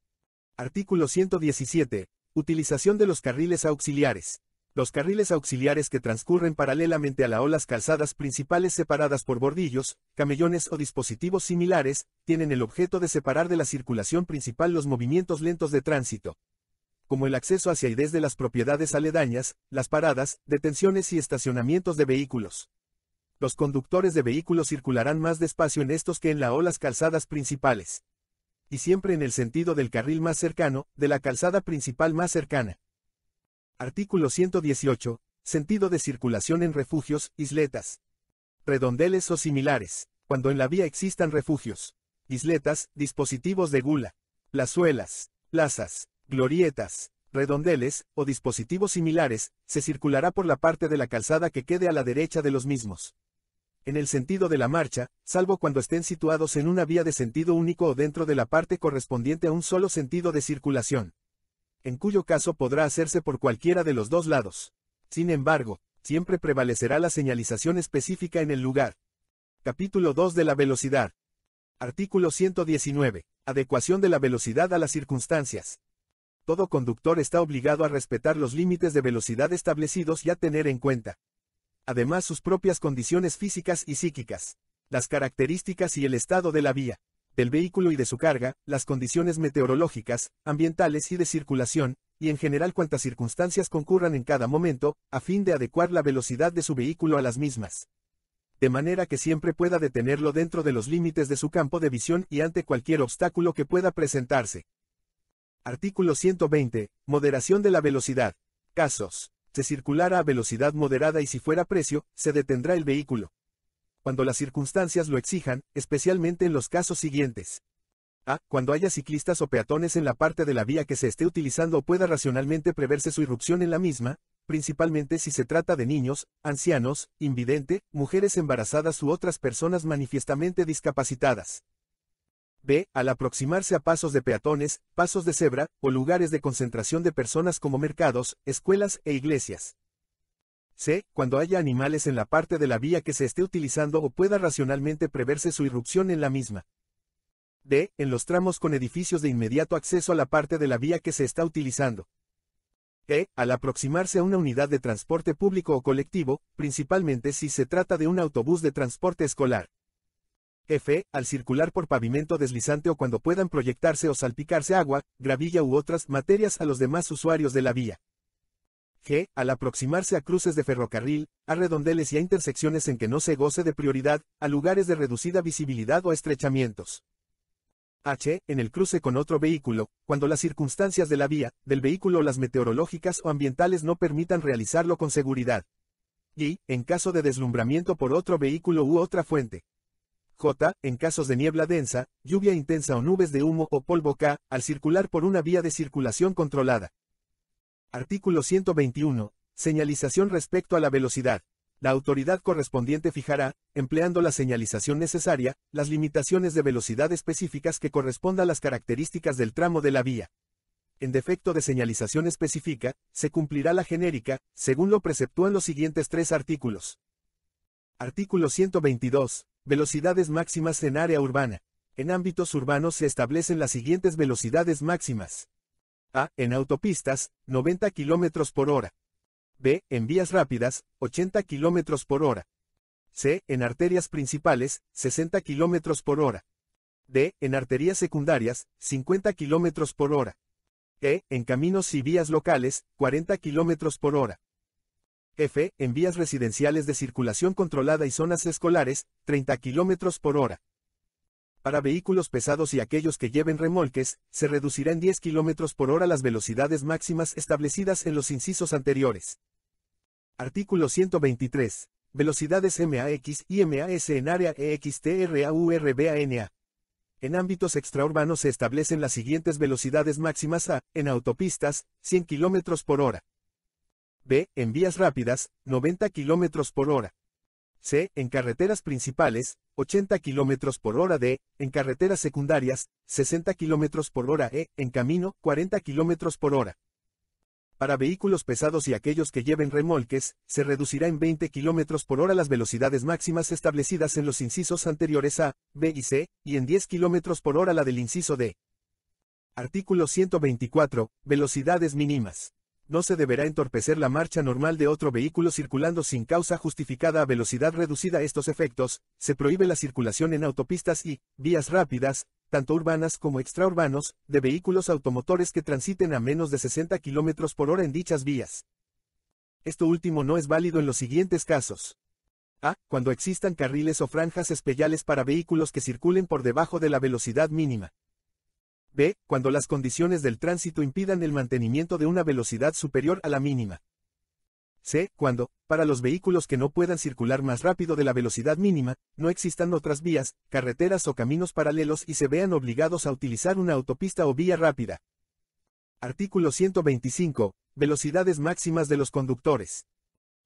Artículo 117. Utilización de los carriles auxiliares. Los carriles auxiliares que transcurren paralelamente a la olas las calzadas principales separadas por bordillos, camellones o dispositivos similares, tienen el objeto de separar de la circulación principal los movimientos lentos de tránsito, como el acceso hacia y desde las propiedades aledañas, las paradas, detenciones y estacionamientos de vehículos. Los conductores de vehículos circularán más despacio en estos que en la o las calzadas principales. Y siempre en el sentido del carril más cercano, de la calzada principal más cercana. Artículo 118. Sentido de circulación en refugios, isletas. Redondeles o similares, cuando en la vía existan refugios. Isletas, dispositivos de gula. Plazuelas, plazas, glorietas, redondeles, o dispositivos similares, se circulará por la parte de la calzada que quede a la derecha de los mismos. En el sentido de la marcha, salvo cuando estén situados en una vía de sentido único o dentro de la parte correspondiente a un solo sentido de circulación en cuyo caso podrá hacerse por cualquiera de los dos lados. Sin embargo, siempre prevalecerá la señalización específica en el lugar. Capítulo 2 de la velocidad. Artículo 119. Adecuación de la velocidad a las circunstancias. Todo conductor está obligado a respetar los límites de velocidad establecidos y a tener en cuenta, además, sus propias condiciones físicas y psíquicas, las características y el estado de la vía del vehículo y de su carga, las condiciones meteorológicas, ambientales y de circulación, y en general cuantas circunstancias concurran en cada momento, a fin de adecuar la velocidad de su vehículo a las mismas. De manera que siempre pueda detenerlo dentro de los límites de su campo de visión y ante cualquier obstáculo que pueda presentarse. Artículo 120. Moderación de la velocidad. Casos. Se circulará a velocidad moderada y si fuera precio, se detendrá el vehículo cuando las circunstancias lo exijan, especialmente en los casos siguientes. A. Cuando haya ciclistas o peatones en la parte de la vía que se esté utilizando o pueda racionalmente preverse su irrupción en la misma, principalmente si se trata de niños, ancianos, invidente, mujeres embarazadas u otras personas manifiestamente discapacitadas. B. Al aproximarse a pasos de peatones, pasos de cebra, o lugares de concentración de personas como mercados, escuelas e iglesias. C. Cuando haya animales en la parte de la vía que se esté utilizando o pueda racionalmente preverse su irrupción en la misma. D. En los tramos con edificios de inmediato acceso a la parte de la vía que se está utilizando. E. Al aproximarse a una unidad de transporte público o colectivo, principalmente si se trata de un autobús de transporte escolar. F. Al circular por pavimento deslizante o cuando puedan proyectarse o salpicarse agua, gravilla u otras materias a los demás usuarios de la vía. G. al aproximarse a cruces de ferrocarril, a redondeles y a intersecciones en que no se goce de prioridad, a lugares de reducida visibilidad o estrechamientos. H. En el cruce con otro vehículo, cuando las circunstancias de la vía, del vehículo o las meteorológicas o ambientales no permitan realizarlo con seguridad. Y, en caso de deslumbramiento por otro vehículo u otra fuente. J. En casos de niebla densa, lluvia intensa o nubes de humo o polvo K, al circular por una vía de circulación controlada. Artículo 121. Señalización respecto a la velocidad. La autoridad correspondiente fijará, empleando la señalización necesaria, las limitaciones de velocidad específicas que corresponda a las características del tramo de la vía. En defecto de señalización específica, se cumplirá la genérica, según lo preceptúan los siguientes tres artículos. Artículo 122. Velocidades máximas en área urbana. En ámbitos urbanos se establecen las siguientes velocidades máximas. A. En autopistas, 90 km por hora. B. En vías rápidas, 80 km por hora. C. En arterias principales, 60 km por hora. D. En arterias secundarias, 50 km por hora. E. En caminos y vías locales, 40 km por hora. F. En vías residenciales de circulación controlada y zonas escolares, 30 km por hora. Para vehículos pesados y aquellos que lleven remolques, se reducirán en 10 km por hora las velocidades máximas establecidas en los incisos anteriores. Artículo 123. Velocidades MAX y MAS en área EXTRAURBANA. En ámbitos extraurbanos se establecen las siguientes velocidades máximas a, en autopistas, 100 km por hora. B, en vías rápidas, 90 km por hora. C. En carreteras principales, 80 km por hora D. En carreteras secundarias, 60 km por hora E. En camino, 40 km por hora. Para vehículos pesados y aquellos que lleven remolques, se reducirá en 20 km por hora las velocidades máximas establecidas en los incisos anteriores A, B y C, y en 10 km por hora la del inciso D. Artículo 124. Velocidades mínimas no se deberá entorpecer la marcha normal de otro vehículo circulando sin causa justificada a velocidad reducida. Estos efectos, se prohíbe la circulación en autopistas y vías rápidas, tanto urbanas como extraurbanos, de vehículos automotores que transiten a menos de 60 km por hora en dichas vías. Esto último no es válido en los siguientes casos. A. Cuando existan carriles o franjas especiales para vehículos que circulen por debajo de la velocidad mínima. B. Cuando las condiciones del tránsito impidan el mantenimiento de una velocidad superior a la mínima. C. Cuando, para los vehículos que no puedan circular más rápido de la velocidad mínima, no existan otras vías, carreteras o caminos paralelos y se vean obligados a utilizar una autopista o vía rápida. Artículo 125. Velocidades máximas de los conductores.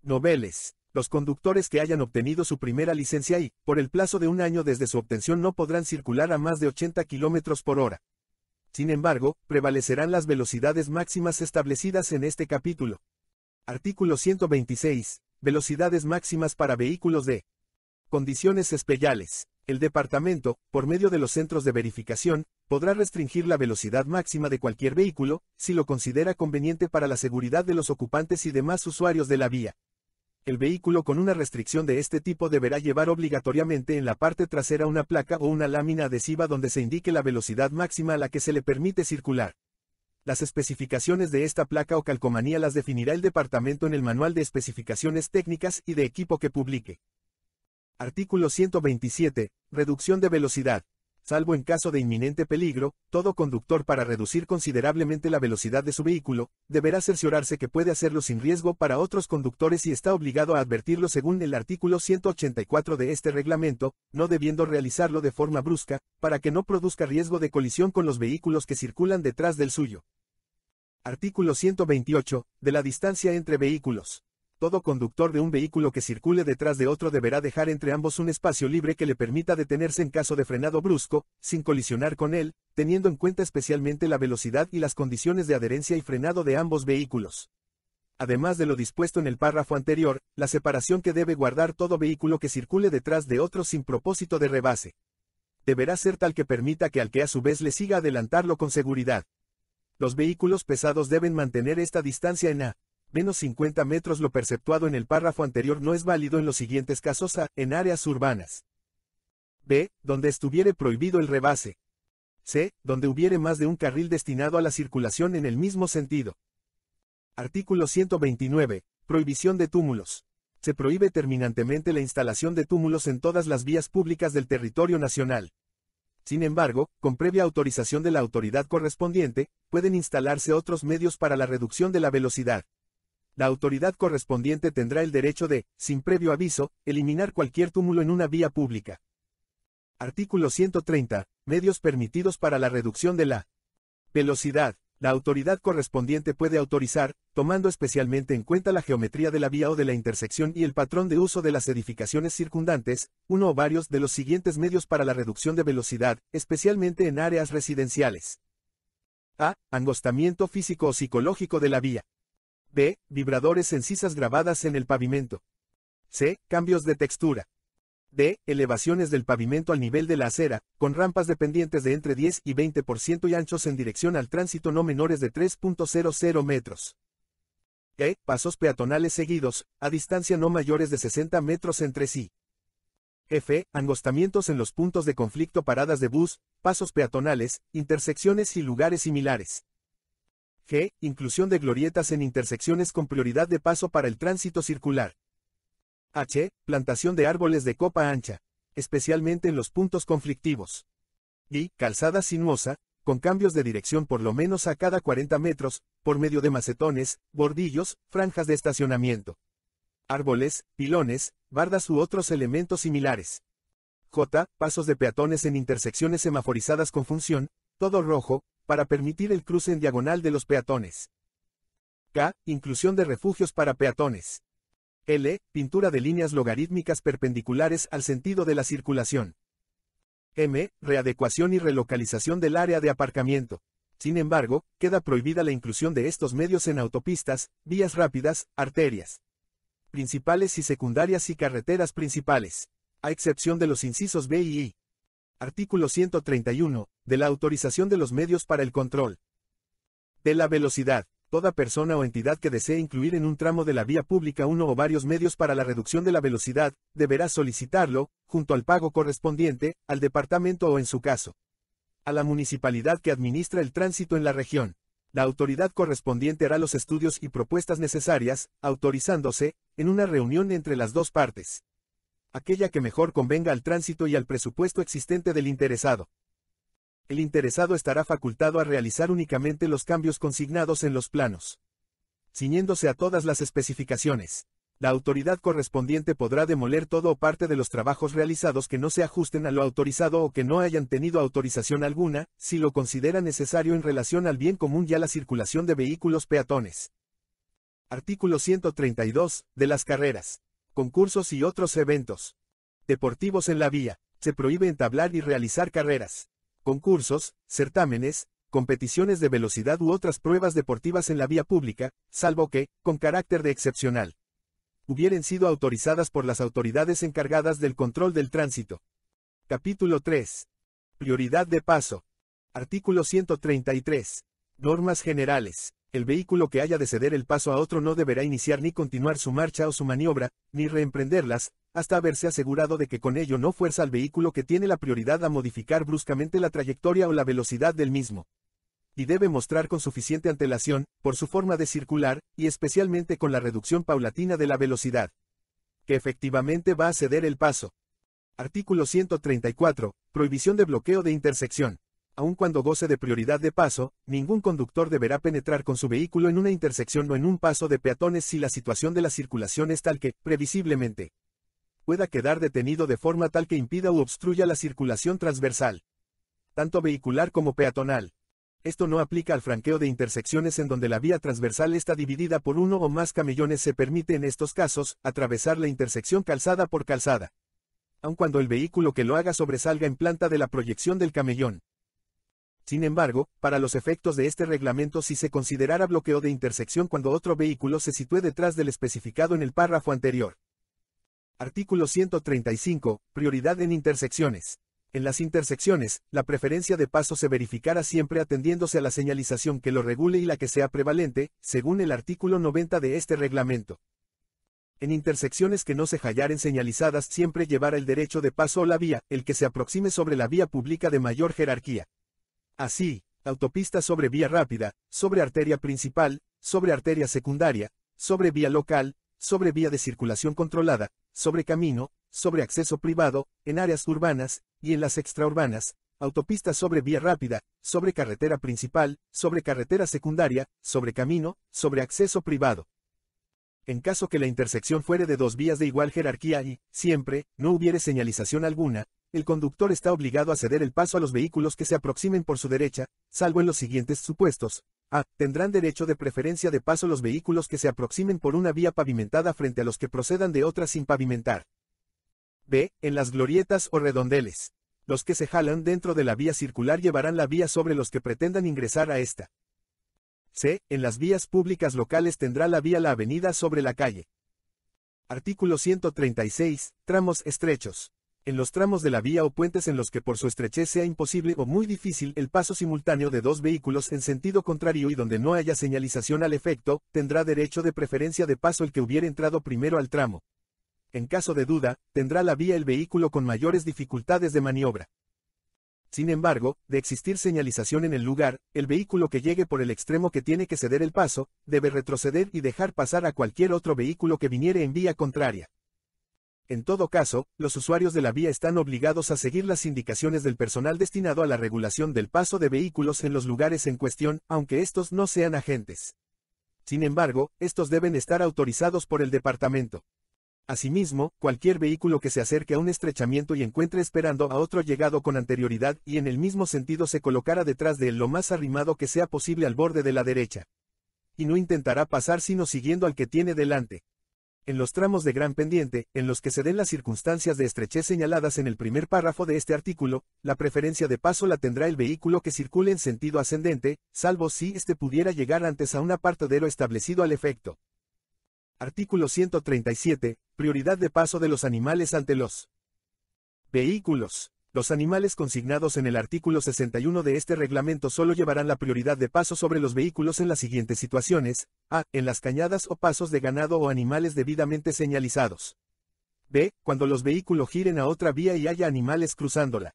Noveles. Los conductores que hayan obtenido su primera licencia y, por el plazo de un año desde su obtención, no podrán circular a más de 80 km por hora. Sin embargo, prevalecerán las velocidades máximas establecidas en este capítulo. Artículo 126. Velocidades máximas para vehículos de condiciones especiales. El departamento, por medio de los centros de verificación, podrá restringir la velocidad máxima de cualquier vehículo, si lo considera conveniente para la seguridad de los ocupantes y demás usuarios de la vía. El vehículo con una restricción de este tipo deberá llevar obligatoriamente en la parte trasera una placa o una lámina adhesiva donde se indique la velocidad máxima a la que se le permite circular. Las especificaciones de esta placa o calcomanía las definirá el departamento en el manual de especificaciones técnicas y de equipo que publique. Artículo 127. Reducción de velocidad salvo en caso de inminente peligro, todo conductor para reducir considerablemente la velocidad de su vehículo, deberá cerciorarse que puede hacerlo sin riesgo para otros conductores y está obligado a advertirlo según el artículo 184 de este reglamento, no debiendo realizarlo de forma brusca, para que no produzca riesgo de colisión con los vehículos que circulan detrás del suyo. Artículo 128, de la distancia entre vehículos todo conductor de un vehículo que circule detrás de otro deberá dejar entre ambos un espacio libre que le permita detenerse en caso de frenado brusco, sin colisionar con él, teniendo en cuenta especialmente la velocidad y las condiciones de adherencia y frenado de ambos vehículos. Además de lo dispuesto en el párrafo anterior, la separación que debe guardar todo vehículo que circule detrás de otro sin propósito de rebase. Deberá ser tal que permita que al que a su vez le siga adelantarlo con seguridad. Los vehículos pesados deben mantener esta distancia en A menos 50 metros lo perceptuado en el párrafo anterior no es válido en los siguientes casos A, en áreas urbanas. B, donde estuviere prohibido el rebase. C, donde hubiere más de un carril destinado a la circulación en el mismo sentido. Artículo 129. Prohibición de túmulos. Se prohíbe terminantemente la instalación de túmulos en todas las vías públicas del territorio nacional. Sin embargo, con previa autorización de la autoridad correspondiente, pueden instalarse otros medios para la reducción de la velocidad la autoridad correspondiente tendrá el derecho de, sin previo aviso, eliminar cualquier túmulo en una vía pública. Artículo 130. Medios permitidos para la reducción de la velocidad. La autoridad correspondiente puede autorizar, tomando especialmente en cuenta la geometría de la vía o de la intersección y el patrón de uso de las edificaciones circundantes, uno o varios de los siguientes medios para la reducción de velocidad, especialmente en áreas residenciales. A. Angostamiento físico o psicológico de la vía. B. Vibradores en grabadas en el pavimento. C. Cambios de textura. D. Elevaciones del pavimento al nivel de la acera, con rampas dependientes de entre 10 y 20% y anchos en dirección al tránsito no menores de 3.00 metros. E. Pasos peatonales seguidos, a distancia no mayores de 60 metros entre sí. F. Angostamientos en los puntos de conflicto paradas de bus, pasos peatonales, intersecciones y lugares similares. G. Inclusión de glorietas en intersecciones con prioridad de paso para el tránsito circular. H. Plantación de árboles de copa ancha, especialmente en los puntos conflictivos. Y. Calzada sinuosa, con cambios de dirección por lo menos a cada 40 metros, por medio de macetones, bordillos, franjas de estacionamiento. Árboles, pilones, bardas u otros elementos similares. J. Pasos de peatones en intersecciones semaforizadas con función, todo rojo, para permitir el cruce en diagonal de los peatones. K. Inclusión de refugios para peatones. L. Pintura de líneas logarítmicas perpendiculares al sentido de la circulación. M. Readecuación y relocalización del área de aparcamiento. Sin embargo, queda prohibida la inclusión de estos medios en autopistas, vías rápidas, arterias principales y secundarias y carreteras principales, a excepción de los incisos B y I artículo 131, de la autorización de los medios para el control de la velocidad. Toda persona o entidad que desee incluir en un tramo de la vía pública uno o varios medios para la reducción de la velocidad, deberá solicitarlo, junto al pago correspondiente, al departamento o en su caso, a la municipalidad que administra el tránsito en la región. La autoridad correspondiente hará los estudios y propuestas necesarias, autorizándose, en una reunión entre las dos partes aquella que mejor convenga al tránsito y al presupuesto existente del interesado. El interesado estará facultado a realizar únicamente los cambios consignados en los planos. Ciñéndose a todas las especificaciones, la autoridad correspondiente podrá demoler todo o parte de los trabajos realizados que no se ajusten a lo autorizado o que no hayan tenido autorización alguna, si lo considera necesario en relación al bien común y a la circulación de vehículos peatones. Artículo 132, de las carreras concursos y otros eventos deportivos en la vía. Se prohíbe entablar y realizar carreras, concursos, certámenes, competiciones de velocidad u otras pruebas deportivas en la vía pública, salvo que, con carácter de excepcional, hubieran sido autorizadas por las autoridades encargadas del control del tránsito. Capítulo 3. Prioridad de paso. Artículo 133. Normas generales el vehículo que haya de ceder el paso a otro no deberá iniciar ni continuar su marcha o su maniobra, ni reemprenderlas, hasta haberse asegurado de que con ello no fuerza al vehículo que tiene la prioridad a modificar bruscamente la trayectoria o la velocidad del mismo. Y debe mostrar con suficiente antelación, por su forma de circular, y especialmente con la reducción paulatina de la velocidad, que efectivamente va a ceder el paso. Artículo 134. Prohibición de bloqueo de intersección aun cuando goce de prioridad de paso, ningún conductor deberá penetrar con su vehículo en una intersección o en un paso de peatones si la situación de la circulación es tal que, previsiblemente, pueda quedar detenido de forma tal que impida u obstruya la circulación transversal, tanto vehicular como peatonal. Esto no aplica al franqueo de intersecciones en donde la vía transversal está dividida por uno o más camellones. Se permite en estos casos atravesar la intersección calzada por calzada, aun cuando el vehículo que lo haga sobresalga en planta de la proyección del camellón. Sin embargo, para los efectos de este reglamento si se considerara bloqueo de intersección cuando otro vehículo se sitúe detrás del especificado en el párrafo anterior. Artículo 135. Prioridad en intersecciones. En las intersecciones, la preferencia de paso se verificará siempre atendiéndose a la señalización que lo regule y la que sea prevalente, según el artículo 90 de este reglamento. En intersecciones que no se hallaren señalizadas siempre llevará el derecho de paso o la vía, el que se aproxime sobre la vía pública de mayor jerarquía. Así, autopista sobre vía rápida, sobre arteria principal, sobre arteria secundaria, sobre vía local, sobre vía de circulación controlada, sobre camino, sobre acceso privado, en áreas urbanas y en las extraurbanas, autopista sobre vía rápida, sobre carretera principal, sobre carretera secundaria, sobre camino, sobre acceso privado. En caso que la intersección fuere de dos vías de igual jerarquía y, siempre, no hubiere señalización alguna, el conductor está obligado a ceder el paso a los vehículos que se aproximen por su derecha, salvo en los siguientes supuestos. A. Tendrán derecho de preferencia de paso los vehículos que se aproximen por una vía pavimentada frente a los que procedan de otra sin pavimentar. B. En las glorietas o redondeles. Los que se jalan dentro de la vía circular llevarán la vía sobre los que pretendan ingresar a esta. C. En las vías públicas locales tendrá la vía la avenida sobre la calle. Artículo 136. Tramos estrechos en los tramos de la vía o puentes en los que por su estrechez sea imposible o muy difícil el paso simultáneo de dos vehículos en sentido contrario y donde no haya señalización al efecto, tendrá derecho de preferencia de paso el que hubiera entrado primero al tramo. En caso de duda, tendrá la vía el vehículo con mayores dificultades de maniobra. Sin embargo, de existir señalización en el lugar, el vehículo que llegue por el extremo que tiene que ceder el paso, debe retroceder y dejar pasar a cualquier otro vehículo que viniere en vía contraria. En todo caso, los usuarios de la vía están obligados a seguir las indicaciones del personal destinado a la regulación del paso de vehículos en los lugares en cuestión, aunque estos no sean agentes. Sin embargo, estos deben estar autorizados por el departamento. Asimismo, cualquier vehículo que se acerque a un estrechamiento y encuentre esperando a otro llegado con anterioridad y en el mismo sentido se colocará detrás de él lo más arrimado que sea posible al borde de la derecha. Y no intentará pasar sino siguiendo al que tiene delante en los tramos de gran pendiente, en los que se den las circunstancias de estrechez señaladas en el primer párrafo de este artículo, la preferencia de paso la tendrá el vehículo que circule en sentido ascendente, salvo si éste pudiera llegar antes a un apartadero establecido al efecto. Artículo 137. Prioridad de paso de los animales ante los vehículos. Los animales consignados en el artículo 61 de este reglamento solo llevarán la prioridad de paso sobre los vehículos en las siguientes situaciones. A. En las cañadas o pasos de ganado o animales debidamente señalizados. B. Cuando los vehículos giren a otra vía y haya animales cruzándola.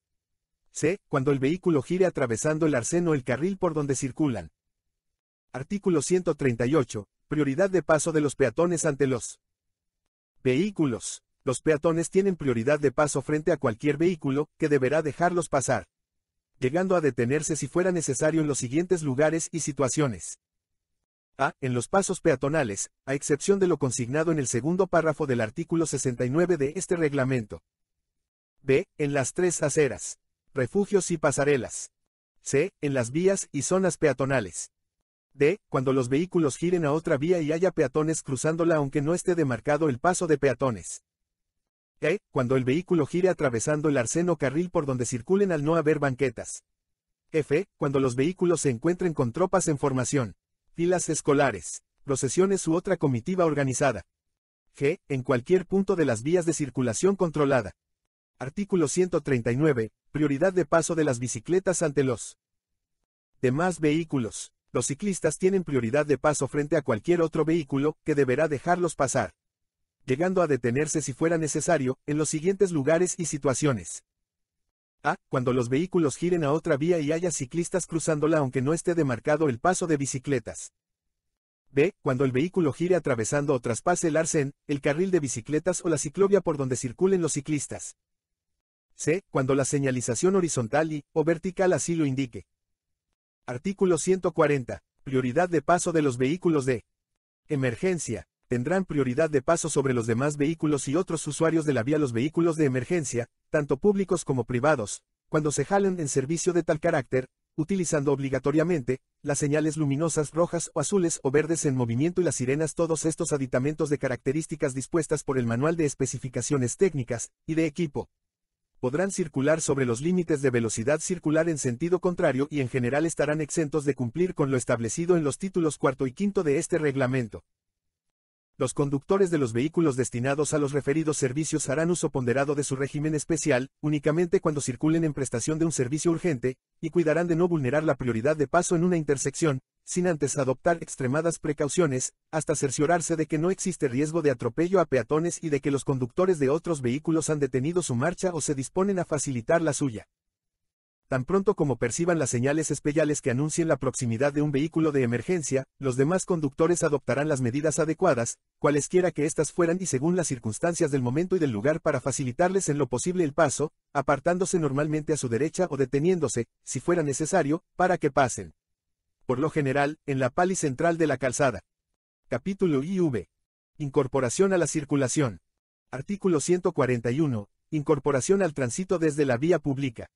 C. Cuando el vehículo gire atravesando el arseno o el carril por donde circulan. Artículo 138. Prioridad de paso de los peatones ante los vehículos. Los peatones tienen prioridad de paso frente a cualquier vehículo, que deberá dejarlos pasar. Llegando a detenerse si fuera necesario en los siguientes lugares y situaciones. A. En los pasos peatonales, a excepción de lo consignado en el segundo párrafo del artículo 69 de este reglamento. B. En las tres aceras, refugios y pasarelas. C. En las vías y zonas peatonales. D. Cuando los vehículos giren a otra vía y haya peatones cruzándola aunque no esté demarcado el paso de peatones. E, cuando el vehículo gire atravesando el arseno carril por donde circulen al no haber banquetas. F, cuando los vehículos se encuentren con tropas en formación, filas escolares, procesiones u otra comitiva organizada. G, en cualquier punto de las vías de circulación controlada. Artículo 139, prioridad de paso de las bicicletas ante los demás vehículos. Los ciclistas tienen prioridad de paso frente a cualquier otro vehículo, que deberá dejarlos pasar llegando a detenerse si fuera necesario, en los siguientes lugares y situaciones. A. Cuando los vehículos giren a otra vía y haya ciclistas cruzándola aunque no esté demarcado el paso de bicicletas. B. Cuando el vehículo gire atravesando o traspase el arcén, el carril de bicicletas o la ciclovia por donde circulen los ciclistas. C. Cuando la señalización horizontal y o vertical así lo indique. Artículo 140. Prioridad de paso de los vehículos de emergencia tendrán prioridad de paso sobre los demás vehículos y otros usuarios de la vía. Los vehículos de emergencia, tanto públicos como privados, cuando se jalen en servicio de tal carácter, utilizando obligatoriamente, las señales luminosas rojas o azules o verdes en movimiento y las sirenas, todos estos aditamentos de características dispuestas por el Manual de Especificaciones Técnicas y de Equipo, podrán circular sobre los límites de velocidad circular en sentido contrario y en general estarán exentos de cumplir con lo establecido en los títulos cuarto y quinto de este reglamento los conductores de los vehículos destinados a los referidos servicios harán uso ponderado de su régimen especial, únicamente cuando circulen en prestación de un servicio urgente, y cuidarán de no vulnerar la prioridad de paso en una intersección, sin antes adoptar extremadas precauciones, hasta cerciorarse de que no existe riesgo de atropello a peatones y de que los conductores de otros vehículos han detenido su marcha o se disponen a facilitar la suya. Tan pronto como perciban las señales especiales que anuncien la proximidad de un vehículo de emergencia, los demás conductores adoptarán las medidas adecuadas, cualesquiera que éstas fueran y según las circunstancias del momento y del lugar para facilitarles en lo posible el paso, apartándose normalmente a su derecha o deteniéndose, si fuera necesario, para que pasen. Por lo general, en la pali central de la calzada. Capítulo IV. Incorporación a la circulación. Artículo 141. Incorporación al tránsito desde la vía pública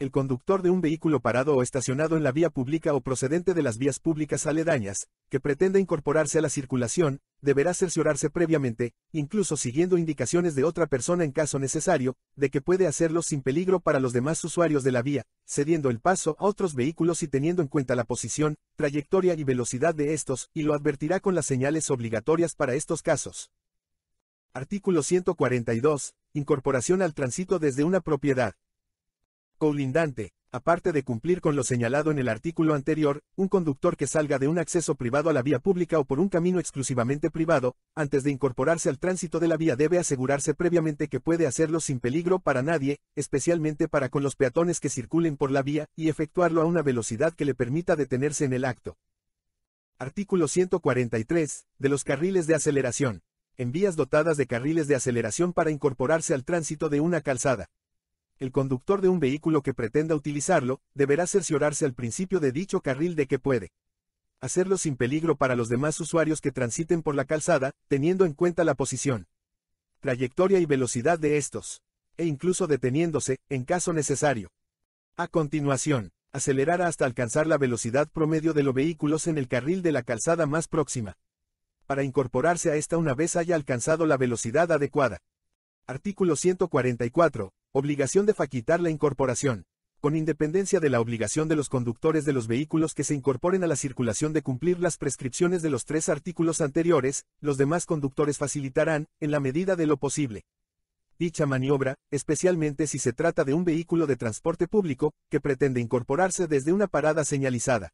el conductor de un vehículo parado o estacionado en la vía pública o procedente de las vías públicas aledañas, que pretenda incorporarse a la circulación, deberá cerciorarse previamente, incluso siguiendo indicaciones de otra persona en caso necesario, de que puede hacerlo sin peligro para los demás usuarios de la vía, cediendo el paso a otros vehículos y teniendo en cuenta la posición, trayectoria y velocidad de estos, y lo advertirá con las señales obligatorias para estos casos. Artículo 142. Incorporación al tránsito desde una propiedad colindante, aparte de cumplir con lo señalado en el artículo anterior, un conductor que salga de un acceso privado a la vía pública o por un camino exclusivamente privado, antes de incorporarse al tránsito de la vía debe asegurarse previamente que puede hacerlo sin peligro para nadie, especialmente para con los peatones que circulen por la vía, y efectuarlo a una velocidad que le permita detenerse en el acto. Artículo 143, de los carriles de aceleración. En vías dotadas de carriles de aceleración para incorporarse al tránsito de una calzada el conductor de un vehículo que pretenda utilizarlo, deberá cerciorarse al principio de dicho carril de que puede hacerlo sin peligro para los demás usuarios que transiten por la calzada, teniendo en cuenta la posición, trayectoria y velocidad de estos, e incluso deteniéndose, en caso necesario. A continuación, acelerar hasta alcanzar la velocidad promedio de los vehículos en el carril de la calzada más próxima, para incorporarse a esta una vez haya alcanzado la velocidad adecuada. Artículo 144. Obligación de faquitar la incorporación. Con independencia de la obligación de los conductores de los vehículos que se incorporen a la circulación de cumplir las prescripciones de los tres artículos anteriores, los demás conductores facilitarán, en la medida de lo posible, dicha maniobra, especialmente si se trata de un vehículo de transporte público, que pretende incorporarse desde una parada señalizada.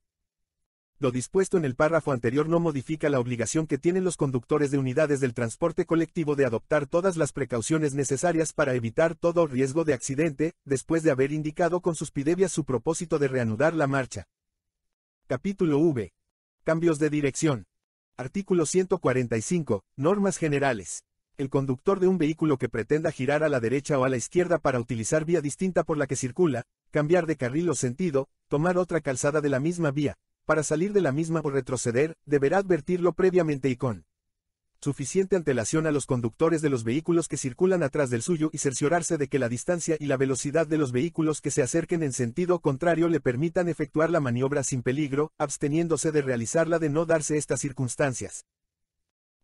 Lo dispuesto en el párrafo anterior no modifica la obligación que tienen los conductores de unidades del transporte colectivo de adoptar todas las precauciones necesarias para evitar todo riesgo de accidente, después de haber indicado con sus pidebias su propósito de reanudar la marcha. Capítulo V. Cambios de dirección. Artículo 145. Normas generales el conductor de un vehículo que pretenda girar a la derecha o a la izquierda para utilizar vía distinta por la que circula, cambiar de carril o sentido, tomar otra calzada de la misma vía, para salir de la misma o retroceder, deberá advertirlo previamente y con suficiente antelación a los conductores de los vehículos que circulan atrás del suyo y cerciorarse de que la distancia y la velocidad de los vehículos que se acerquen en sentido contrario le permitan efectuar la maniobra sin peligro, absteniéndose de realizarla de no darse estas circunstancias.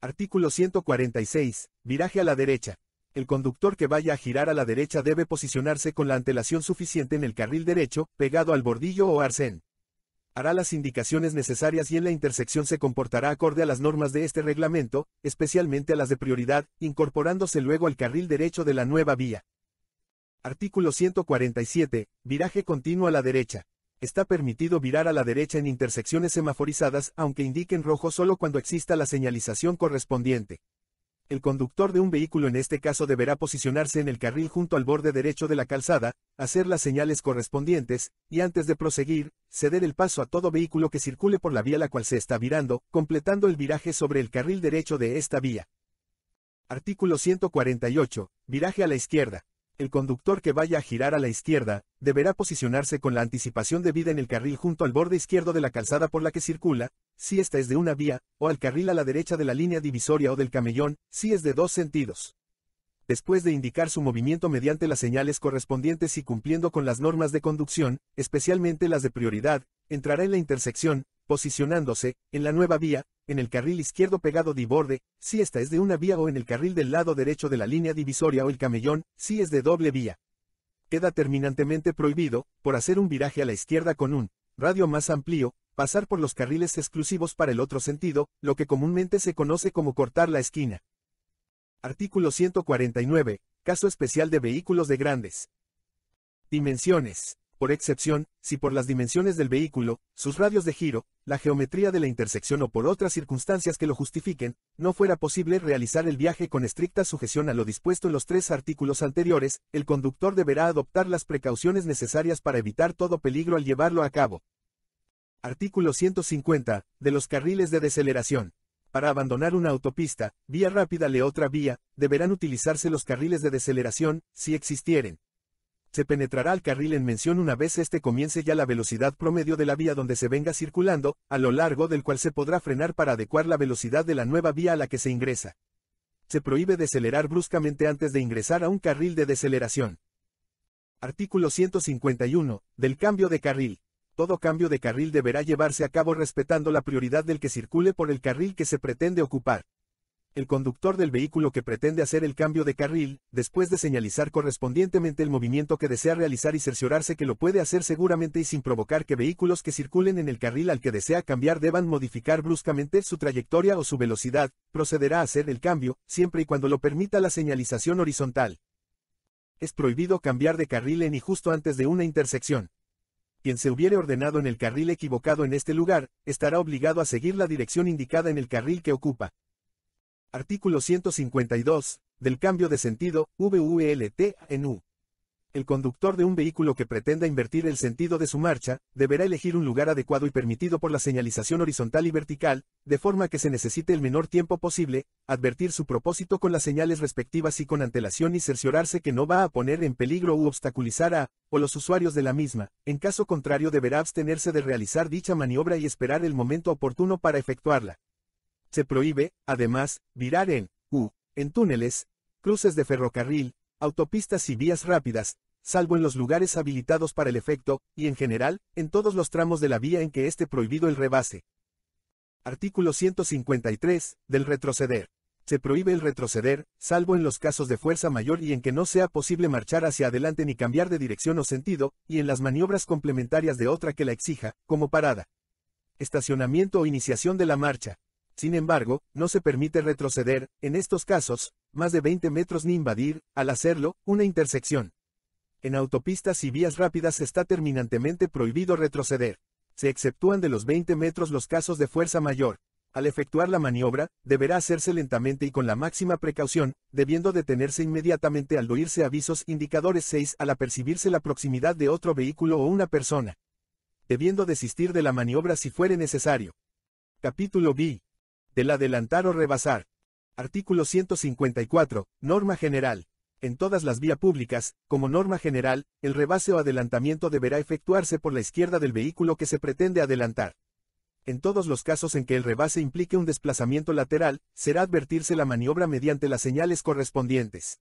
Artículo 146. Viraje a la derecha. El conductor que vaya a girar a la derecha debe posicionarse con la antelación suficiente en el carril derecho, pegado al bordillo o arsén hará las indicaciones necesarias y en la intersección se comportará acorde a las normas de este reglamento, especialmente a las de prioridad, incorporándose luego al carril derecho de la nueva vía. Artículo 147. Viraje continuo a la derecha. Está permitido virar a la derecha en intersecciones semaforizadas, aunque indiquen rojo solo cuando exista la señalización correspondiente el conductor de un vehículo en este caso deberá posicionarse en el carril junto al borde derecho de la calzada, hacer las señales correspondientes, y antes de proseguir, ceder el paso a todo vehículo que circule por la vía la cual se está virando, completando el viraje sobre el carril derecho de esta vía. Artículo 148. Viraje a la izquierda el conductor que vaya a girar a la izquierda, deberá posicionarse con la anticipación debida en el carril junto al borde izquierdo de la calzada por la que circula, si esta es de una vía, o al carril a la derecha de la línea divisoria o del camellón, si es de dos sentidos. Después de indicar su movimiento mediante las señales correspondientes y cumpliendo con las normas de conducción, especialmente las de prioridad, entrará en la intersección, posicionándose, en la nueva vía, en el carril izquierdo pegado de borde, si esta es de una vía o en el carril del lado derecho de la línea divisoria o el camellón, si es de doble vía. Queda terminantemente prohibido, por hacer un viraje a la izquierda con un radio más amplio, pasar por los carriles exclusivos para el otro sentido, lo que comúnmente se conoce como cortar la esquina. Artículo 149. Caso especial de vehículos de grandes dimensiones por excepción, si por las dimensiones del vehículo, sus radios de giro, la geometría de la intersección o por otras circunstancias que lo justifiquen, no fuera posible realizar el viaje con estricta sujeción a lo dispuesto en los tres artículos anteriores, el conductor deberá adoptar las precauciones necesarias para evitar todo peligro al llevarlo a cabo. Artículo 150, de los carriles de deceleración. Para abandonar una autopista, vía rápida le otra vía, deberán utilizarse los carriles de deceleración, si existieren se penetrará al carril en mención una vez este comience ya la velocidad promedio de la vía donde se venga circulando, a lo largo del cual se podrá frenar para adecuar la velocidad de la nueva vía a la que se ingresa. Se prohíbe decelerar bruscamente antes de ingresar a un carril de deceleración. Artículo 151. Del cambio de carril. Todo cambio de carril deberá llevarse a cabo respetando la prioridad del que circule por el carril que se pretende ocupar el conductor del vehículo que pretende hacer el cambio de carril, después de señalizar correspondientemente el movimiento que desea realizar y cerciorarse que lo puede hacer seguramente y sin provocar que vehículos que circulen en el carril al que desea cambiar deban modificar bruscamente su trayectoria o su velocidad, procederá a hacer el cambio, siempre y cuando lo permita la señalización horizontal. Es prohibido cambiar de carril en y justo antes de una intersección quien se hubiere ordenado en el carril equivocado en este lugar, estará obligado a seguir la dirección indicada en el carril que ocupa, Artículo 152, del cambio de sentido, VULT en U. El conductor de un vehículo que pretenda invertir el sentido de su marcha, deberá elegir un lugar adecuado y permitido por la señalización horizontal y vertical, de forma que se necesite el menor tiempo posible, advertir su propósito con las señales respectivas y con antelación y cerciorarse que no va a poner en peligro u obstaculizar a, o los usuarios de la misma, en caso contrario deberá abstenerse de realizar dicha maniobra y esperar el momento oportuno para efectuarla. Se prohíbe, además, virar en U, en túneles, cruces de ferrocarril, autopistas y vías rápidas, salvo en los lugares habilitados para el efecto, y en general, en todos los tramos de la vía en que esté prohibido el rebase. Artículo 153, del retroceder. Se prohíbe el retroceder, salvo en los casos de fuerza mayor y en que no sea posible marchar hacia adelante ni cambiar de dirección o sentido, y en las maniobras complementarias de otra que la exija, como parada. Estacionamiento o iniciación de la marcha. Sin embargo, no se permite retroceder, en estos casos, más de 20 metros ni invadir, al hacerlo, una intersección. En autopistas y vías rápidas está terminantemente prohibido retroceder. Se exceptúan de los 20 metros los casos de fuerza mayor. Al efectuar la maniobra, deberá hacerse lentamente y con la máxima precaución, debiendo detenerse inmediatamente al oírse avisos indicadores 6 al apercibirse la proximidad de otro vehículo o una persona. Debiendo desistir de la maniobra si fuere necesario. Capítulo B del adelantar o rebasar. Artículo 154, Norma General. En todas las vías públicas, como norma general, el rebase o adelantamiento deberá efectuarse por la izquierda del vehículo que se pretende adelantar. En todos los casos en que el rebase implique un desplazamiento lateral, será advertirse la maniobra mediante las señales correspondientes.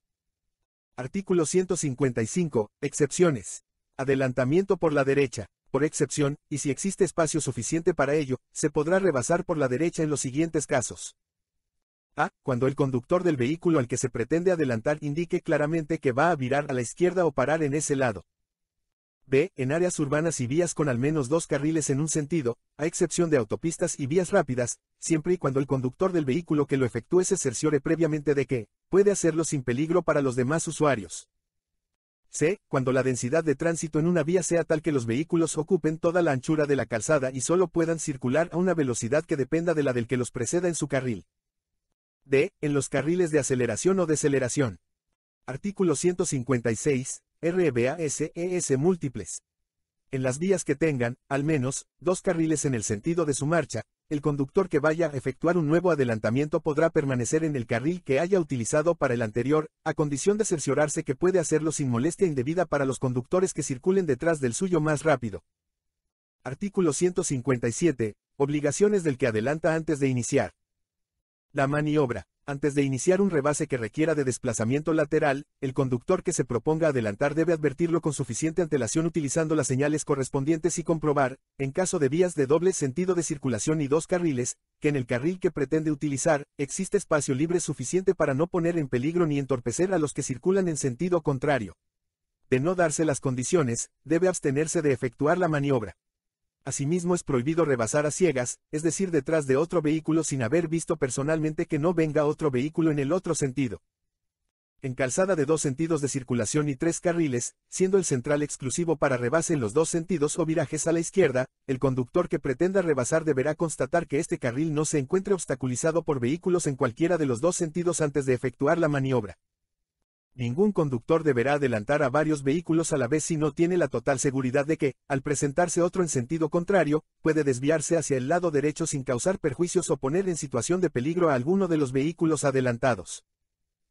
Artículo 155. Excepciones. Adelantamiento por la derecha por excepción, y si existe espacio suficiente para ello, se podrá rebasar por la derecha en los siguientes casos. A. Cuando el conductor del vehículo al que se pretende adelantar indique claramente que va a virar a la izquierda o parar en ese lado. B. En áreas urbanas y vías con al menos dos carriles en un sentido, a excepción de autopistas y vías rápidas, siempre y cuando el conductor del vehículo que lo efectúe se cerciore previamente de que puede hacerlo sin peligro para los demás usuarios. C. Cuando la densidad de tránsito en una vía sea tal que los vehículos ocupen toda la anchura de la calzada y solo puedan circular a una velocidad que dependa de la del que los preceda en su carril. D. En los carriles de aceleración o deceleración. Artículo 156, RBASES e múltiples. En las vías que tengan, al menos, dos carriles en el sentido de su marcha, el conductor que vaya a efectuar un nuevo adelantamiento podrá permanecer en el carril que haya utilizado para el anterior, a condición de cerciorarse que puede hacerlo sin molestia indebida para los conductores que circulen detrás del suyo más rápido. Artículo 157. Obligaciones del que adelanta antes de iniciar. La maniobra. Antes de iniciar un rebase que requiera de desplazamiento lateral, el conductor que se proponga adelantar debe advertirlo con suficiente antelación utilizando las señales correspondientes y comprobar, en caso de vías de doble sentido de circulación y dos carriles, que en el carril que pretende utilizar, existe espacio libre suficiente para no poner en peligro ni entorpecer a los que circulan en sentido contrario. De no darse las condiciones, debe abstenerse de efectuar la maniobra. Asimismo es prohibido rebasar a ciegas, es decir, detrás de otro vehículo sin haber visto personalmente que no venga otro vehículo en el otro sentido. En calzada de dos sentidos de circulación y tres carriles, siendo el central exclusivo para rebase en los dos sentidos o virajes a la izquierda, el conductor que pretenda rebasar deberá constatar que este carril no se encuentre obstaculizado por vehículos en cualquiera de los dos sentidos antes de efectuar la maniobra. Ningún conductor deberá adelantar a varios vehículos a la vez si no tiene la total seguridad de que, al presentarse otro en sentido contrario, puede desviarse hacia el lado derecho sin causar perjuicios o poner en situación de peligro a alguno de los vehículos adelantados.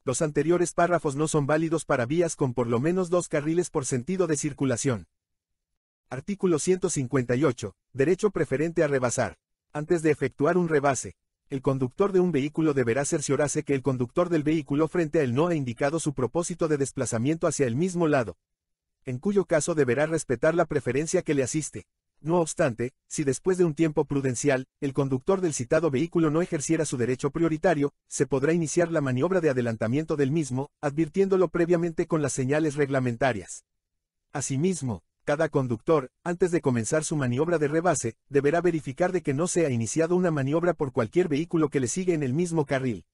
Los anteriores párrafos no son válidos para vías con por lo menos dos carriles por sentido de circulación. Artículo 158. Derecho preferente a rebasar. Antes de efectuar un rebase, el conductor de un vehículo deberá cerciorarse que el conductor del vehículo frente a él no ha indicado su propósito de desplazamiento hacia el mismo lado, en cuyo caso deberá respetar la preferencia que le asiste. No obstante, si después de un tiempo prudencial, el conductor del citado vehículo no ejerciera su derecho prioritario, se podrá iniciar la maniobra de adelantamiento del mismo, advirtiéndolo previamente con las señales reglamentarias. Asimismo, cada conductor, antes de comenzar su maniobra de rebase, deberá verificar de que no se ha iniciado una maniobra por cualquier vehículo que le sigue en el mismo carril.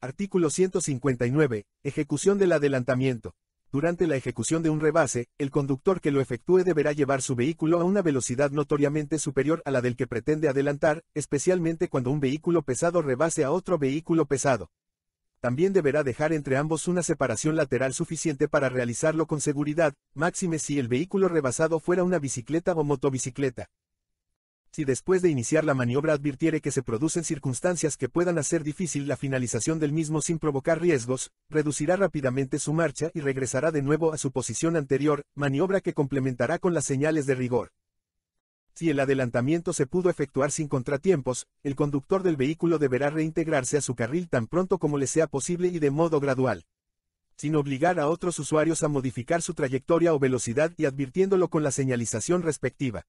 Artículo 159. Ejecución del adelantamiento. Durante la ejecución de un rebase, el conductor que lo efectúe deberá llevar su vehículo a una velocidad notoriamente superior a la del que pretende adelantar, especialmente cuando un vehículo pesado rebase a otro vehículo pesado también deberá dejar entre ambos una separación lateral suficiente para realizarlo con seguridad, máxime si el vehículo rebasado fuera una bicicleta o motobicicleta. Si después de iniciar la maniobra advirtiere que se producen circunstancias que puedan hacer difícil la finalización del mismo sin provocar riesgos, reducirá rápidamente su marcha y regresará de nuevo a su posición anterior, maniobra que complementará con las señales de rigor. Si el adelantamiento se pudo efectuar sin contratiempos, el conductor del vehículo deberá reintegrarse a su carril tan pronto como le sea posible y de modo gradual. Sin obligar a otros usuarios a modificar su trayectoria o velocidad y advirtiéndolo con la señalización respectiva.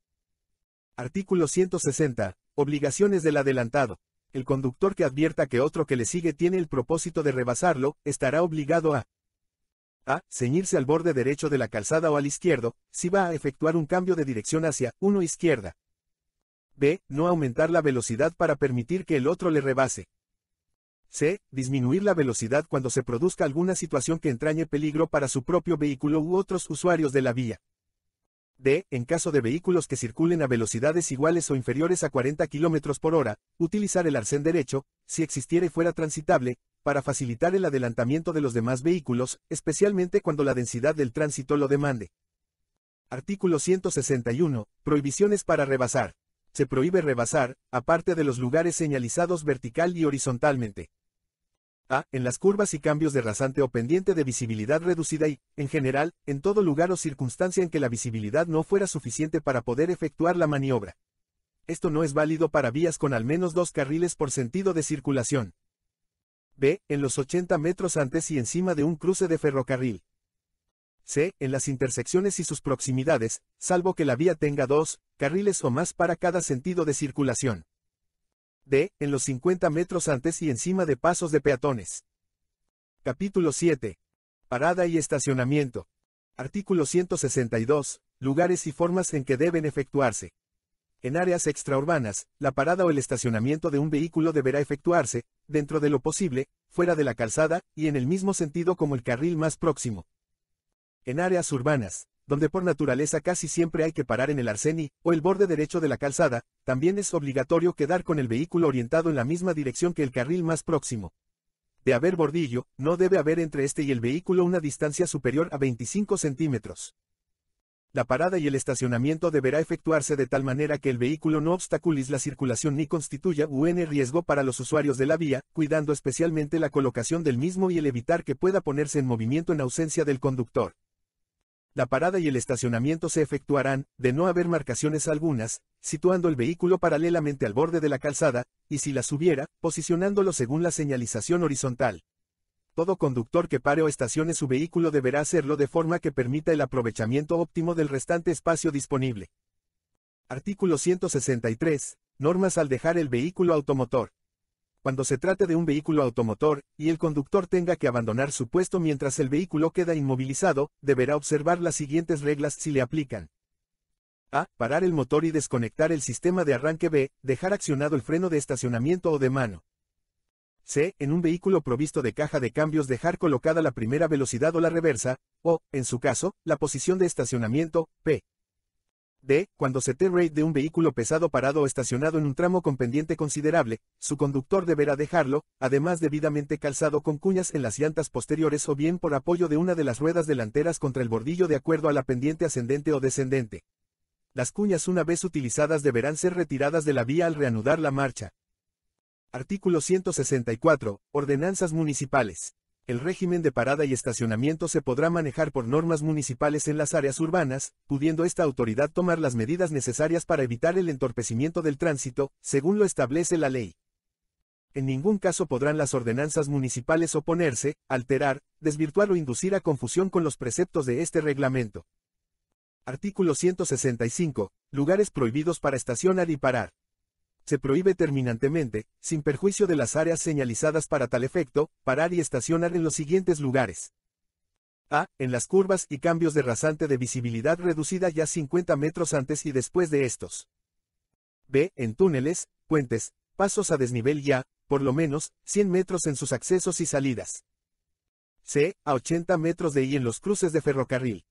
Artículo 160. Obligaciones del adelantado. El conductor que advierta que otro que le sigue tiene el propósito de rebasarlo, estará obligado a a. Ceñirse al borde derecho de la calzada o al izquierdo, si va a efectuar un cambio de dirección hacia uno izquierda. B. No aumentar la velocidad para permitir que el otro le rebase. C. Disminuir la velocidad cuando se produzca alguna situación que entrañe peligro para su propio vehículo u otros usuarios de la vía. D. En caso de vehículos que circulen a velocidades iguales o inferiores a 40 km por hora, utilizar el arcén derecho, si existiera fuera transitable, para facilitar el adelantamiento de los demás vehículos, especialmente cuando la densidad del tránsito lo demande. Artículo 161. Prohibiciones para rebasar. Se prohíbe rebasar, aparte de los lugares señalizados vertical y horizontalmente, a. En las curvas y cambios de rasante o pendiente de visibilidad reducida y, en general, en todo lugar o circunstancia en que la visibilidad no fuera suficiente para poder efectuar la maniobra. Esto no es válido para vías con al menos dos carriles por sentido de circulación. B. En los 80 metros antes y encima de un cruce de ferrocarril. C. En las intersecciones y sus proximidades, salvo que la vía tenga dos carriles o más para cada sentido de circulación de, en los 50 metros antes y encima de pasos de peatones. Capítulo 7. Parada y estacionamiento. Artículo 162. Lugares y formas en que deben efectuarse. En áreas extraurbanas, la parada o el estacionamiento de un vehículo deberá efectuarse, dentro de lo posible, fuera de la calzada, y en el mismo sentido como el carril más próximo. En áreas urbanas, donde por naturaleza casi siempre hay que parar en el arseni, o el borde derecho de la calzada, también es obligatorio quedar con el vehículo orientado en la misma dirección que el carril más próximo. De haber bordillo, no debe haber entre este y el vehículo una distancia superior a 25 centímetros. La parada y el estacionamiento deberá efectuarse de tal manera que el vehículo no obstaculice la circulación ni constituya un riesgo para los usuarios de la vía, cuidando especialmente la colocación del mismo y el evitar que pueda ponerse en movimiento en ausencia del conductor la parada y el estacionamiento se efectuarán, de no haber marcaciones algunas, situando el vehículo paralelamente al borde de la calzada, y si la hubiera, posicionándolo según la señalización horizontal. Todo conductor que pare o estacione su vehículo deberá hacerlo de forma que permita el aprovechamiento óptimo del restante espacio disponible. Artículo 163. Normas al dejar el vehículo automotor cuando se trate de un vehículo automotor, y el conductor tenga que abandonar su puesto mientras el vehículo queda inmovilizado, deberá observar las siguientes reglas si le aplican. A. Parar el motor y desconectar el sistema de arranque. B. Dejar accionado el freno de estacionamiento o de mano. C. En un vehículo provisto de caja de cambios dejar colocada la primera velocidad o la reversa, o, en su caso, la posición de estacionamiento, P. D. Cuando se te rate de un vehículo pesado parado o estacionado en un tramo con pendiente considerable, su conductor deberá dejarlo, además debidamente calzado con cuñas en las llantas posteriores o bien por apoyo de una de las ruedas delanteras contra el bordillo de acuerdo a la pendiente ascendente o descendente. Las cuñas una vez utilizadas deberán ser retiradas de la vía al reanudar la marcha. Artículo 164. Ordenanzas municipales el régimen de parada y estacionamiento se podrá manejar por normas municipales en las áreas urbanas, pudiendo esta autoridad tomar las medidas necesarias para evitar el entorpecimiento del tránsito, según lo establece la ley. En ningún caso podrán las ordenanzas municipales oponerse, alterar, desvirtuar o inducir a confusión con los preceptos de este reglamento. Artículo 165. Lugares prohibidos para estacionar y parar se prohíbe terminantemente, sin perjuicio de las áreas señalizadas para tal efecto, parar y estacionar en los siguientes lugares. A. En las curvas y cambios de rasante de visibilidad reducida ya 50 metros antes y después de estos. B. En túneles, puentes, pasos a desnivel ya, por lo menos, 100 metros en sus accesos y salidas. C. A 80 metros de y en los cruces de ferrocarril.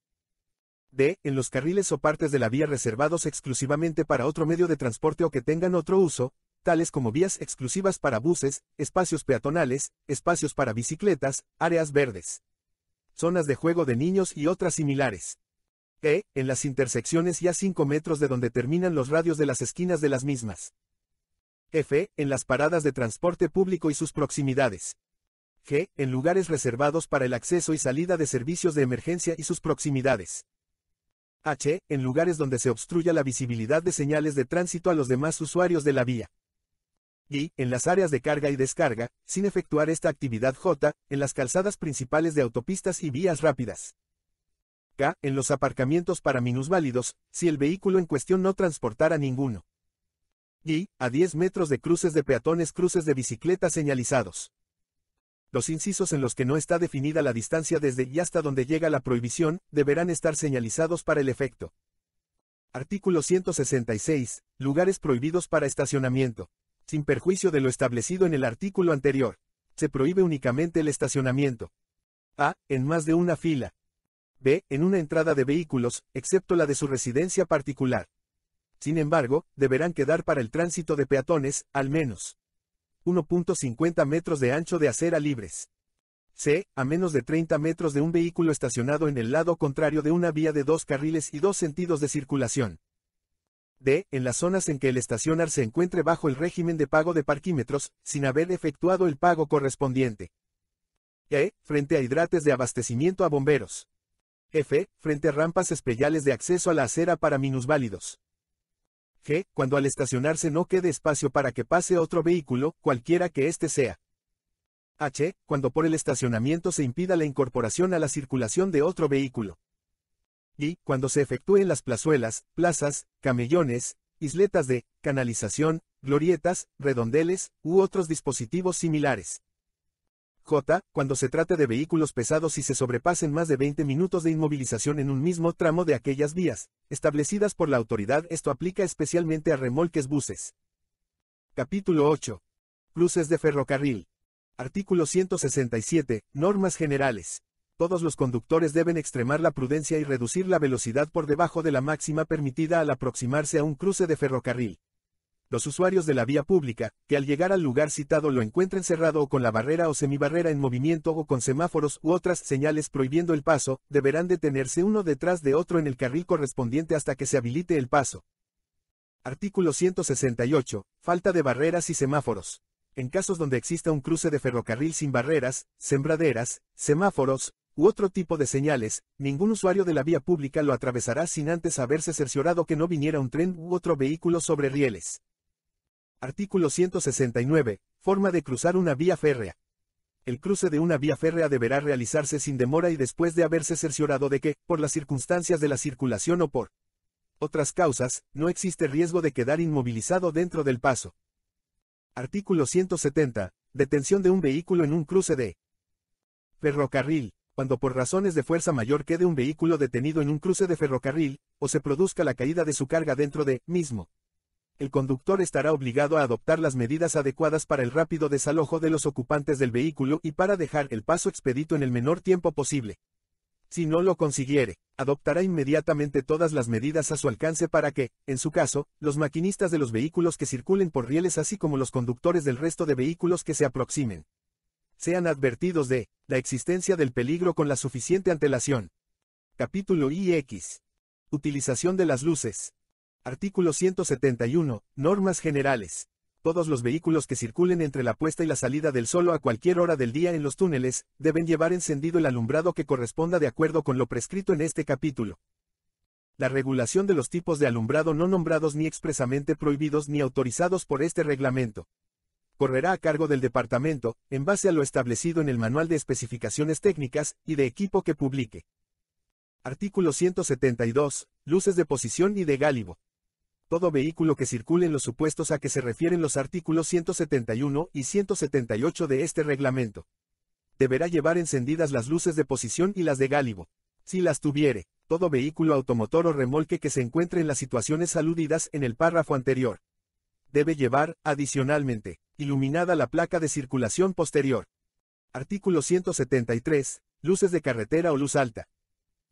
D. En los carriles o partes de la vía reservados exclusivamente para otro medio de transporte o que tengan otro uso, tales como vías exclusivas para buses, espacios peatonales, espacios para bicicletas, áreas verdes, zonas de juego de niños y otras similares. E. En las intersecciones y a 5 metros de donde terminan los radios de las esquinas de las mismas. F. En las paradas de transporte público y sus proximidades. G. En lugares reservados para el acceso y salida de servicios de emergencia y sus proximidades. H. En lugares donde se obstruya la visibilidad de señales de tránsito a los demás usuarios de la vía. Y, en las áreas de carga y descarga, sin efectuar esta actividad J, en las calzadas principales de autopistas y vías rápidas. K. En los aparcamientos para minusválidos, si el vehículo en cuestión no transportara ninguno. Y, a 10 metros de cruces de peatones, cruces de bicicletas señalizados. Los incisos en los que no está definida la distancia desde y hasta donde llega la prohibición, deberán estar señalizados para el efecto. Artículo 166. Lugares prohibidos para estacionamiento. Sin perjuicio de lo establecido en el artículo anterior. Se prohíbe únicamente el estacionamiento. A. En más de una fila. B. En una entrada de vehículos, excepto la de su residencia particular. Sin embargo, deberán quedar para el tránsito de peatones, al menos. 1.50 metros de ancho de acera libres. C. A menos de 30 metros de un vehículo estacionado en el lado contrario de una vía de dos carriles y dos sentidos de circulación. D. En las zonas en que el estacionar se encuentre bajo el régimen de pago de parquímetros, sin haber efectuado el pago correspondiente. E. Frente a hidrates de abastecimiento a bomberos. F. Frente a rampas especiales de acceso a la acera para minusválidos. G. cuando al estacionarse no quede espacio para que pase otro vehículo, cualquiera que éste sea. H. Cuando por el estacionamiento se impida la incorporación a la circulación de otro vehículo. Y, cuando se efectúen las plazuelas, plazas, camellones, isletas de canalización, glorietas, redondeles, u otros dispositivos similares. J. Cuando se trate de vehículos pesados y se sobrepasen más de 20 minutos de inmovilización en un mismo tramo de aquellas vías, establecidas por la autoridad, esto aplica especialmente a remolques buses. Capítulo 8. Cruces de ferrocarril. Artículo 167. Normas generales. Todos los conductores deben extremar la prudencia y reducir la velocidad por debajo de la máxima permitida al aproximarse a un cruce de ferrocarril los usuarios de la vía pública, que al llegar al lugar citado lo encuentren cerrado o con la barrera o semibarrera en movimiento o con semáforos u otras señales prohibiendo el paso, deberán detenerse uno detrás de otro en el carril correspondiente hasta que se habilite el paso. Artículo 168. Falta de barreras y semáforos. En casos donde exista un cruce de ferrocarril sin barreras, sembraderas, semáforos, u otro tipo de señales, ningún usuario de la vía pública lo atravesará sin antes haberse cerciorado que no viniera un tren u otro vehículo sobre rieles. Artículo 169. Forma de cruzar una vía férrea. El cruce de una vía férrea deberá realizarse sin demora y después de haberse cerciorado de que, por las circunstancias de la circulación o por otras causas, no existe riesgo de quedar inmovilizado dentro del paso. Artículo 170. Detención de un vehículo en un cruce de ferrocarril. Cuando por razones de fuerza mayor quede un vehículo detenido en un cruce de ferrocarril, o se produzca la caída de su carga dentro de mismo, el conductor estará obligado a adoptar las medidas adecuadas para el rápido desalojo de los ocupantes del vehículo y para dejar el paso expedito en el menor tiempo posible. Si no lo consiguiere, adoptará inmediatamente todas las medidas a su alcance para que, en su caso, los maquinistas de los vehículos que circulen por rieles así como los conductores del resto de vehículos que se aproximen, sean advertidos de la existencia del peligro con la suficiente antelación. Capítulo IX. Utilización de las luces. Artículo 171. Normas generales. Todos los vehículos que circulen entre la puesta y la salida del sol a cualquier hora del día en los túneles, deben llevar encendido el alumbrado que corresponda de acuerdo con lo prescrito en este capítulo. La regulación de los tipos de alumbrado no nombrados ni expresamente prohibidos ni autorizados por este reglamento. Correrá a cargo del departamento, en base a lo establecido en el Manual de Especificaciones Técnicas y de Equipo que publique. Artículo 172. Luces de posición y de gálibo todo vehículo que circule en los supuestos a que se refieren los artículos 171 y 178 de este reglamento. Deberá llevar encendidas las luces de posición y las de gálibo. Si las tuviere, todo vehículo automotor o remolque que se encuentre en las situaciones aludidas en el párrafo anterior. Debe llevar, adicionalmente, iluminada la placa de circulación posterior. Artículo 173. Luces de carretera o luz alta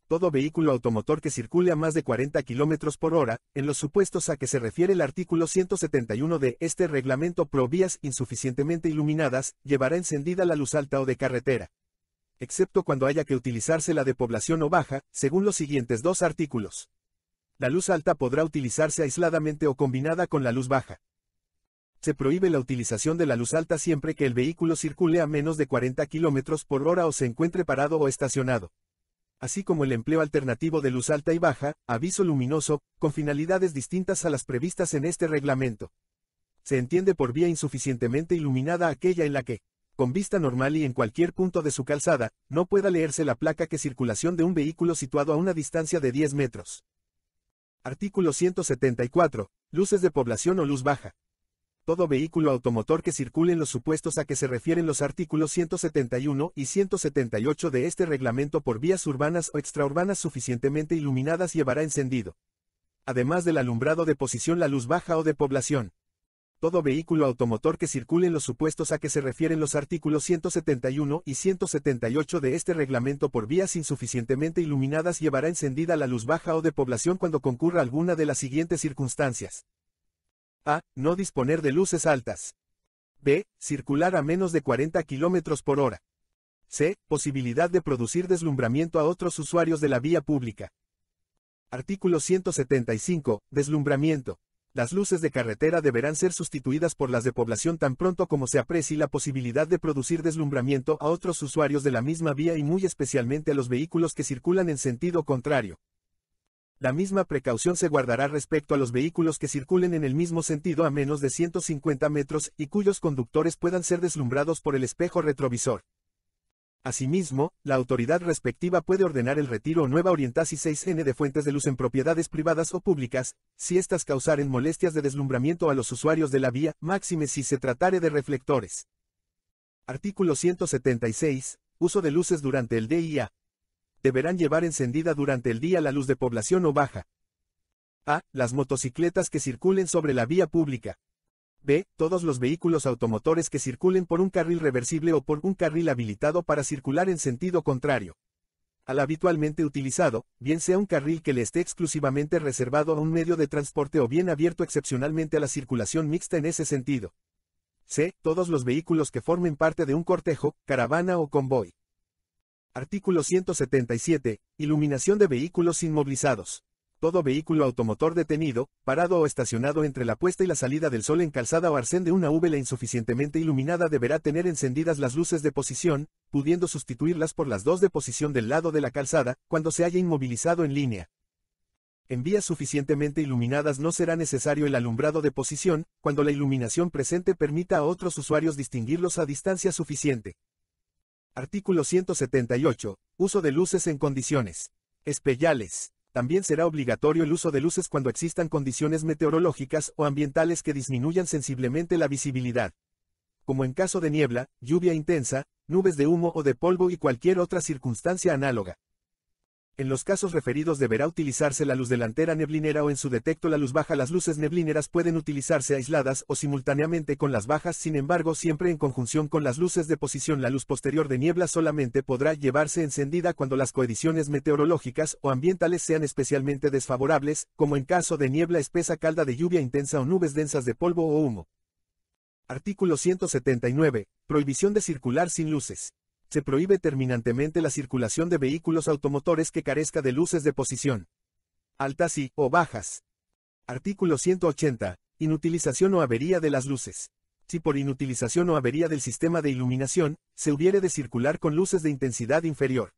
todo vehículo automotor que circule a más de 40 km por hora, en los supuestos a que se refiere el artículo 171 de este reglamento pro vías insuficientemente iluminadas, llevará encendida la luz alta o de carretera. Excepto cuando haya que utilizarse la de población o baja, según los siguientes dos artículos. La luz alta podrá utilizarse aisladamente o combinada con la luz baja. Se prohíbe la utilización de la luz alta siempre que el vehículo circule a menos de 40 km por hora o se encuentre parado o estacionado así como el empleo alternativo de luz alta y baja, aviso luminoso, con finalidades distintas a las previstas en este reglamento. Se entiende por vía insuficientemente iluminada aquella en la que, con vista normal y en cualquier punto de su calzada, no pueda leerse la placa que circulación de un vehículo situado a una distancia de 10 metros. Artículo 174. Luces de población o luz baja todo vehículo automotor que circule en los supuestos a que se refieren los artículos 171 y 178 de este reglamento por vías urbanas o extraurbanas suficientemente iluminadas llevará encendido. Además del alumbrado de posición la luz baja o de población. Todo vehículo automotor que circule en los supuestos a que se refieren los artículos 171 y 178 de este reglamento por vías insuficientemente iluminadas llevará encendida la luz baja o de población cuando concurra alguna de las siguientes circunstancias. A. No disponer de luces altas. B. Circular a menos de 40 km por hora. C. Posibilidad de producir deslumbramiento a otros usuarios de la vía pública. Artículo 175. Deslumbramiento. Las luces de carretera deberán ser sustituidas por las de población tan pronto como se aprecie la posibilidad de producir deslumbramiento a otros usuarios de la misma vía y muy especialmente a los vehículos que circulan en sentido contrario. La misma precaución se guardará respecto a los vehículos que circulen en el mismo sentido a menos de 150 metros y cuyos conductores puedan ser deslumbrados por el espejo retrovisor. Asimismo, la autoridad respectiva puede ordenar el retiro o nueva orientación 6N de fuentes de luz en propiedades privadas o públicas, si éstas causaren molestias de deslumbramiento a los usuarios de la vía, máxime si se tratare de reflectores. Artículo 176. Uso de luces durante el DIA deberán llevar encendida durante el día la luz de población o baja. A. Las motocicletas que circulen sobre la vía pública. B. Todos los vehículos automotores que circulen por un carril reversible o por un carril habilitado para circular en sentido contrario al habitualmente utilizado, bien sea un carril que le esté exclusivamente reservado a un medio de transporte o bien abierto excepcionalmente a la circulación mixta en ese sentido. C. Todos los vehículos que formen parte de un cortejo, caravana o convoy. Artículo 177. Iluminación de vehículos inmovilizados. Todo vehículo automotor detenido, parado o estacionado entre la puesta y la salida del sol en calzada o arcén de una vela insuficientemente iluminada deberá tener encendidas las luces de posición, pudiendo sustituirlas por las dos de posición del lado de la calzada, cuando se haya inmovilizado en línea. En vías suficientemente iluminadas no será necesario el alumbrado de posición, cuando la iluminación presente permita a otros usuarios distinguirlos a distancia suficiente. Artículo 178. Uso de luces en condiciones especiales. También será obligatorio el uso de luces cuando existan condiciones meteorológicas o ambientales que disminuyan sensiblemente la visibilidad. Como en caso de niebla, lluvia intensa, nubes de humo o de polvo y cualquier otra circunstancia análoga. En los casos referidos deberá utilizarse la luz delantera neblinera o en su detecto la luz baja. Las luces neblineras pueden utilizarse aisladas o simultáneamente con las bajas, sin embargo siempre en conjunción con las luces de posición. La luz posterior de niebla solamente podrá llevarse encendida cuando las coediciones meteorológicas o ambientales sean especialmente desfavorables, como en caso de niebla espesa, calda de lluvia intensa o nubes densas de polvo o humo. Artículo 179. Prohibición de circular sin luces se prohíbe terminantemente la circulación de vehículos automotores que carezca de luces de posición altas y o bajas. Artículo 180. Inutilización o avería de las luces. Si por inutilización o avería del sistema de iluminación, se hubiere de circular con luces de intensidad inferior.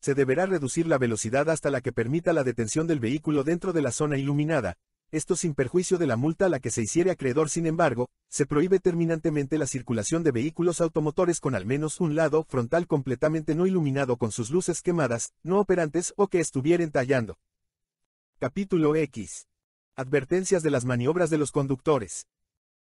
Se deberá reducir la velocidad hasta la que permita la detención del vehículo dentro de la zona iluminada, esto sin perjuicio de la multa a la que se hiciere acreedor. Sin embargo, se prohíbe terminantemente la circulación de vehículos automotores con al menos un lado frontal completamente no iluminado con sus luces quemadas, no operantes o que estuvieren tallando. Capítulo X. Advertencias de las maniobras de los conductores.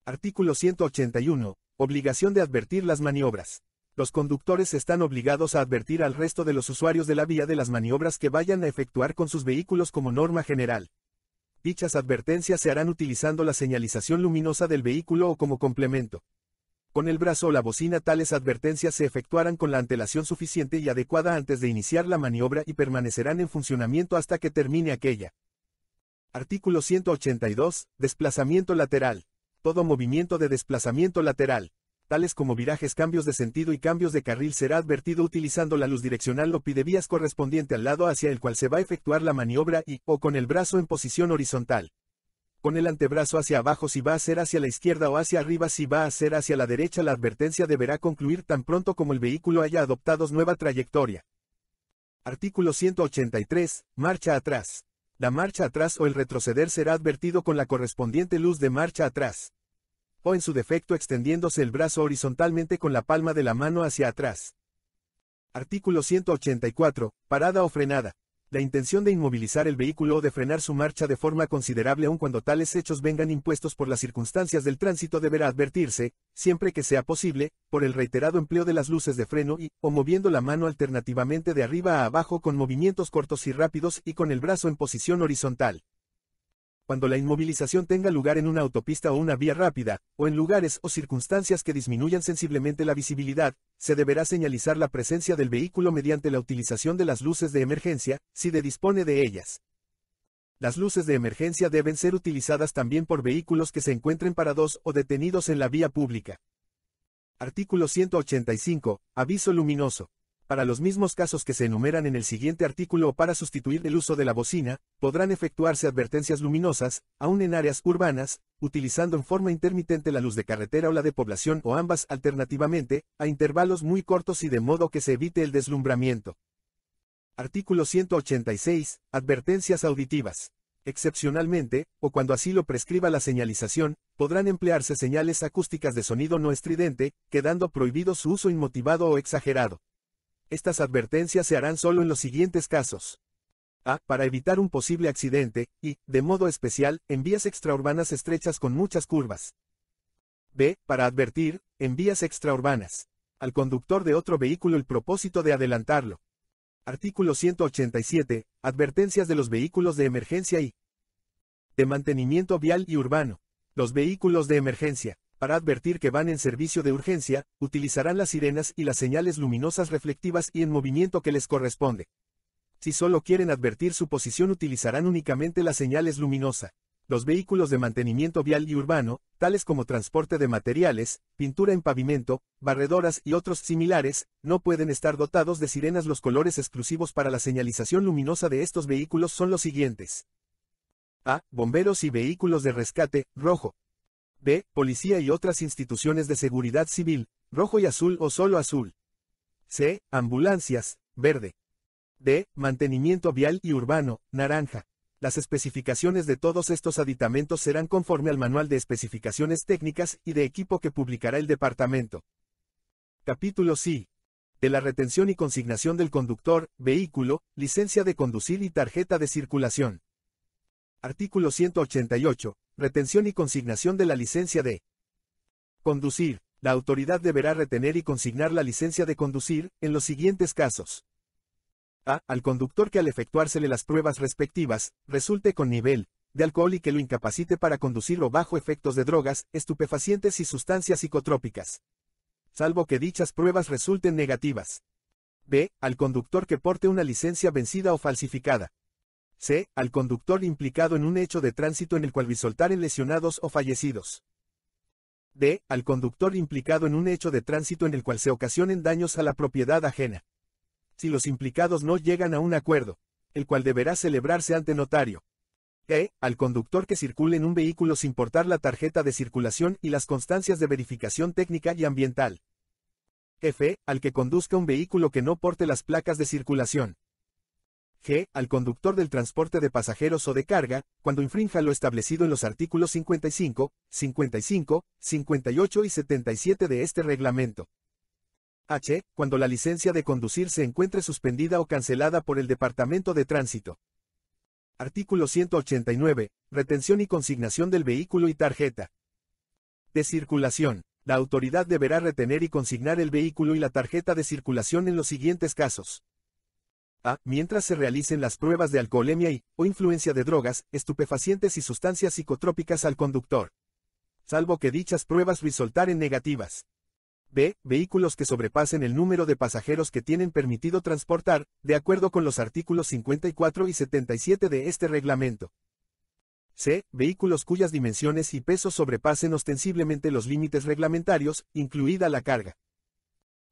Artículo 181. Obligación de advertir las maniobras los conductores están obligados a advertir al resto de los usuarios de la vía de las maniobras que vayan a efectuar con sus vehículos como norma general. Dichas advertencias se harán utilizando la señalización luminosa del vehículo o como complemento. Con el brazo o la bocina tales advertencias se efectuarán con la antelación suficiente y adecuada antes de iniciar la maniobra y permanecerán en funcionamiento hasta que termine aquella. Artículo 182. Desplazamiento lateral. Todo movimiento de desplazamiento lateral tales como virajes, cambios de sentido y cambios de carril será advertido utilizando la luz direccional o pide vías correspondiente al lado hacia el cual se va a efectuar la maniobra y, o con el brazo en posición horizontal. Con el antebrazo hacia abajo si va a ser hacia la izquierda o hacia arriba si va a ser hacia la derecha la advertencia deberá concluir tan pronto como el vehículo haya adoptado nueva trayectoria. Artículo 183. Marcha atrás. La marcha atrás o el retroceder será advertido con la correspondiente luz de marcha atrás o en su defecto extendiéndose el brazo horizontalmente con la palma de la mano hacia atrás. Artículo 184. Parada o frenada. La intención de inmovilizar el vehículo o de frenar su marcha de forma considerable aun cuando tales hechos vengan impuestos por las circunstancias del tránsito deberá advertirse, siempre que sea posible, por el reiterado empleo de las luces de freno y, o moviendo la mano alternativamente de arriba a abajo con movimientos cortos y rápidos y con el brazo en posición horizontal cuando la inmovilización tenga lugar en una autopista o una vía rápida, o en lugares o circunstancias que disminuyan sensiblemente la visibilidad, se deberá señalizar la presencia del vehículo mediante la utilización de las luces de emergencia, si de dispone de ellas. Las luces de emergencia deben ser utilizadas también por vehículos que se encuentren parados o detenidos en la vía pública. Artículo 185. Aviso luminoso para los mismos casos que se enumeran en el siguiente artículo o para sustituir el uso de la bocina, podrán efectuarse advertencias luminosas, aún en áreas urbanas, utilizando en forma intermitente la luz de carretera o la de población o ambas alternativamente, a intervalos muy cortos y de modo que se evite el deslumbramiento. Artículo 186. Advertencias auditivas. Excepcionalmente, o cuando así lo prescriba la señalización, podrán emplearse señales acústicas de sonido no estridente, quedando prohibido su uso inmotivado o exagerado. Estas advertencias se harán solo en los siguientes casos. A. Para evitar un posible accidente, y, de modo especial, en vías extraurbanas estrechas con muchas curvas. B. Para advertir, en vías extraurbanas, al conductor de otro vehículo el propósito de adelantarlo. Artículo 187. Advertencias de los vehículos de emergencia y de mantenimiento vial y urbano. Los vehículos de emergencia para advertir que van en servicio de urgencia, utilizarán las sirenas y las señales luminosas reflectivas y en movimiento que les corresponde. Si solo quieren advertir su posición utilizarán únicamente las señales luminosa. Los vehículos de mantenimiento vial y urbano, tales como transporte de materiales, pintura en pavimento, barredoras y otros similares, no pueden estar dotados de sirenas. Los colores exclusivos para la señalización luminosa de estos vehículos son los siguientes. A. Bomberos y vehículos de rescate, rojo. B. Policía y otras instituciones de seguridad civil, rojo y azul o solo azul. C. Ambulancias, verde. D. Mantenimiento vial y urbano, naranja. Las especificaciones de todos estos aditamentos serán conforme al manual de especificaciones técnicas y de equipo que publicará el departamento. Capítulo C. De la retención y consignación del conductor, vehículo, licencia de conducir y tarjeta de circulación. Artículo 188. Retención y consignación de la licencia de conducir. La autoridad deberá retener y consignar la licencia de conducir, en los siguientes casos. A. Al conductor que al efectuársele las pruebas respectivas, resulte con nivel de alcohol y que lo incapacite para conducir o bajo efectos de drogas, estupefacientes y sustancias psicotrópicas. Salvo que dichas pruebas resulten negativas. B. Al conductor que porte una licencia vencida o falsificada, C. Al conductor implicado en un hecho de tránsito en el cual resultaren lesionados o fallecidos. D. Al conductor implicado en un hecho de tránsito en el cual se ocasionen daños a la propiedad ajena. Si los implicados no llegan a un acuerdo, el cual deberá celebrarse ante notario. E. Al conductor que circule en un vehículo sin portar la tarjeta de circulación y las constancias de verificación técnica y ambiental. F. Al que conduzca un vehículo que no porte las placas de circulación. G. Al conductor del transporte de pasajeros o de carga, cuando infrinja lo establecido en los artículos 55, 55, 58 y 77 de este reglamento. H. Cuando la licencia de conducir se encuentre suspendida o cancelada por el Departamento de Tránsito. Artículo 189. Retención y consignación del vehículo y tarjeta. De circulación. La autoridad deberá retener y consignar el vehículo y la tarjeta de circulación en los siguientes casos. A. Mientras se realicen las pruebas de alcoholemia y, o influencia de drogas, estupefacientes y sustancias psicotrópicas al conductor. Salvo que dichas pruebas resultaren negativas. B. Vehículos que sobrepasen el número de pasajeros que tienen permitido transportar, de acuerdo con los artículos 54 y 77 de este reglamento. C. Vehículos cuyas dimensiones y pesos sobrepasen ostensiblemente los límites reglamentarios, incluida la carga.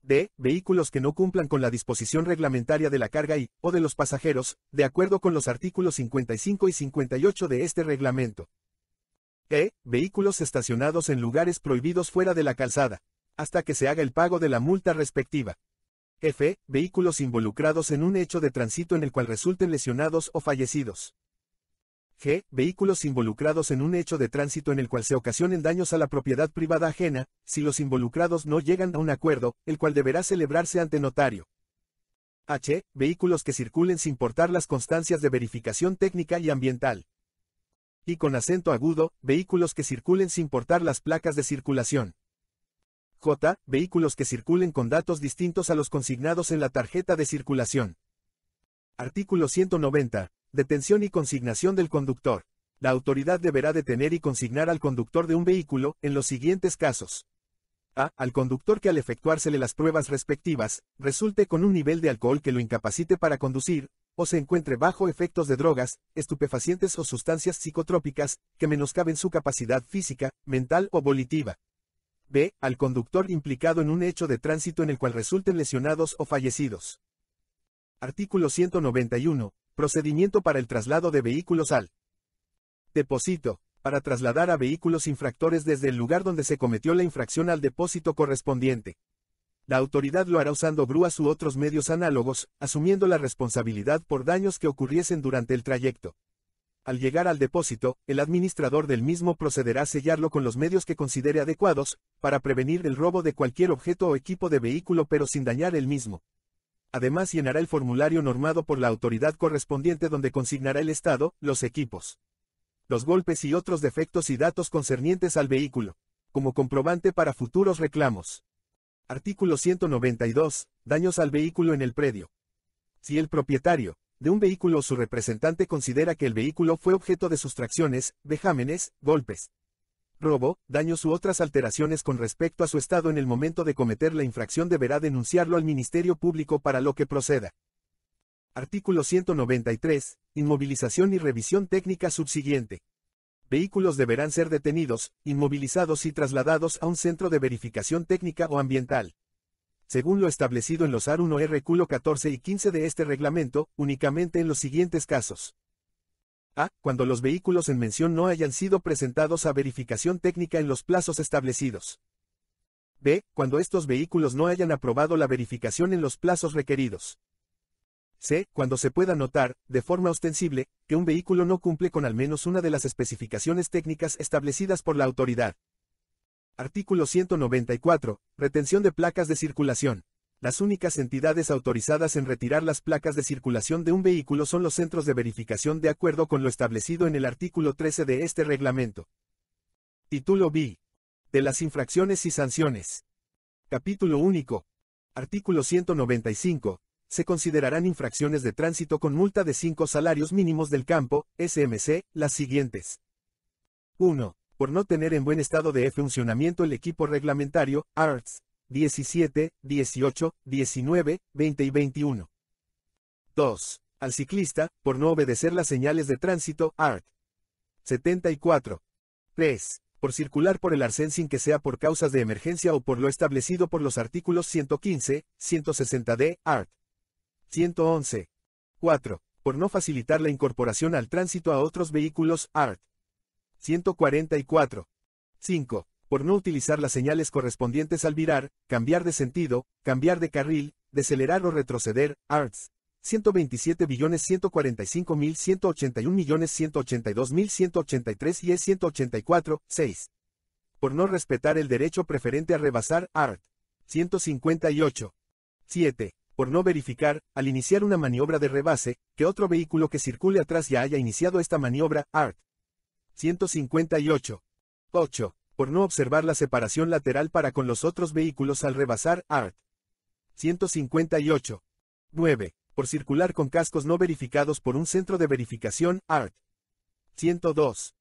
D. Vehículos que no cumplan con la disposición reglamentaria de la carga y, o de los pasajeros, de acuerdo con los artículos 55 y 58 de este reglamento. E. Vehículos estacionados en lugares prohibidos fuera de la calzada, hasta que se haga el pago de la multa respectiva. F. Vehículos involucrados en un hecho de tránsito en el cual resulten lesionados o fallecidos. G. Vehículos involucrados en un hecho de tránsito en el cual se ocasionen daños a la propiedad privada ajena, si los involucrados no llegan a un acuerdo, el cual deberá celebrarse ante notario. H. Vehículos que circulen sin portar las constancias de verificación técnica y ambiental. Y con acento agudo, vehículos que circulen sin portar las placas de circulación. J. Vehículos que circulen con datos distintos a los consignados en la tarjeta de circulación. Artículo 190. Detención y consignación del conductor. La autoridad deberá detener y consignar al conductor de un vehículo en los siguientes casos. A. Al conductor que al efectuársele las pruebas respectivas, resulte con un nivel de alcohol que lo incapacite para conducir, o se encuentre bajo efectos de drogas, estupefacientes o sustancias psicotrópicas, que menoscaben su capacidad física, mental o volitiva. B. Al conductor implicado en un hecho de tránsito en el cual resulten lesionados o fallecidos. Artículo 191. Procedimiento para el traslado de vehículos al depósito, para trasladar a vehículos infractores desde el lugar donde se cometió la infracción al depósito correspondiente. La autoridad lo hará usando grúas u otros medios análogos, asumiendo la responsabilidad por daños que ocurriesen durante el trayecto. Al llegar al depósito, el administrador del mismo procederá a sellarlo con los medios que considere adecuados, para prevenir el robo de cualquier objeto o equipo de vehículo pero sin dañar el mismo. Además llenará el formulario normado por la autoridad correspondiente donde consignará el estado, los equipos, los golpes y otros defectos y datos concernientes al vehículo, como comprobante para futuros reclamos. Artículo 192. Daños al vehículo en el predio. Si el propietario, de un vehículo o su representante considera que el vehículo fue objeto de sustracciones, vejámenes, golpes, robo, daños u otras alteraciones con respecto a su estado en el momento de cometer la infracción deberá denunciarlo al Ministerio Público para lo que proceda. Artículo 193. Inmovilización y revisión técnica subsiguiente. Vehículos deberán ser detenidos, inmovilizados y trasladados a un centro de verificación técnica o ambiental. Según lo establecido en los AR 1 R 14 y 15 de este reglamento, únicamente en los siguientes casos. A. Cuando los vehículos en mención no hayan sido presentados a verificación técnica en los plazos establecidos. B. Cuando estos vehículos no hayan aprobado la verificación en los plazos requeridos. C. Cuando se pueda notar, de forma ostensible, que un vehículo no cumple con al menos una de las especificaciones técnicas establecidas por la autoridad. Artículo 194. Retención de placas de circulación. Las únicas entidades autorizadas en retirar las placas de circulación de un vehículo son los centros de verificación de acuerdo con lo establecido en el artículo 13 de este reglamento. Título B. De las infracciones y sanciones. Capítulo único. Artículo 195. Se considerarán infracciones de tránsito con multa de 5 salarios mínimos del campo, SMC, las siguientes. 1. Por no tener en buen estado de funcionamiento el equipo reglamentario, ARTS, 17, 18, 19, 20 y 21. 2. Al ciclista, por no obedecer las señales de tránsito, ART. 74. 3. Por circular por el arcén sin que sea por causas de emergencia o por lo establecido por los artículos 115, 160D, ART. 111. 4. Por no facilitar la incorporación al tránsito a otros vehículos, ART. 144. 5 por no utilizar las señales correspondientes al virar, cambiar de sentido, cambiar de carril, decelerar o retroceder, ARTS. 127.145.181.182.183 y es 184 6. Por no respetar el derecho preferente a rebasar, ART. 158. 7. Por no verificar, al iniciar una maniobra de rebase, que otro vehículo que circule atrás ya haya iniciado esta maniobra, ART. 158. 8 por no observar la separación lateral para con los otros vehículos al rebasar ART. 158. 9. Por circular con cascos no verificados por un centro de verificación ART. 102.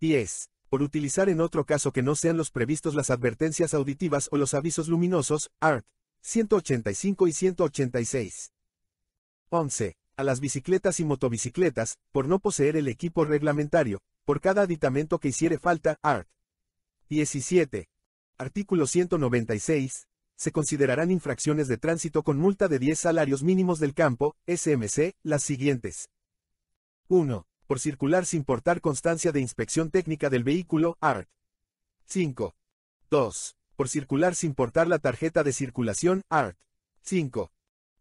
10. Por utilizar en otro caso que no sean los previstos las advertencias auditivas o los avisos luminosos, ART. 185 y 186. 11. A las bicicletas y motobicicletas, por no poseer el equipo reglamentario, por cada aditamento que hiciere falta, ART. 17. Artículo 196. Se considerarán infracciones de tránsito con multa de 10 salarios mínimos del campo, SMC, las siguientes. 1. Por circular sin portar constancia de inspección técnica del vehículo, ART. 5. 2. Por circular sin portar la tarjeta de circulación, ART. 5.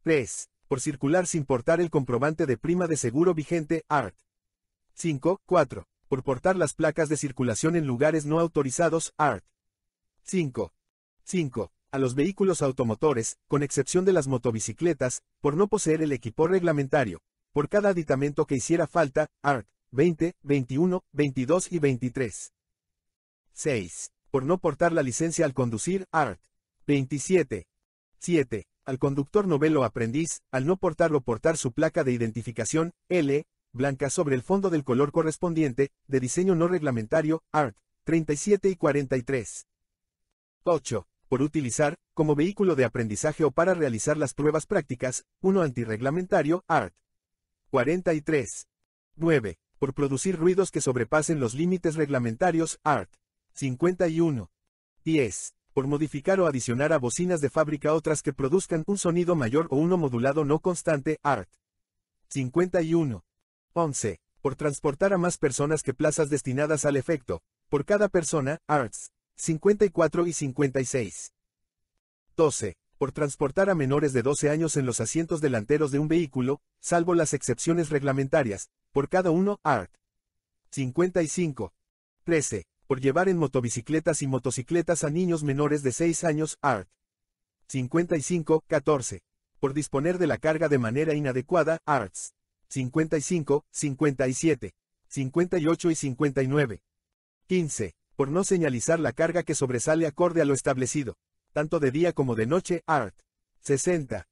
3. Por circular sin portar el comprobante de prima de seguro vigente, ART. 5. 4 por portar las placas de circulación en lugares no autorizados, ART. 5. 5. A los vehículos automotores, con excepción de las motobicicletas, por no poseer el equipo reglamentario, por cada aditamento que hiciera falta, ART. 20, 21, 22 y 23. 6. Por no portar la licencia al conducir, ART. 27. 7. Al conductor novelo aprendiz, al no portar o portar su placa de identificación, L, blanca sobre el fondo del color correspondiente, de diseño no reglamentario, ART, 37 y 43. 8. Por utilizar, como vehículo de aprendizaje o para realizar las pruebas prácticas, uno antirreglamentario, ART. 43. 9. Por producir ruidos que sobrepasen los límites reglamentarios, ART. 51. 10. Por modificar o adicionar a bocinas de fábrica otras que produzcan un sonido mayor o uno modulado no constante, ART. 51. 11. Por transportar a más personas que plazas destinadas al efecto, por cada persona, ARTS, 54 y 56. 12. Por transportar a menores de 12 años en los asientos delanteros de un vehículo, salvo las excepciones reglamentarias, por cada uno, ART. 55. 13. Por llevar en motobicicletas y motocicletas a niños menores de 6 años, ART. 55. 14. Por disponer de la carga de manera inadecuada, ARTS. 55, 57, 58 y 59. 15. Por no señalizar la carga que sobresale acorde a lo establecido, tanto de día como de noche, art. 60.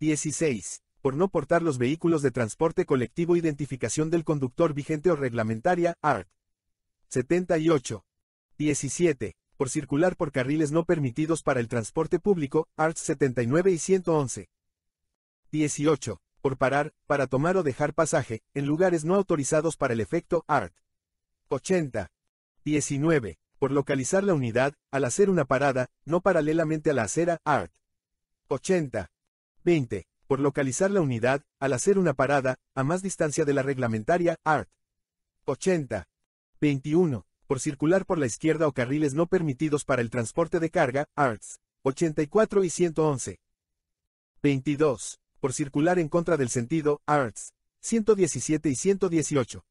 16. Por no portar los vehículos de transporte colectivo identificación del conductor vigente o reglamentaria, art. 78. 17. Por circular por carriles no permitidos para el transporte público, art. 79 y 111. 18 por parar, para tomar o dejar pasaje, en lugares no autorizados para el efecto ART. 80. 19. Por localizar la unidad, al hacer una parada, no paralelamente a la acera ART. 80. 20. Por localizar la unidad, al hacer una parada, a más distancia de la reglamentaria ART. 80. 21. Por circular por la izquierda o carriles no permitidos para el transporte de carga, ARTS. 84 y 111. 22 por circular en contra del sentido, arts, 117 y 118.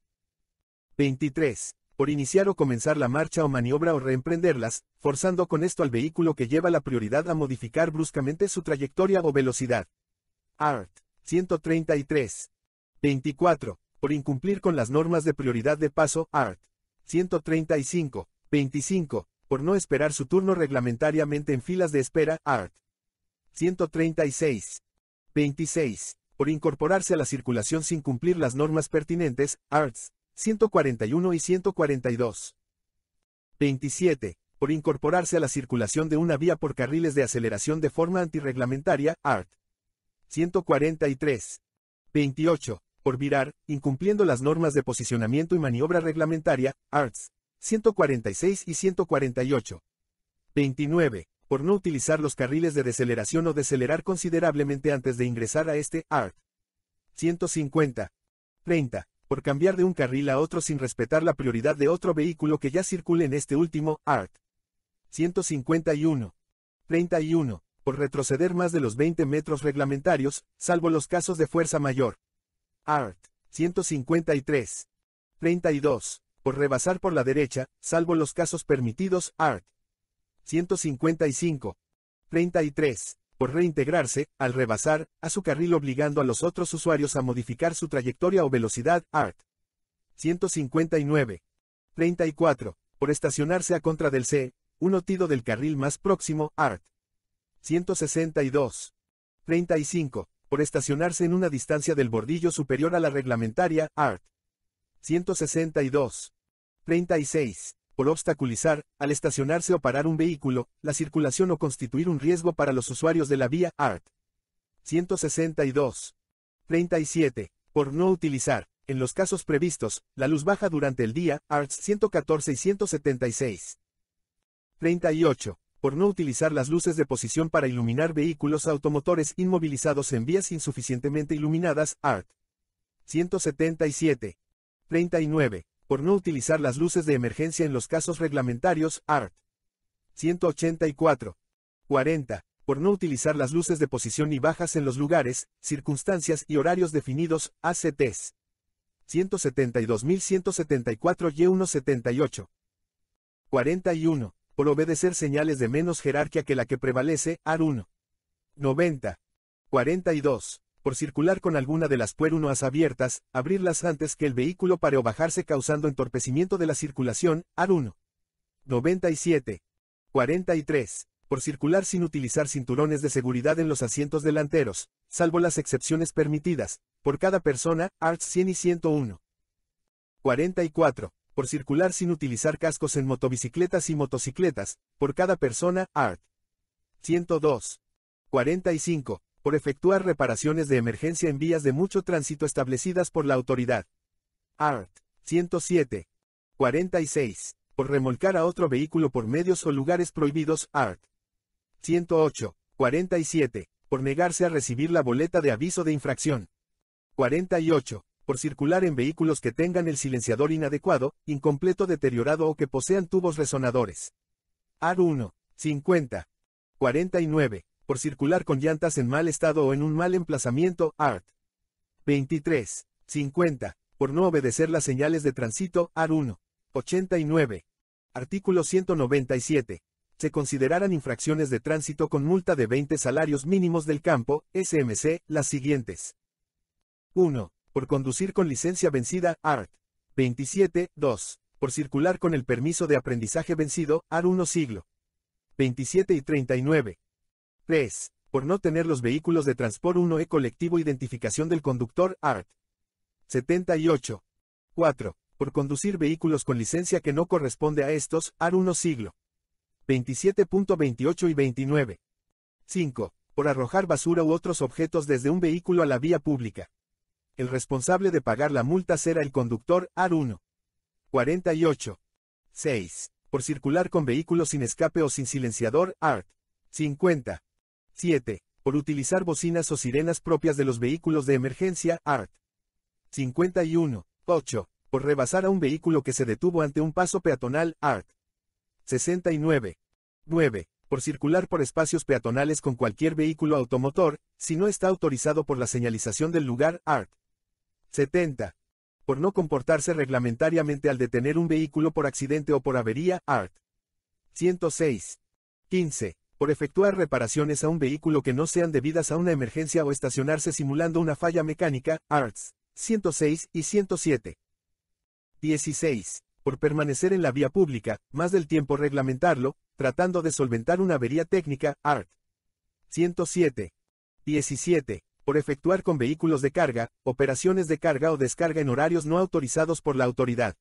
23. Por iniciar o comenzar la marcha o maniobra o reemprenderlas, forzando con esto al vehículo que lleva la prioridad a modificar bruscamente su trayectoria o velocidad. Art. 133. 24. Por incumplir con las normas de prioridad de paso, Art. 135. 25. Por no esperar su turno reglamentariamente en filas de espera, Art. 136. 26. Por incorporarse a la circulación sin cumplir las normas pertinentes, arts. 141 y 142. 27. Por incorporarse a la circulación de una vía por carriles de aceleración de forma antirreglamentaria, art. 143. 28. Por virar, incumpliendo las normas de posicionamiento y maniobra reglamentaria, arts. 146 y 148. 29 por no utilizar los carriles de deceleración o decelerar considerablemente antes de ingresar a este ART. 150. 30. Por cambiar de un carril a otro sin respetar la prioridad de otro vehículo que ya circule en este último ART. 151. 31. Por retroceder más de los 20 metros reglamentarios, salvo los casos de fuerza mayor. Art. 153. 32. Por rebasar por la derecha, salvo los casos permitidos. Art. 155. 33. Por reintegrarse, al rebasar, a su carril obligando a los otros usuarios a modificar su trayectoria o velocidad, ART. 159. 34. Por estacionarse a contra del C, un otido del carril más próximo, ART. 162. 35. Por estacionarse en una distancia del bordillo superior a la reglamentaria, ART. 162. 36 por obstaculizar, al estacionarse o parar un vehículo, la circulación o constituir un riesgo para los usuarios de la vía, art. 162. 37. Por no utilizar, en los casos previstos, la luz baja durante el día, art. 114 y 176. 38. Por no utilizar las luces de posición para iluminar vehículos automotores inmovilizados en vías insuficientemente iluminadas, art. 177. 39 por no utilizar las luces de emergencia en los casos reglamentarios, art. 184. 40. Por no utilizar las luces de posición y bajas en los lugares, circunstancias y horarios definidos, ACTs. 172.174 y 178. 41. Por obedecer señales de menos jerarquía que la que prevalece, AR1. 90. 42 por circular con alguna de las puertas abiertas, abrirlas antes que el vehículo pare o bajarse causando entorpecimiento de la circulación, ar 1. 97. 43. Por circular sin utilizar cinturones de seguridad en los asientos delanteros, salvo las excepciones permitidas, por cada persona, ART 100 y 101. 44. Por circular sin utilizar cascos en motobicicletas y motocicletas, por cada persona, ART. 102. 45 por efectuar reparaciones de emergencia en vías de mucho tránsito establecidas por la autoridad. Art. 107. 46. Por remolcar a otro vehículo por medios o lugares prohibidos. Art. 108. 47. Por negarse a recibir la boleta de aviso de infracción. 48. Por circular en vehículos que tengan el silenciador inadecuado, incompleto deteriorado o que posean tubos resonadores. Art 1. 50. 49 por circular con llantas en mal estado o en un mal emplazamiento, ART. 23. 50. Por no obedecer las señales de tránsito, AR 1. 89. Artículo 197. Se considerarán infracciones de tránsito con multa de 20 salarios mínimos del campo, SMC, las siguientes. 1. Por conducir con licencia vencida, ART. 27. 2. Por circular con el permiso de aprendizaje vencido, AR 1 siglo. 27 y 39 3. Por no tener los vehículos de transporte 1E colectivo identificación del conductor ART. 78. 4. Por conducir vehículos con licencia que no corresponde a estos, AR 1 siglo. 27.28 y 29. 5. Por arrojar basura u otros objetos desde un vehículo a la vía pública. El responsable de pagar la multa será el conductor AR 1. 48. 6. Por circular con vehículos sin escape o sin silenciador ART. 50. 7. Por utilizar bocinas o sirenas propias de los vehículos de emergencia, ART. 51. 8. Por rebasar a un vehículo que se detuvo ante un paso peatonal, ART. 69. 9. Por circular por espacios peatonales con cualquier vehículo automotor, si no está autorizado por la señalización del lugar, ART. 70. Por no comportarse reglamentariamente al detener un vehículo por accidente o por avería, ART. 106. 15 por efectuar reparaciones a un vehículo que no sean debidas a una emergencia o estacionarse simulando una falla mecánica, ARTS 106 y 107. 16. Por permanecer en la vía pública, más del tiempo reglamentarlo, tratando de solventar una avería técnica, ART 107. 17. Por efectuar con vehículos de carga, operaciones de carga o descarga en horarios no autorizados por la autoridad.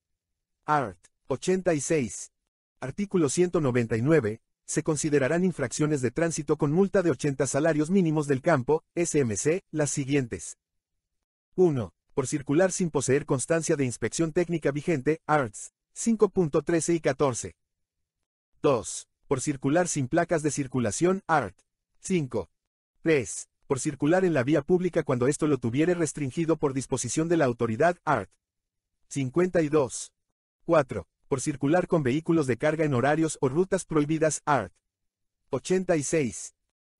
ART 86. Artículo 199, se considerarán infracciones de tránsito con multa de 80 salarios mínimos del campo, SMC, las siguientes. 1. Por circular sin poseer constancia de inspección técnica vigente, ARTS, 5.13 y 14. 2. Por circular sin placas de circulación, ART. 5. 3. Por circular en la vía pública cuando esto lo tuviere restringido por disposición de la autoridad, ART. 52. 4 por circular con vehículos de carga en horarios o rutas prohibidas art. 86.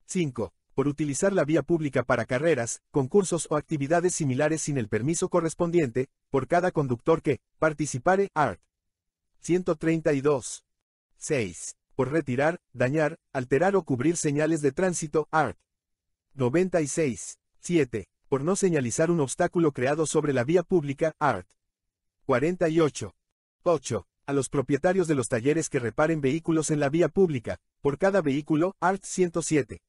5. Por utilizar la vía pública para carreras, concursos o actividades similares sin el permiso correspondiente, por cada conductor que participare art. 132. 6. Por retirar, dañar, alterar o cubrir señales de tránsito art. 96. 7. Por no señalizar un obstáculo creado sobre la vía pública art. 48. 8 a los propietarios de los talleres que reparen vehículos en la vía pública, por cada vehículo, art. 107.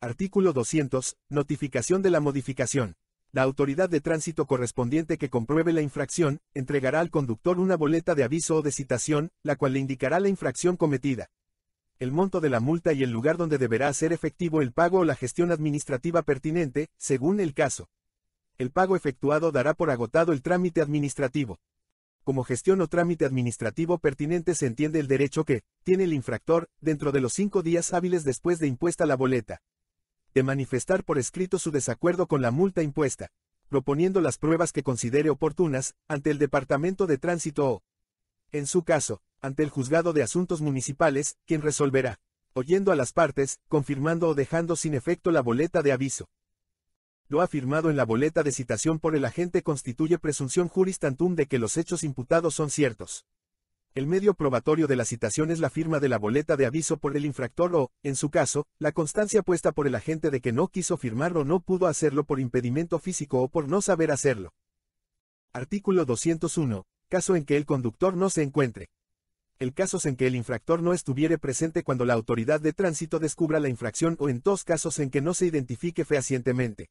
Artículo 200. Notificación de la modificación. La autoridad de tránsito correspondiente que compruebe la infracción, entregará al conductor una boleta de aviso o de citación, la cual le indicará la infracción cometida, el monto de la multa y el lugar donde deberá ser efectivo el pago o la gestión administrativa pertinente, según el caso. El pago efectuado dará por agotado el trámite administrativo como gestión o trámite administrativo pertinente se entiende el derecho que tiene el infractor, dentro de los cinco días hábiles después de impuesta la boleta, de manifestar por escrito su desacuerdo con la multa impuesta, proponiendo las pruebas que considere oportunas, ante el Departamento de Tránsito o, en su caso, ante el Juzgado de Asuntos Municipales, quien resolverá, oyendo a las partes, confirmando o dejando sin efecto la boleta de aviso lo afirmado en la boleta de citación por el agente constituye presunción juris tantum de que los hechos imputados son ciertos. El medio probatorio de la citación es la firma de la boleta de aviso por el infractor o, en su caso, la constancia puesta por el agente de que no quiso firmar o no pudo hacerlo por impedimento físico o por no saber hacerlo. Artículo 201. Caso en que el conductor no se encuentre. El caso es en que el infractor no estuviere presente cuando la autoridad de tránsito descubra la infracción o en dos casos en que no se identifique fehacientemente.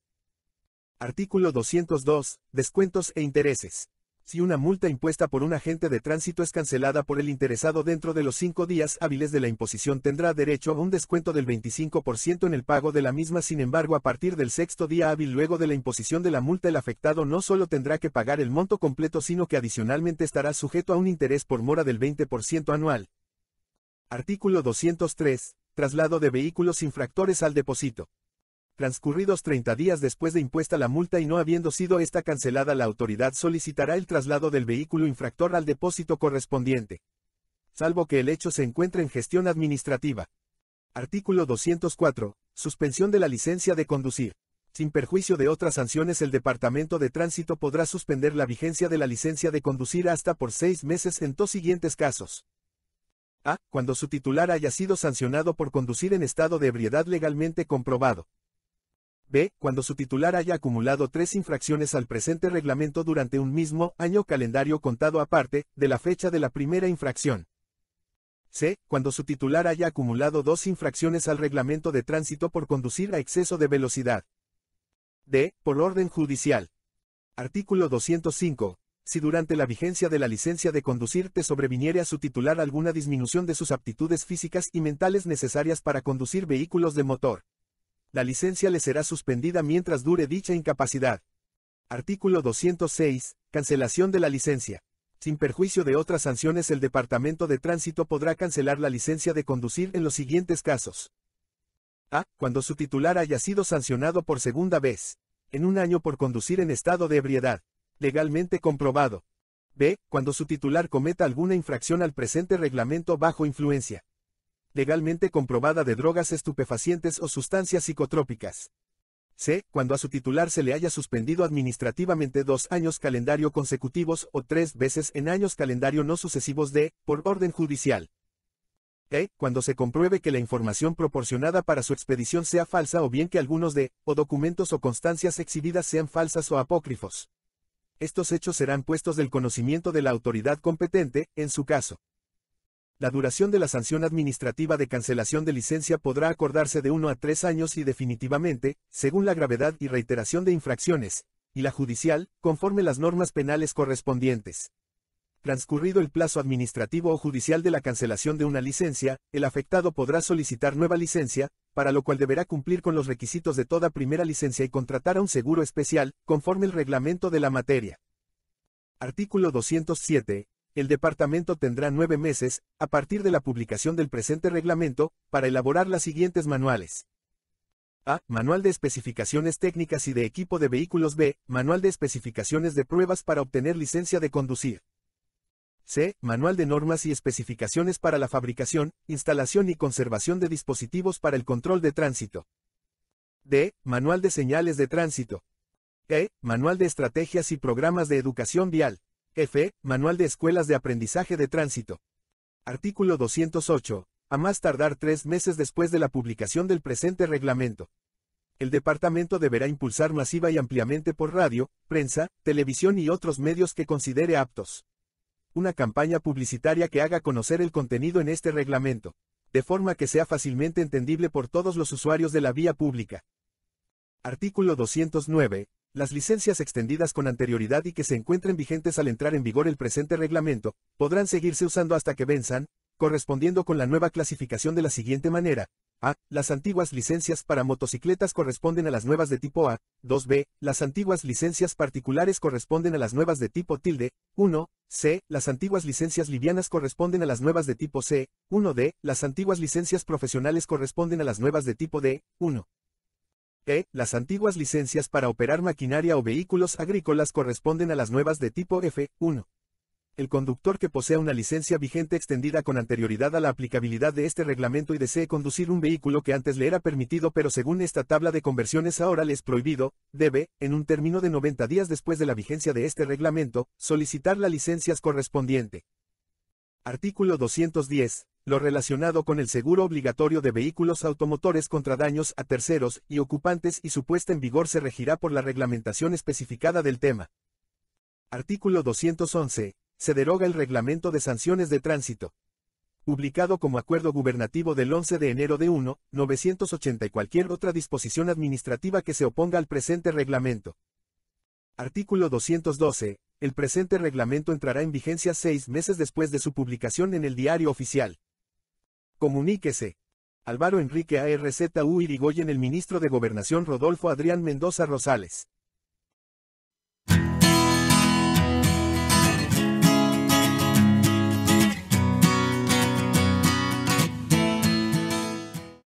Artículo 202. Descuentos e intereses. Si una multa impuesta por un agente de tránsito es cancelada por el interesado dentro de los cinco días hábiles de la imposición, tendrá derecho a un descuento del 25% en el pago de la misma. Sin embargo, a partir del sexto día hábil luego de la imposición de la multa, el afectado no solo tendrá que pagar el monto completo, sino que adicionalmente estará sujeto a un interés por mora del 20% anual. Artículo 203. Traslado de vehículos infractores al depósito. Transcurridos 30 días después de impuesta la multa y no habiendo sido esta cancelada, la autoridad solicitará el traslado del vehículo infractor al depósito correspondiente. Salvo que el hecho se encuentre en gestión administrativa. Artículo 204. Suspensión de la licencia de conducir. Sin perjuicio de otras sanciones, el Departamento de Tránsito podrá suspender la vigencia de la licencia de conducir hasta por seis meses en dos siguientes casos. A. Cuando su titular haya sido sancionado por conducir en estado de ebriedad legalmente comprobado. B. Cuando su titular haya acumulado tres infracciones al presente reglamento durante un mismo año calendario contado aparte de la fecha de la primera infracción. C. Cuando su titular haya acumulado dos infracciones al reglamento de tránsito por conducir a exceso de velocidad. D. Por orden judicial. Artículo 205. Si durante la vigencia de la licencia de conducir te sobreviniere a su titular alguna disminución de sus aptitudes físicas y mentales necesarias para conducir vehículos de motor, la licencia le será suspendida mientras dure dicha incapacidad. Artículo 206. Cancelación de la licencia. Sin perjuicio de otras sanciones, el Departamento de Tránsito podrá cancelar la licencia de conducir en los siguientes casos. A. Cuando su titular haya sido sancionado por segunda vez. En un año por conducir en estado de ebriedad. Legalmente comprobado. B. Cuando su titular cometa alguna infracción al presente reglamento bajo influencia legalmente comprobada de drogas estupefacientes o sustancias psicotrópicas. C. Cuando a su titular se le haya suspendido administrativamente dos años calendario consecutivos o tres veces en años calendario no sucesivos de, por orden judicial. E. Cuando se compruebe que la información proporcionada para su expedición sea falsa o bien que algunos de, o documentos o constancias exhibidas sean falsas o apócrifos. Estos hechos serán puestos del conocimiento de la autoridad competente, en su caso. La duración de la sanción administrativa de cancelación de licencia podrá acordarse de 1 a tres años y definitivamente, según la gravedad y reiteración de infracciones, y la judicial, conforme las normas penales correspondientes. Transcurrido el plazo administrativo o judicial de la cancelación de una licencia, el afectado podrá solicitar nueva licencia, para lo cual deberá cumplir con los requisitos de toda primera licencia y contratar a un seguro especial, conforme el reglamento de la materia. Artículo 207 el departamento tendrá nueve meses, a partir de la publicación del presente reglamento, para elaborar las siguientes manuales. A. Manual de especificaciones técnicas y de equipo de vehículos. B. Manual de especificaciones de pruebas para obtener licencia de conducir. C. Manual de normas y especificaciones para la fabricación, instalación y conservación de dispositivos para el control de tránsito. D. Manual de señales de tránsito. E. Manual de estrategias y programas de educación vial. F. Manual de Escuelas de Aprendizaje de Tránsito. Artículo 208. A más tardar tres meses después de la publicación del presente reglamento. El departamento deberá impulsar masiva y ampliamente por radio, prensa, televisión y otros medios que considere aptos. Una campaña publicitaria que haga conocer el contenido en este reglamento, de forma que sea fácilmente entendible por todos los usuarios de la vía pública. Artículo 209. Las licencias extendidas con anterioridad y que se encuentren vigentes al entrar en vigor el presente reglamento, podrán seguirse usando hasta que venzan, correspondiendo con la nueva clasificación de la siguiente manera. A. Las antiguas licencias para motocicletas corresponden a las nuevas de tipo A. 2B. Las antiguas licencias particulares corresponden a las nuevas de tipo tilde. 1. C. Las antiguas licencias livianas corresponden a las nuevas de tipo C. 1D. Las antiguas licencias profesionales corresponden a las nuevas de tipo D. 1. E. Las antiguas licencias para operar maquinaria o vehículos agrícolas corresponden a las nuevas de tipo F1. El conductor que posea una licencia vigente extendida con anterioridad a la aplicabilidad de este reglamento y desee conducir un vehículo que antes le era permitido pero según esta tabla de conversiones ahora le es prohibido, debe, en un término de 90 días después de la vigencia de este reglamento, solicitar las licencias correspondiente. Artículo 210 lo relacionado con el seguro obligatorio de vehículos automotores contra daños a terceros y ocupantes y su puesta en vigor se regirá por la reglamentación especificada del tema. Artículo 211. Se deroga el reglamento de sanciones de tránsito. Publicado como acuerdo gubernativo del 11 de enero de 1, 980 y cualquier otra disposición administrativa que se oponga al presente reglamento. Artículo 212. El presente reglamento entrará en vigencia seis meses después de su publicación en el diario oficial. Comuníquese. Álvaro Enrique ARZU Irigoyen El ministro de Gobernación Rodolfo Adrián Mendoza Rosales.